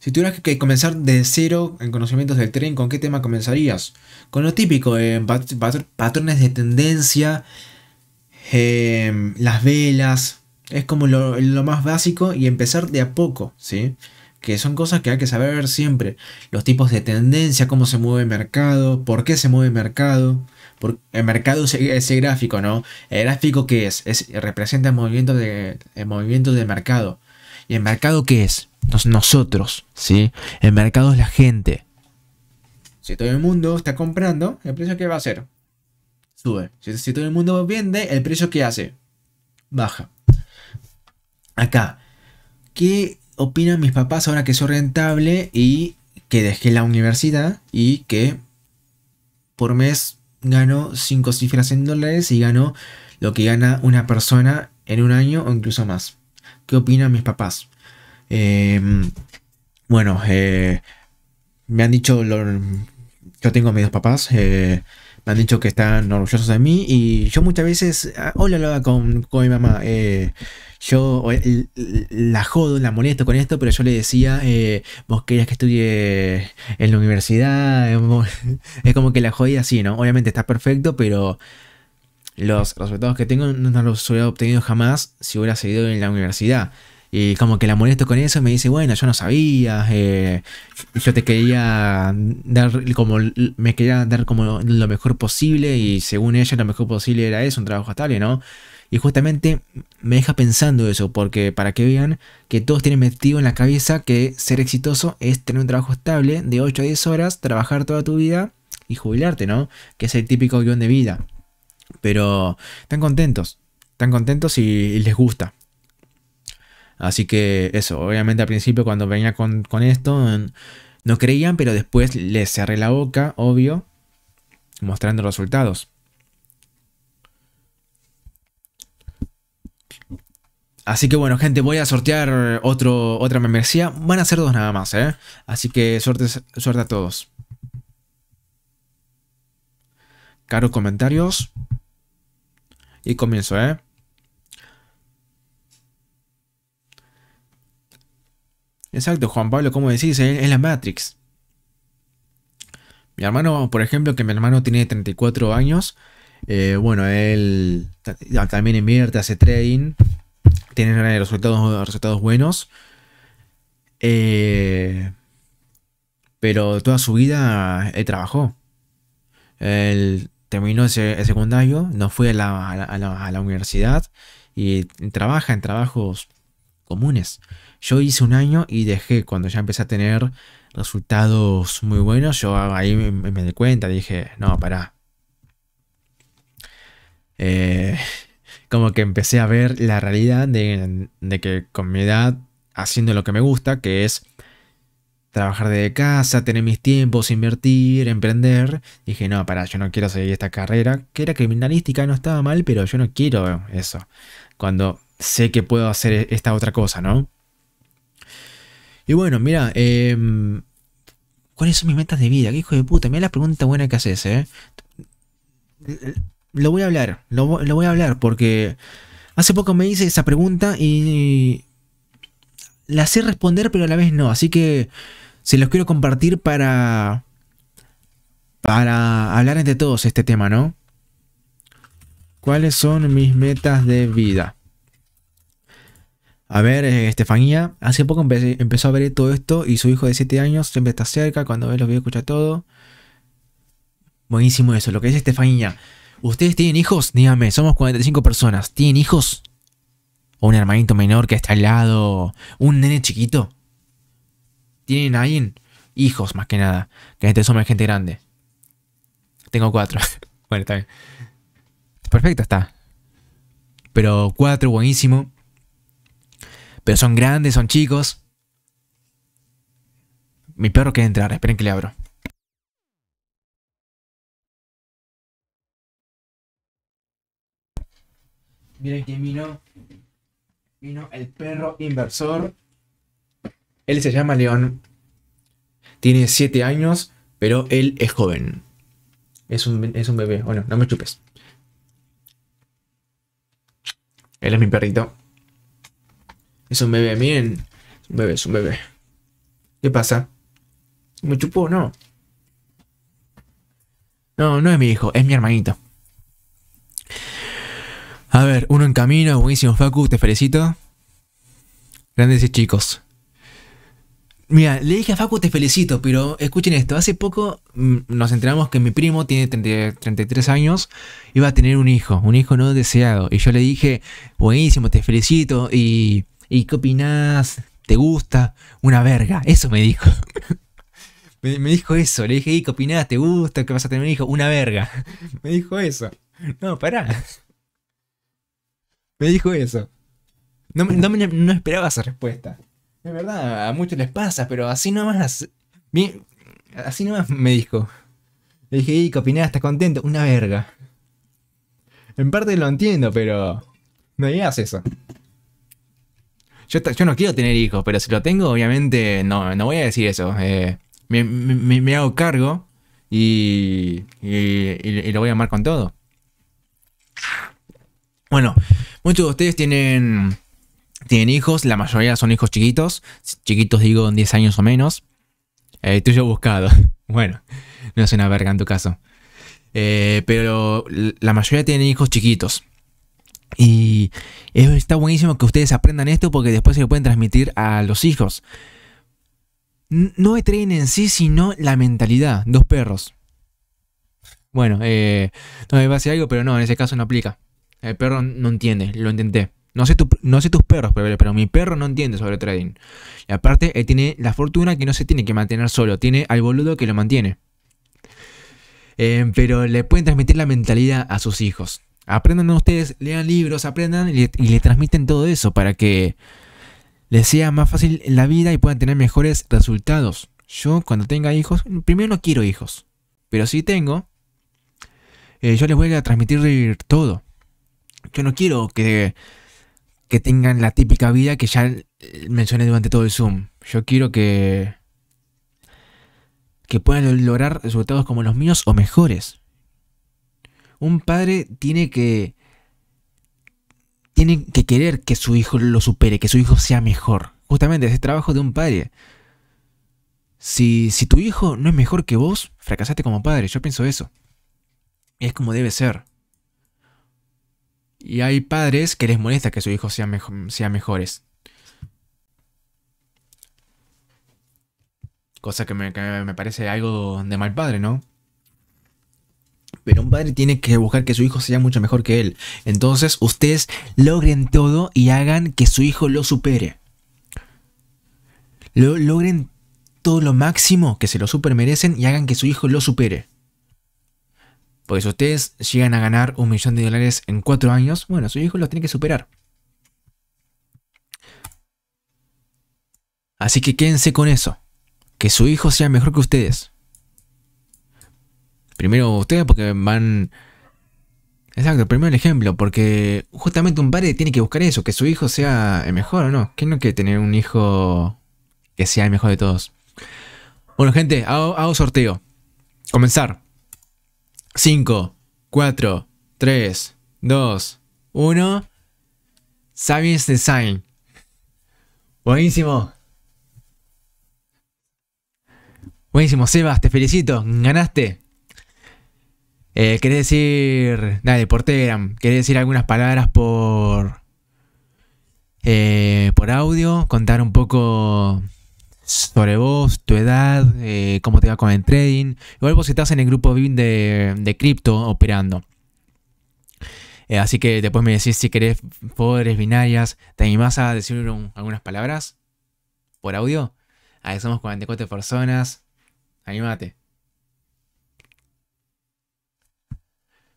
Si tuvieras que comenzar de cero en conocimientos del tren, ¿con qué tema comenzarías? Con lo típico, patrones de tendencia, em, las velas, es como lo, lo, más básico y empezar de a poco, ¿sí? Que son cosas que hay que saber siempre. Los tipos de tendencia, cómo se mueve el mercado, por qué se mueve el mercado el mercado es ese, gráfico, ¿no? El gráfico que es, representa el movimiento, de, el del mercado. ¿Y el mercado qué es? nosotros, ¿sí? El mercado es la gente. Si todo el mundo está comprando, ¿el precio qué va a hacer? Sube. Si, si todo el mundo vende, ¿el precio qué hace? Baja. Acá. ¿Qué opinan mis papás ahora que soy rentable y que dejé la universidad y que por mes ganó 5 cifras en dólares y ganó lo que gana una persona en un año o incluso más. ¿Qué opinan mis papás? Em, bueno, eh, me han dicho, lo, yo tengo dos papás, eh, me han dicho que están orgullosos de mí y yo muchas veces, ah, hola, hola con, con mi mamá, eh, yo eh, la jodo, la molesto con esto, pero yo le decía, eh, vos querías que estudie en la universidad, es como que la jodía así, ¿no? Obviamente está perfecto, pero los resultados que tengo no los hubiera obtenido jamás si hubiera seguido en la universidad. Y como que la molesto con eso, y me dice, bueno, yo no sabía, eh, yo te quería dar como, me quería dar como lo mejor posible y según ella lo mejor posible era eso, un trabajo estable, ¿no? Y justamente me deja pensando eso, porque para que vean que todos tienen metido en la cabeza que ser exitoso es tener un trabajo estable de 8 a 10 horas, trabajar toda tu vida y jubilarte, ¿no? Que es el típico guión de vida. Pero están contentos, están contentos y les gusta. Así que eso, obviamente al principio cuando venía con, esto no creían, pero después les cerré la boca, obvio, mostrando resultados. Así que bueno, gente, voy a sortear otro, otra membresía. Van a ser dos nada más, ¿eh? Así que suerte, suerte a todos. Caros comentarios. Y comienzo, ¿eh? Exacto, Juan Pablo, como decís, es, la Matrix. Mi hermano, por ejemplo, que mi hermano tiene 34 años, eh, bueno, él también invierte, hace trading, tiene resultados, buenos. Eh, pero toda su vida él trabajó. Él terminó ese, el secundario, no fue a la, universidad y trabaja en trabajos comunes. Yo hice un año y dejé cuando ya empecé a tener resultados muy buenos. Yo ahí me, di cuenta, dije, no, pará. Eh, como que empecé a ver la realidad de, de que con mi edad, haciendo lo que me gusta, que es trabajar de casa, tener mis tiempos, invertir, emprender. Dije, no, pará, yo no quiero seguir esta carrera, que era criminalística, no estaba mal, pero yo no quiero eso. Cuando sé que puedo hacer e, esta otra cosa, ¿no? Y bueno, mira, em, ¿cuáles son mis metas de vida? ¿Qué hijo de puta? Mira la pregunta buena que haces, ¿eh? Lo voy a hablar, lo, voy a hablar porque hace poco me hice esa pregunta y la sé responder, pero a la vez no. Así que se los quiero compartir para. para hablar entre todos este tema, ¿no? ¿Cuáles son mis metas de vida? A ver, eh, Estefanía, hace poco empezó a ver todo esto y su hijo de 7 años siempre está cerca, cuando ve los videos escucha todo. Buenísimo eso, lo que dice Estefanía. ¿Ustedes tienen hijos? Díganme, somos 45 personas. ¿Tienen hijos? ¿O un hermanito menor que está al lado? ¿Un nene chiquito? ¿Tienen alguien? Hijos, más que nada. Que gente este somos gente grande. Tengo cuatro. bueno, está bien. Perfecto, está. Pero cuatro, buenísimo. Pero son grandes, son chicos. Mi perro quiere entrar, esperen que le abro. Miren que vino. Vino el perro inversor. Él se llama León. Tiene 7 años, pero él es joven. Es un, es un bebé. Bueno, no me chupes. Él es mi perrito. Es un bebé, miren. Es un bebé, es un bebé. ¿Qué pasa? ¿Me chupó? o No. No, no es mi hijo, es mi hermanito. A ver, uno en camino, buenísimo Facu, te felicito. Grandes chicos. Mira, le dije a Facu te felicito, pero escuchen esto, hace poco mm, nos enteramos que mi primo tiene 33 años, y va a tener un hijo, un hijo no deseado, y yo le dije, buenísimo, te felicito, y ¿y qué opinás? ¿Te gusta? Una verga, eso me dijo. me, dijo eso, le dije, ¿y qué opinás? ¿Te gusta? ¿Qué vas a tener? un hijo una verga. me dijo eso. No, pará. me dijo eso. No, no, no, esperaba esa respuesta. Es verdad, a muchos les pasa, pero así nomás. Bien, así nomás me dijo. Le dije, ¿y qué opinás? ¿Estás contento? Una verga. En parte lo entiendo, pero. No digas eso. Yo, no quiero tener hijos, pero si lo tengo, obviamente no, no voy a decir eso. Eh, me, hago cargo y, lo voy a amar con todo. Bueno, muchos de ustedes tienen, tienen hijos, la mayoría son hijos chiquitos, chiquitos digo en 10 años o menos. Eh, yo buscado. Bueno, no es una verga en tu caso. Eh, pero la mayoría tienen hijos chiquitos. Y está buenísimo que ustedes aprendan esto porque después se lo pueden transmitir a los hijos. No el trading en sí, sino la mentalidad. Dos perros. Bueno, eh, no me va a decir algo, pero no, en ese caso no aplica. El perro no entiende, lo intenté. No sé, no sé tus perros, pero, mi perro no entiende sobre trading. Y aparte, él tiene la fortuna que no se tiene que mantener solo, tiene al boludo que lo mantiene. Eh, pero le pueden transmitir la mentalidad a sus hijos. Aprendan ustedes, lean libros, aprendan y le, transmiten todo eso para que les sea más fácil la vida y puedan tener mejores resultados. Yo cuando tenga hijos, primero no quiero hijos, pero si tengo, eh, yo les voy a transmitir todo. Yo no quiero que, tengan la típica vida que ya eh, mencioné durante todo el Zoom. Yo quiero que, que puedan lograr resultados como los míos o mejores un padre tiene que tiene que querer que su hijo lo supere, que su hijo sea mejor. Justamente ese trabajo de un padre. Si, si tu hijo no es mejor que vos, fracasaste como padre. Yo pienso eso. Es como debe ser. Y hay padres que les molesta que su hijo sea, mejor. sea mejores. Cosa que me parece algo de mal padre, ¿no? Pero un padre tiene que buscar que su hijo sea mucho mejor que él. Entonces, ustedes logren todo y hagan que su hijo lo supere. logren todo lo máximo que se lo super merecen y hagan que su hijo lo supere. Porque si ustedes llegan a ganar un millón de dólares en cuatro años, bueno, su hijo lo tiene que superar. Así que quédense con eso. Que su hijo sea mejor que ustedes. Primero ustedes porque van... Exacto, primero el ejemplo, porque justamente un padre tiene que buscar eso, que su hijo sea el mejor o no. ¿Quién no quiere tener un hijo que sea el mejor de todos? Bueno, gente, hago, sorteo. Comenzar. 5, 4, 3, 2, 1. Sabies Design. Buenísimo. Buenísimo, Sebas, te felicito. Ganaste. Eh, ¿Querés decir, dale, por Telegram, querés decir algunas palabras por, eh, por audio, contar un poco sobre vos, tu edad, eh, cómo te va con el trading. Igual vos estás en el grupo BIM de, cripto operando. así que después me decís si querés poderes binarias. ¿Te animás a decir algunas palabras por audio? Ahí somos 44 personas. Anímate.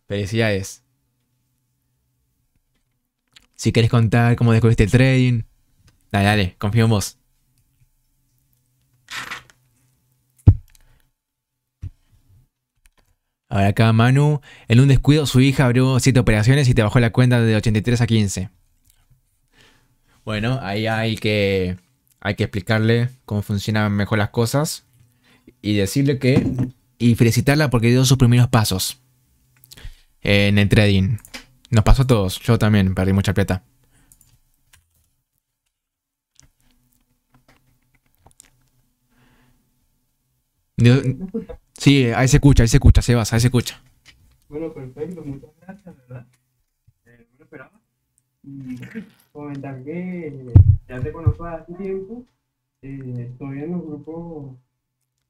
Felicidades. Si querés contar cómo descubriste el trading, dale, dale, confío en vos. Ahora acá Manu, en un descuido su hija abrió 7 operaciones y te bajó la cuenta de 83 a 15. Bueno, ahí hay que, hay que explicarle cómo funcionan mejor las cosas y decirle que... y felicitarla porque dio sus primeros pasos. Eh, en el trading. Nos pasó a todos, yo también perdí mucha plata. Sí, ahí se escucha, ahí se escucha, Sebas, ahí se escucha. Bueno, perfecto, muchas gracias, ¿verdad? Eh, bueno esperaba. comentar que eh, ya te conozco hace tiempo. Eh, estoy en los grupos,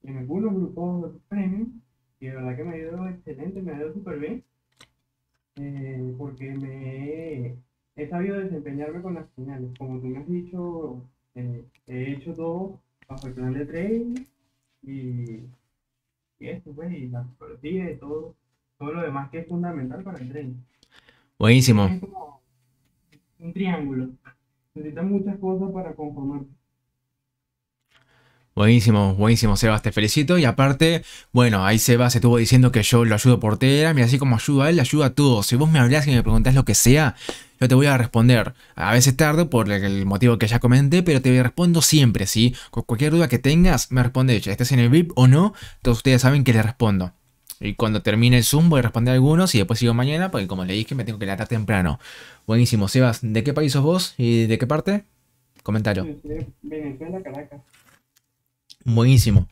en algunos grupos premium, y la verdad que me ha ido excelente, me ha ido súper bien eh, porque me he sabido desempeñarme con las señales. Como tú me has dicho, eh, he hecho todo bajo el plan de training, y, y esto, pues, y las y todo, todo lo demás que es fundamental para el training. Buenísimo. Es como un triángulo. Necesitas muchas cosas para conformarte. Buenísimo, buenísimo, Sebas, te felicito. Y aparte, bueno, ahí Sebas estuvo diciendo que yo lo ayudo por mira así como ayudo a él, le ayudo a todos. Si vos me hablás y me preguntás lo que sea, yo te voy a responder. A veces tardo por el motivo que ya comenté, pero te respondo siempre, ¿sí? Con cualquier duda que tengas, me responde. Ya estés en el VIP o no, todos ustedes saben que le respondo. Y cuando termine el Zoom voy a responder algunos y después sigo mañana, porque como le dije, me tengo que tarde temprano. Buenísimo, Sebas, ¿de qué país sos vos y de qué parte? Comentario. Venezuela, Caracas. Buenísimo.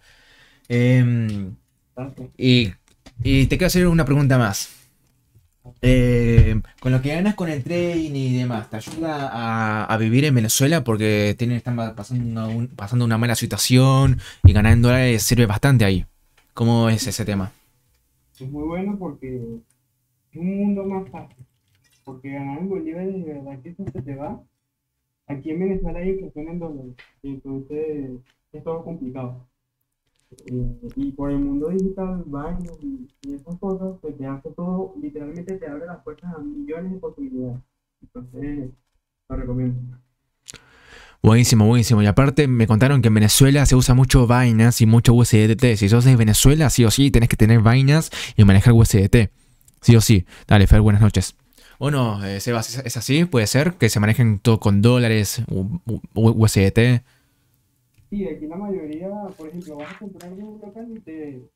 Em, y, te quiero hacer una pregunta más. Em, con lo que ganas con el trading y demás, ¿te ayuda a, vivir en Venezuela? Porque tienen, están pasando una, mala situación y ganar en dólares sirve bastante ahí. ¿Cómo es ese tema? Es muy bueno porque es un mundo más fácil. Porque ganar en Bolívares de verdad que se te va aquí en Venezuela hay inflación en entonces es todo complicado. Eh, y por el mundo digital, baños y, esas cosas, pues te hace todo, literalmente te abre las puertas a millones de posibilidades. Entonces, lo recomiendo. Buenísimo, buenísimo. Y aparte me contaron que en Venezuela se usa mucho vainas y mucho USDT. Si sos de Venezuela, sí o sí, tenés que tener vainas y manejar USDT. Sí o sí. Dale, Fer, buenas noches. Bueno, eh, Sebas? ¿Es así? ¿Puede ser? ¿Que se manejen todo con dólares, USDT? Sí, aquí la mayoría, por ejemplo, vas a comprar un local y te,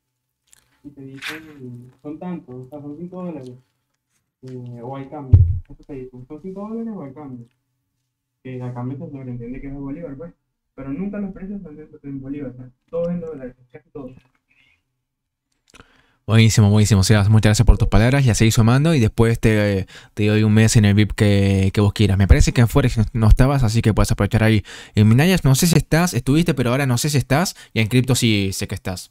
y te dicen, son tantos, o sea, son 5 eh, dólares. o hay cambio. Eso te dicen, son 5 dólares o hay cambio. Que la cambio se pues, sobreentiende que es bolívar, pues. Pero nunca los precios son en bolívar, todo todos en dólares, casi todos. Buenísimo, buenísimo. seas muchas gracias por tus palabras. Ya seguís sumando y después te, doy un mes en el VIP que, que, vos quieras. Me parece que en Forex no estabas, así que puedes aprovechar ahí. En Minayas no sé si estás, estuviste, pero ahora no sé si estás. Y en Crypto sí sé que estás.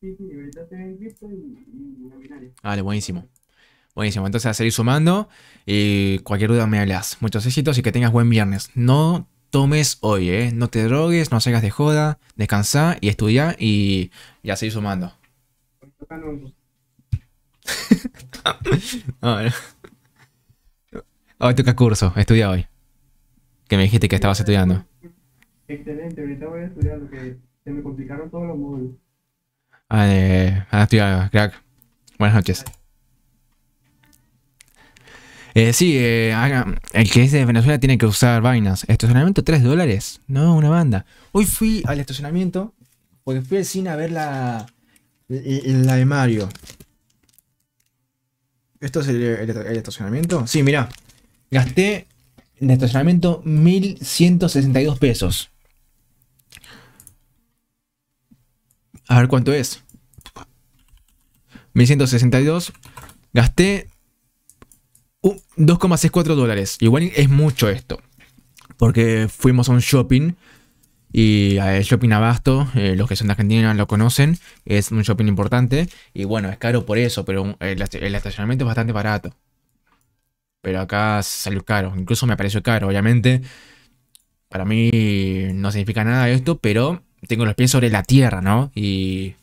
Sí, sí, en Crypto y, Vale, buenísimo. Buenísimo, entonces a seguir sumando y cualquier duda me hablas. Muchos éxitos y que tengas buen viernes. No tomes hoy, ¿eh? No te drogues, no salgas de joda, descansa y estudia y, ya seguís seguir sumando. Pues. Hoy toca curso, estudia hoy. Que me dijiste que estabas estudiando. Excelente, ahorita voy a estudiar porque se me complicaron todos los módulos. Ah, eh, ah, a crack. Buenas noches. Eh, sí, eh, el que es de Venezuela tiene que usar vainas. Estacionamiento 3 dólares. No, una banda. Hoy fui al estacionamiento porque fui al cine a ver la, la de Mario. ¿Esto es el, estacionamiento? Sí, mira, Gasté en estacionamiento 1162 pesos. A ver cuánto es. 1162. Gasté 2,64 dólares. Igual es mucho esto. Porque fuimos a un shopping y el shopping Abasto, eh, los que son de Argentina lo conocen, es un shopping importante. Y bueno, es caro por eso, pero el, estacionamiento es bastante barato. Pero acá salió caro, incluso me pareció caro, obviamente. Para mí no significa nada esto, pero tengo los pies sobre la tierra, ¿no? Y.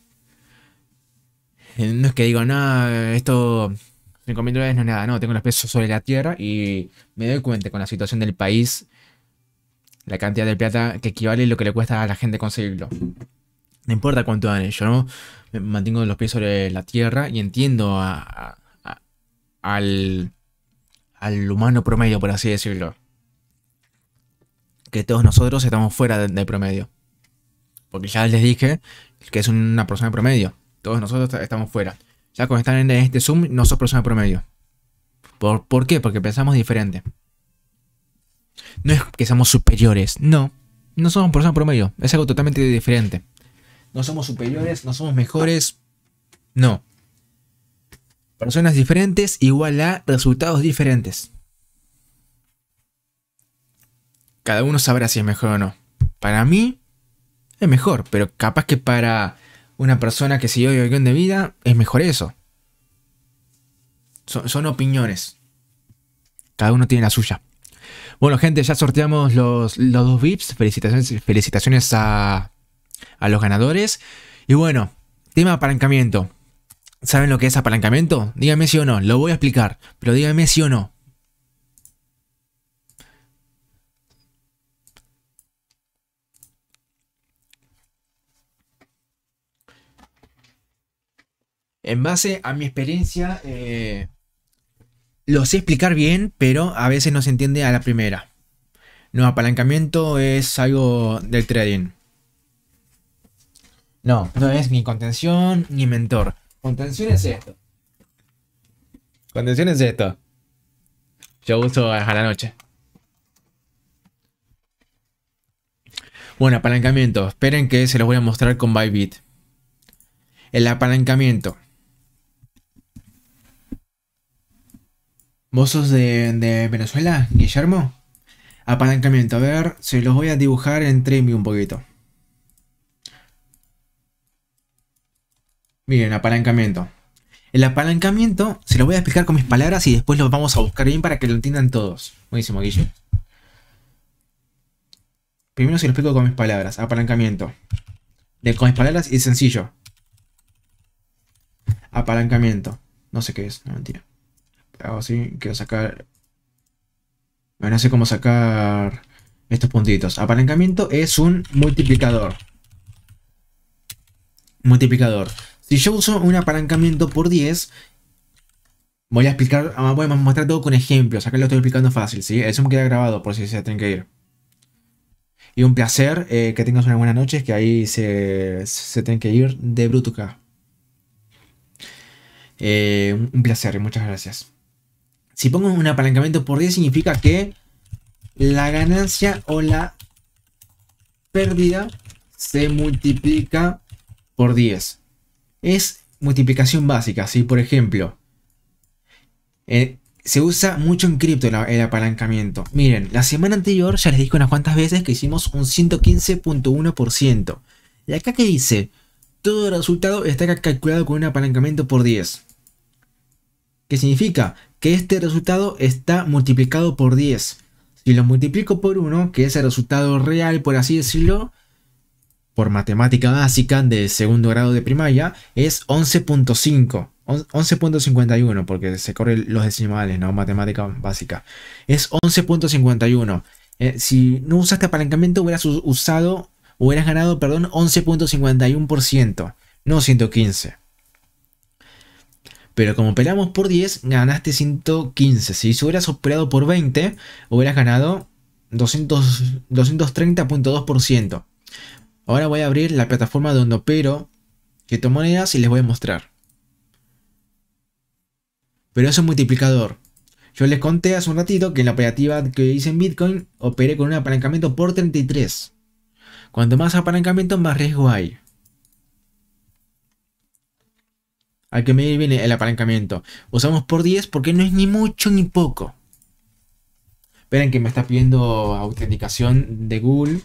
Eh, no es que digo, nada, esto 5.000 dólares no es nada, no, tengo los pies sobre la tierra y me doy cuenta con la situación del país la cantidad de plata que equivale a lo que le cuesta a la gente conseguirlo. No importa cuánto dan yo no me mantengo los pies sobre la tierra y entiendo al, humano promedio, por así decirlo. Que todos nosotros estamos fuera del promedio. Porque ya les dije que es una persona de promedio. Todos nosotros estamos fuera. Ya cuando están en este Zoom, no sos persona de promedio. ¿Por qué? Porque pensamos diferente. No es que somos superiores, no. No somos personas promedio, es algo totalmente diferente. No somos superiores, no somos mejores, no. Personas diferentes igual a resultados diferentes. Cada uno sabrá si es mejor o no. Para mí es mejor, pero capaz que para una persona que siguió el guión de vida es mejor eso. Son, son opiniones. Cada uno tiene la suya. Bueno, gente, ya sorteamos los, dos VIPs. Felicitaciones, felicitaciones a, los ganadores. Y bueno, tema apalancamiento. ¿Saben lo que es apalancamiento? Díganme si o no, lo voy a explicar, pero díganme si o no. En base a mi experiencia, eh, lo sé explicar bien, pero a veces no se entiende a la primera. No, apalancamiento es algo del trading. No, no es ni contención ni mentor. Contención es esto. Contención es esto. Yo uso a la noche. Bueno, apalancamiento. Esperen que se los voy a mostrar con Bybit. El apalancamiento. ¿Vos de, Venezuela, Guillermo? Apalancamiento, a ver, se los voy a dibujar en mí un poquito. Miren, apalancamiento. El apalancamiento se lo voy a explicar con mis palabras y después lo vamos a buscar bien para que lo entiendan todos. Buenísimo, Guillermo. Primero se lo explico con mis palabras. Apalancamiento. De, con mis palabras y sencillo. Apalancamiento. No sé qué es, no mentira hago así, quiero sacar... Bueno, no sé cómo sacar estos puntitos. Apalancamiento es un multiplicador. Multiplicador. Si yo uso un apalancamiento por 10, voy a explicar, ah, voy a mostrar todo con ejemplos. Acá lo estoy explicando fácil, ¿sí? Eso me queda grabado por si se tienen que ir. Y un placer, eh, que tengas una buena noche, que ahí se, se tienen que ir de Brutuca. Eh, un placer y muchas gracias. Si pongo un apalancamiento por 10 significa que la ganancia o la pérdida se multiplica por 10. Es multiplicación básica, si por ejemplo eh, se usa mucho en cripto el apalancamiento. Miren, la semana anterior ya les dije unas cuantas veces que hicimos un 115.1%. Y acá que dice, todo el resultado está calculado con un apalancamiento por 10. ¿Qué significa? que este resultado está multiplicado por 10. Si lo multiplico por 1, que es el resultado real, por así decirlo, por matemática básica de segundo grado de primaria, es 11.5. 11.51, porque se corren los decimales, ¿no? Matemática básica. Es 11.51. Eh, si no usaste apalancamiento, hubieras usado, hubieras ganado, perdón, 11.51%, no 115. Pero como operamos por 10, ganaste 115. Si hubieras operado por 20, hubieras ganado 230.2%. Ahora voy a abrir la plataforma donde opero criptomonedas y les voy a mostrar. Pero es un multiplicador. Yo les conté hace un ratito que en la operativa que hice en Bitcoin operé con un apalancamiento por 33. Cuanto más apalancamiento, más riesgo hay. Hay que medir viene el apalancamiento. Usamos por 10 porque no es ni mucho ni poco. Esperen que me está pidiendo autenticación de Google.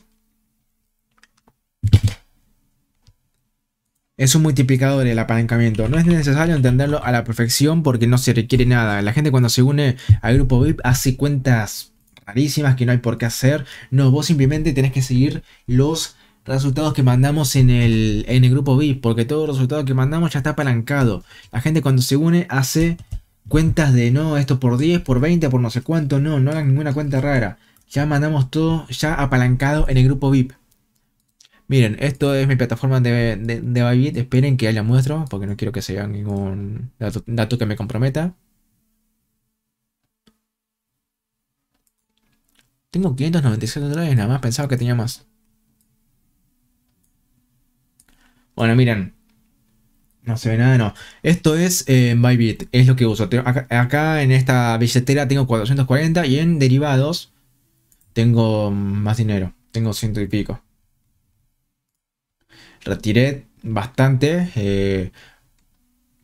Es un multiplicador el apalancamiento. No es necesario entenderlo a la perfección porque no se requiere nada. La gente cuando se une al grupo VIP hace cuentas rarísimas que no hay por qué hacer. No, vos simplemente tenés que seguir los resultados que mandamos en el, en el grupo VIP, porque todo resultado que mandamos ya está apalancado. La gente cuando se une hace cuentas de no, esto por 10, por 20, por no sé cuánto, no, no hagan ninguna cuenta rara. Ya mandamos todo ya apalancado en el grupo VIP. Miren, esto es mi plataforma de, de, de Bybit. Esperen que la muestro, porque no quiero que se vea ningún dato, dato que me comprometa. Tengo 597 dólares, nada más pensaba que tenía más. Bueno, miren. No se ve nada, no. Esto es eh, es lo que uso. acá, en esta billetera tengo 440 y en derivados tengo más dinero. Tengo ciento y pico. Retiré bastante eh,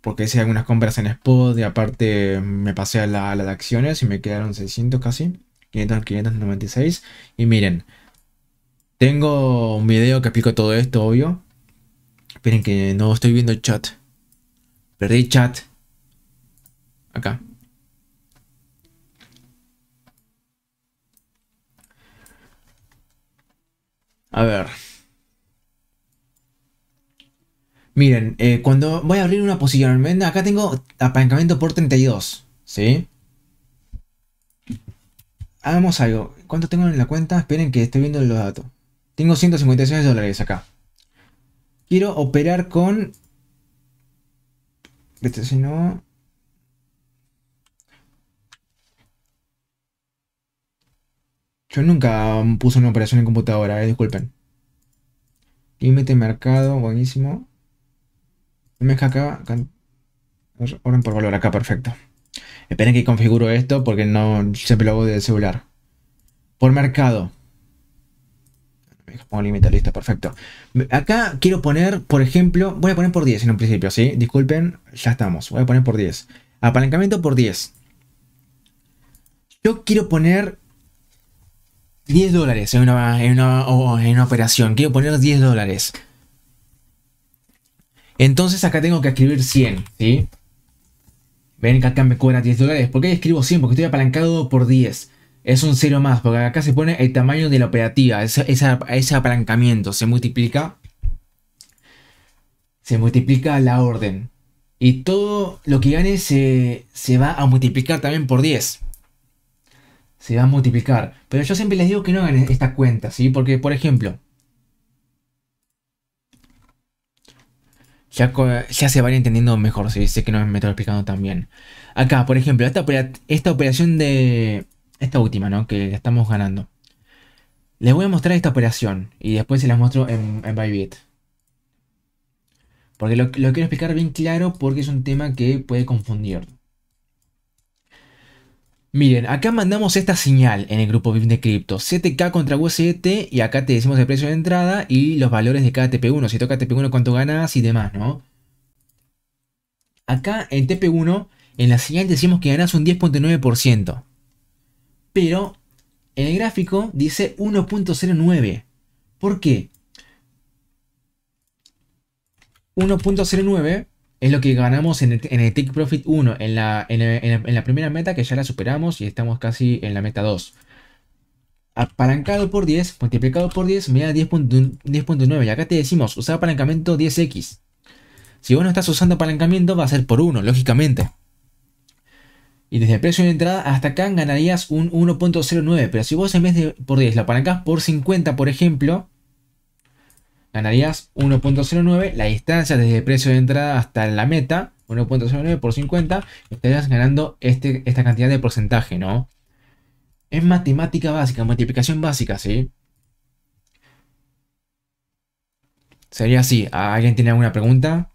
porque hice algunas compras en spot y aparte me pasé a, la, a las acciones y me quedaron 600 casi. 500, 596. Y miren, tengo un video que explico todo esto, obvio. Esperen que no estoy viendo el chat. Perdí chat. Acá. A ver. Miren, eh, cuando voy a abrir una posición, acá tengo apalancamiento por 32, ¿sí? Hagamos algo. ¿Cuánto tengo en la cuenta? Esperen que estoy viendo los datos. Tengo 156 dólares acá. Quiero operar con... este, si no... Yo nunca puse una operación en computadora, disculpen eh, disculpen. Límite mercado, buenísimo. Me acá. Orden por valor, acá, perfecto. Esperen que configuro esto porque no siempre lo hago de celular. Por mercado como límite, listo, perfecto. Acá quiero poner, por ejemplo, voy a poner por 10 en un principio, ¿sí? Disculpen, ya estamos, voy a poner por 10. Apalancamiento por 10. Yo quiero poner 10 dólares en una, en una operación, quiero poner 10 dólares. Entonces acá tengo que escribir 100, ¿sí? Ven que acá me cobra 10 dólares. ¿Por qué escribo 100? Porque estoy apalancado por 10 es un cero más, porque acá se pone el tamaño de la operativa, ese, ese, apalancamiento, se multiplica, se multiplica la orden. Y todo lo que gane se, va a multiplicar también por 10. Se va a multiplicar. Pero yo siempre les digo que no hagan esta cuenta, ¿sí? Porque, por ejemplo, Ya, ya, se van entendiendo mejor, si dice que no me estoy explicando tan bien. Acá, por ejemplo, esta operación de, esta última, ¿no? Que estamos ganando. Les voy a mostrar esta operación y después se la muestro en, en Bybit. Porque lo, quiero explicar bien claro porque es un tema que puede confundir. Miren, acá mandamos esta señal en el grupo BIM de cripto. 7K contra USDT y acá te decimos el precio de entrada y los valores de cada TP1. Si toca TP1 cuánto ganas y demás, ¿no? Acá en TP1, en la señal decimos que ganas un 10.9% pero en el gráfico dice 1.09. ¿Por qué? 1.09 es lo que ganamos en el, Take Profit 1, en la, en, la, primera meta que ya la superamos y estamos casi en la meta 2 apalancado por 10, multiplicado por 10, me da 10.9. y acá te decimos, usar apalancamiento 10x. Si vos no estás usando apalancamiento, va a ser por 1, lógicamente. Y desde el precio de entrada hasta acá ganarías un 1.09. Pero si vos en vez de por 10 la apalancás por 50, por ejemplo, ganarías 1.09. La distancia desde el precio de entrada hasta la meta, 1.09 por 50, estarías ganando este, esta cantidad de porcentaje, ¿no? Es matemática básica, multiplicación básica, ¿sí? Sería así. ¿Alguien tiene alguna pregunta?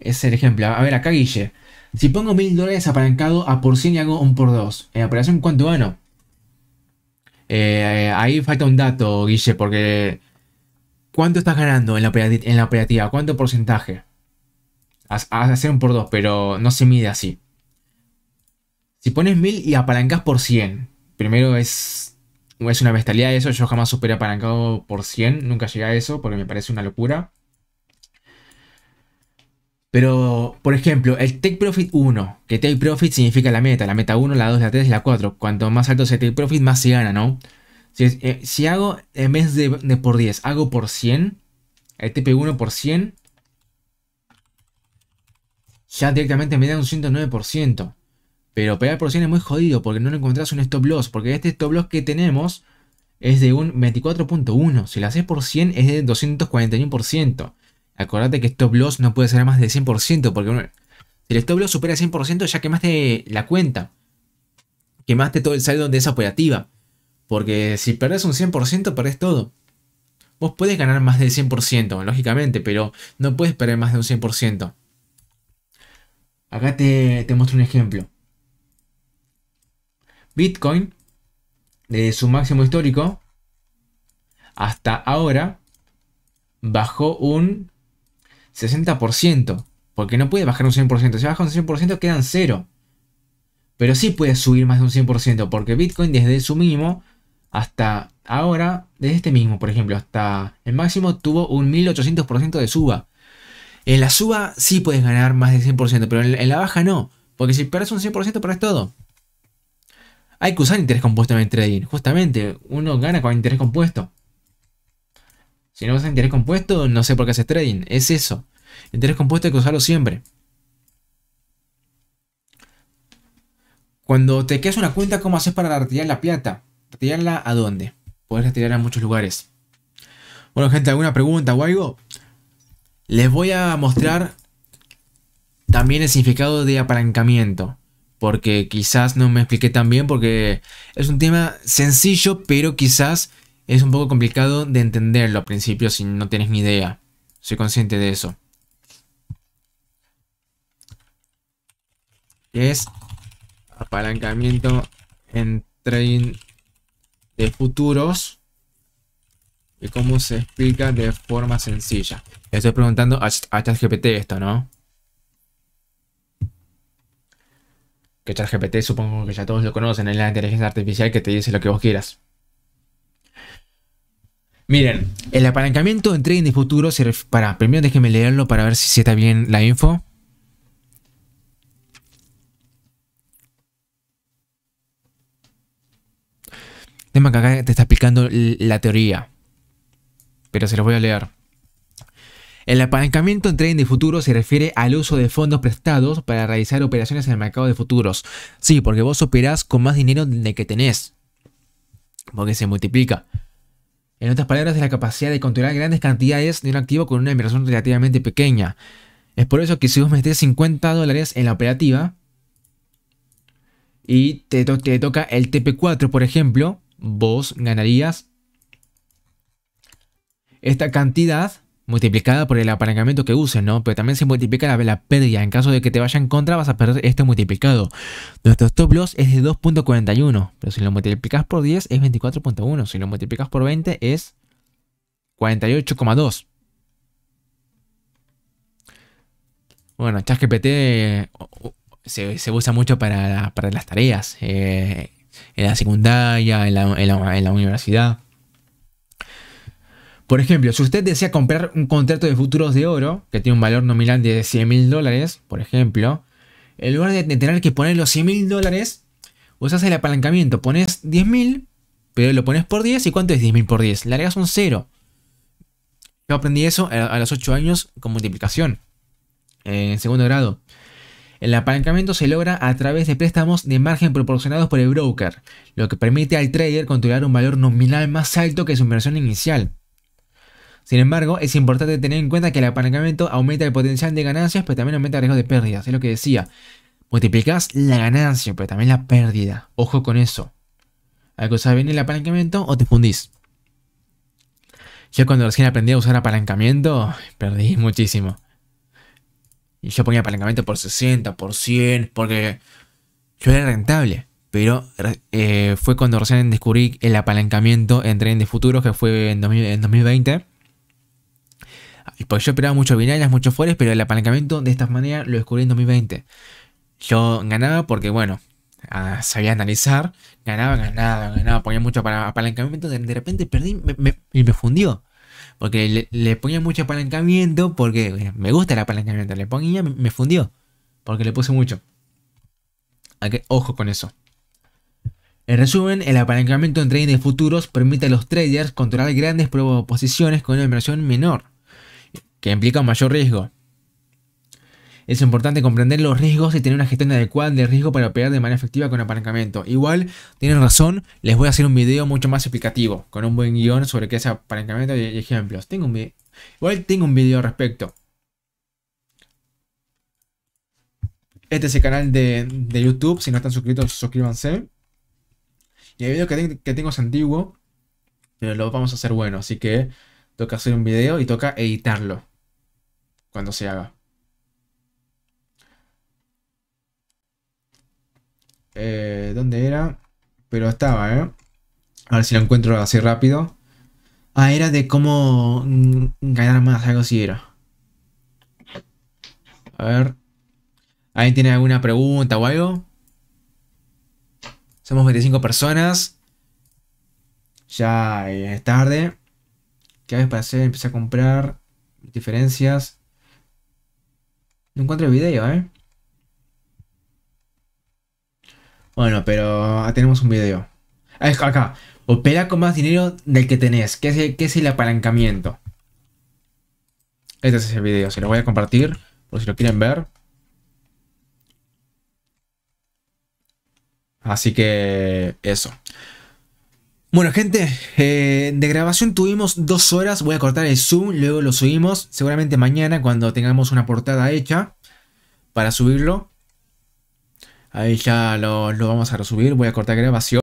Es el ejemplo. A ver, acá Guille. Si pongo $1,000 dólares apalancado a por 100 y hago un por 2, ¿en la operación cuánto gano? Eh, ahí falta un dato, Guille, porque ¿cuánto estás ganando en la, operativa? ¿Cuánto porcentaje? Haz, hacer un por 2, pero no se mide así. Si pones 1000 y apalancas por 100, primero es, es una bestialidad eso, yo jamás superé apalancado por 100, nunca llegué a eso porque me parece una locura. Pero, por ejemplo, el Take Profit 1, que Take Profit significa la meta, la meta 1, la 2, la 3, la 4. Cuanto más alto sea el Take Profit, más se gana, ¿no? Si, eh, hago, en vez de, por 10, hago por 100, el TP1 por 100, ya directamente me da un 109%. Pero pegar por 100 es muy jodido porque no encontrás un stop loss, porque este stop loss que tenemos es de un 24.1. Si lo haces por 100 es de 241%. Acordate que stop loss no puede ser más de 100%, porque si el stop loss supera 100% ya quemaste la cuenta. Quemaste todo el saldo de esa operativa. Porque si perdés un 100%, perdés todo. Vos puedes ganar más del 100%, lógicamente, pero no puedes perder más de un 100%. Acá te, te muestro un ejemplo. Bitcoin, de su máximo histórico hasta ahora, bajó un 60%, porque no puede bajar un 100%. Si baja un 100% quedan 0. Pero sí puede subir más de un 100%, porque Bitcoin desde su mínimo hasta ahora, desde este mismo, por ejemplo, hasta el máximo tuvo un 1800% de suba. En la suba sí puedes ganar más de 100%, pero en la baja no, porque si pierdes un 100% pierdes todo. Hay que usar interés compuesto en el trading, justamente uno gana con interés compuesto. Si no usas interés compuesto, no sé por qué haces trading. Es eso. Interés compuesto hay que usarlo siempre. Cuando te quedas una cuenta, ¿cómo haces para retirar la plata? ¿Retirarla a dónde? Puedes retirarla a muchos lugares. Bueno, gente, ¿alguna pregunta o algo? Les voy a mostrar también el significado de apalancamiento. Porque quizás no me expliqué tan bien, porque es un tema sencillo, pero quizás es un poco complicado de entenderlo al principio si no tienes ni idea. Soy consciente de eso. es apalancamiento en trading de futuros y cómo se explica de forma sencilla. estoy preguntando a, a ChatGPT esto, ¿no? Que ChatGPT supongo que ya todos lo conocen, es la inteligencia artificial que te dice lo que vos quieras. Miren, el apalancamiento en trading de futuro se Para, primero déjenme leerlo para ver si está bien la info. Tema que acá te está explicando la teoría. Pero se los voy a leer. El apalancamiento en trading de futuro se refiere al uso de fondos prestados para realizar operaciones en el mercado de futuros. Sí, porque vos operás con más dinero de que tenés. Porque se multiplica. En otras palabras, es la capacidad de controlar grandes cantidades de un activo con una inversión relativamente pequeña. Es por eso que si vos metés 50 dólares en la operativa y te, te toca el TP4, por ejemplo, vos ganarías esta cantidad multiplicada por el apalancamiento que uses, ¿no? Pero también se multiplica la, pérdida. En caso de que te vaya en contra, vas a perder este multiplicado. Nuestro stop loss es de 2.41, pero si lo multiplicas por 10 es 24.1, si lo multiplicas por 20 es 48,2. Bueno, ChatGPT se, usa mucho para, las tareas, eh, en la secundaria, en la universidad. Por ejemplo, si usted desea comprar un contrato de futuros de oro, que tiene un valor nominal de 100 mil dólares, por ejemplo, en lugar de tener que poner los 100 mil dólares, usas el apalancamiento, pones 10 mil, pero lo pones por 10, ¿y cuánto es 10 mil por 10? Largas un cero. Yo aprendí eso a los 8 años con multiplicación, en segundo grado. El apalancamiento se logra a través de préstamos de margen proporcionados por el broker, lo que permite al trader controlar un valor nominal más alto que su inversión inicial. Sin embargo, es importante tener en cuenta que el apalancamiento aumenta el potencial de ganancias, pero también aumenta el riesgo de pérdidas. Es lo que decía. multiplicas la ganancia, pero también la pérdida. Ojo con eso. ¿Algo que usar bien el apalancamiento o te fundís. Yo cuando recién aprendí a usar apalancamiento, perdí muchísimo. Y yo ponía apalancamiento por 60, por 100, porque yo era rentable. Pero eh, fue cuando recién descubrí el apalancamiento en Tren de Futuros, que fue en 2020. Porque yo esperaba mucho binarias, muchos Forest, pero el apalancamiento de esta manera lo descubrí en 2020. Yo ganaba porque, bueno, ah, sabía analizar, ganaba, ganaba, ganaba, ponía mucho para apalancamiento, de repente perdí y me fundió. Porque le, ponía mucho apalancamiento, porque eh, me gusta el apalancamiento, le ponía, me, me fundió. Porque le puse mucho. ojo con eso. En resumen, el apalancamiento en trading de futuros permite a los traders controlar grandes posiciones con una inversión menor que implica un mayor riesgo. Es importante comprender los riesgos y tener una gestión adecuada de riesgo para operar de manera efectiva con apalancamiento. Igual, tienen razón, les voy a hacer un video mucho más explicativo, con un buen guión sobre qué es apalancamiento y ejemplos. Tengo un Igual tengo un video al respecto. Este es el canal de, YouTube, si no están suscritos, suscríbanse. Y el video que, que tengo es antiguo, pero lo vamos a hacer bueno, así que toca hacer un video y toca editarlo cuando se haga. Eh, ¿Dónde era? Pero estaba, ¿eh? A ver si lo encuentro así rápido. Ah, era de cómo mm, ganar más, algo así era. A ver. ¿Alguien tiene alguna pregunta o algo? Somos 25 personas. Ya eh, es tarde. ¿Qué habéis para hacer? Empecé a comprar diferencias. No encuentro el video, ¿eh? Bueno, pero ah, tenemos un video. acá. Opera con más dinero del que tenés. ¿Qué es qué es el apalancamiento? Este es el video. Se lo voy a compartir por si lo quieren ver. Así que eso. Bueno gente, eh, de grabación tuvimos dos horas, voy a cortar el zoom, luego lo subimos, seguramente mañana cuando tengamos una portada hecha para subirlo. Ahí ya lo, lo vamos a resubir, voy a cortar grabación.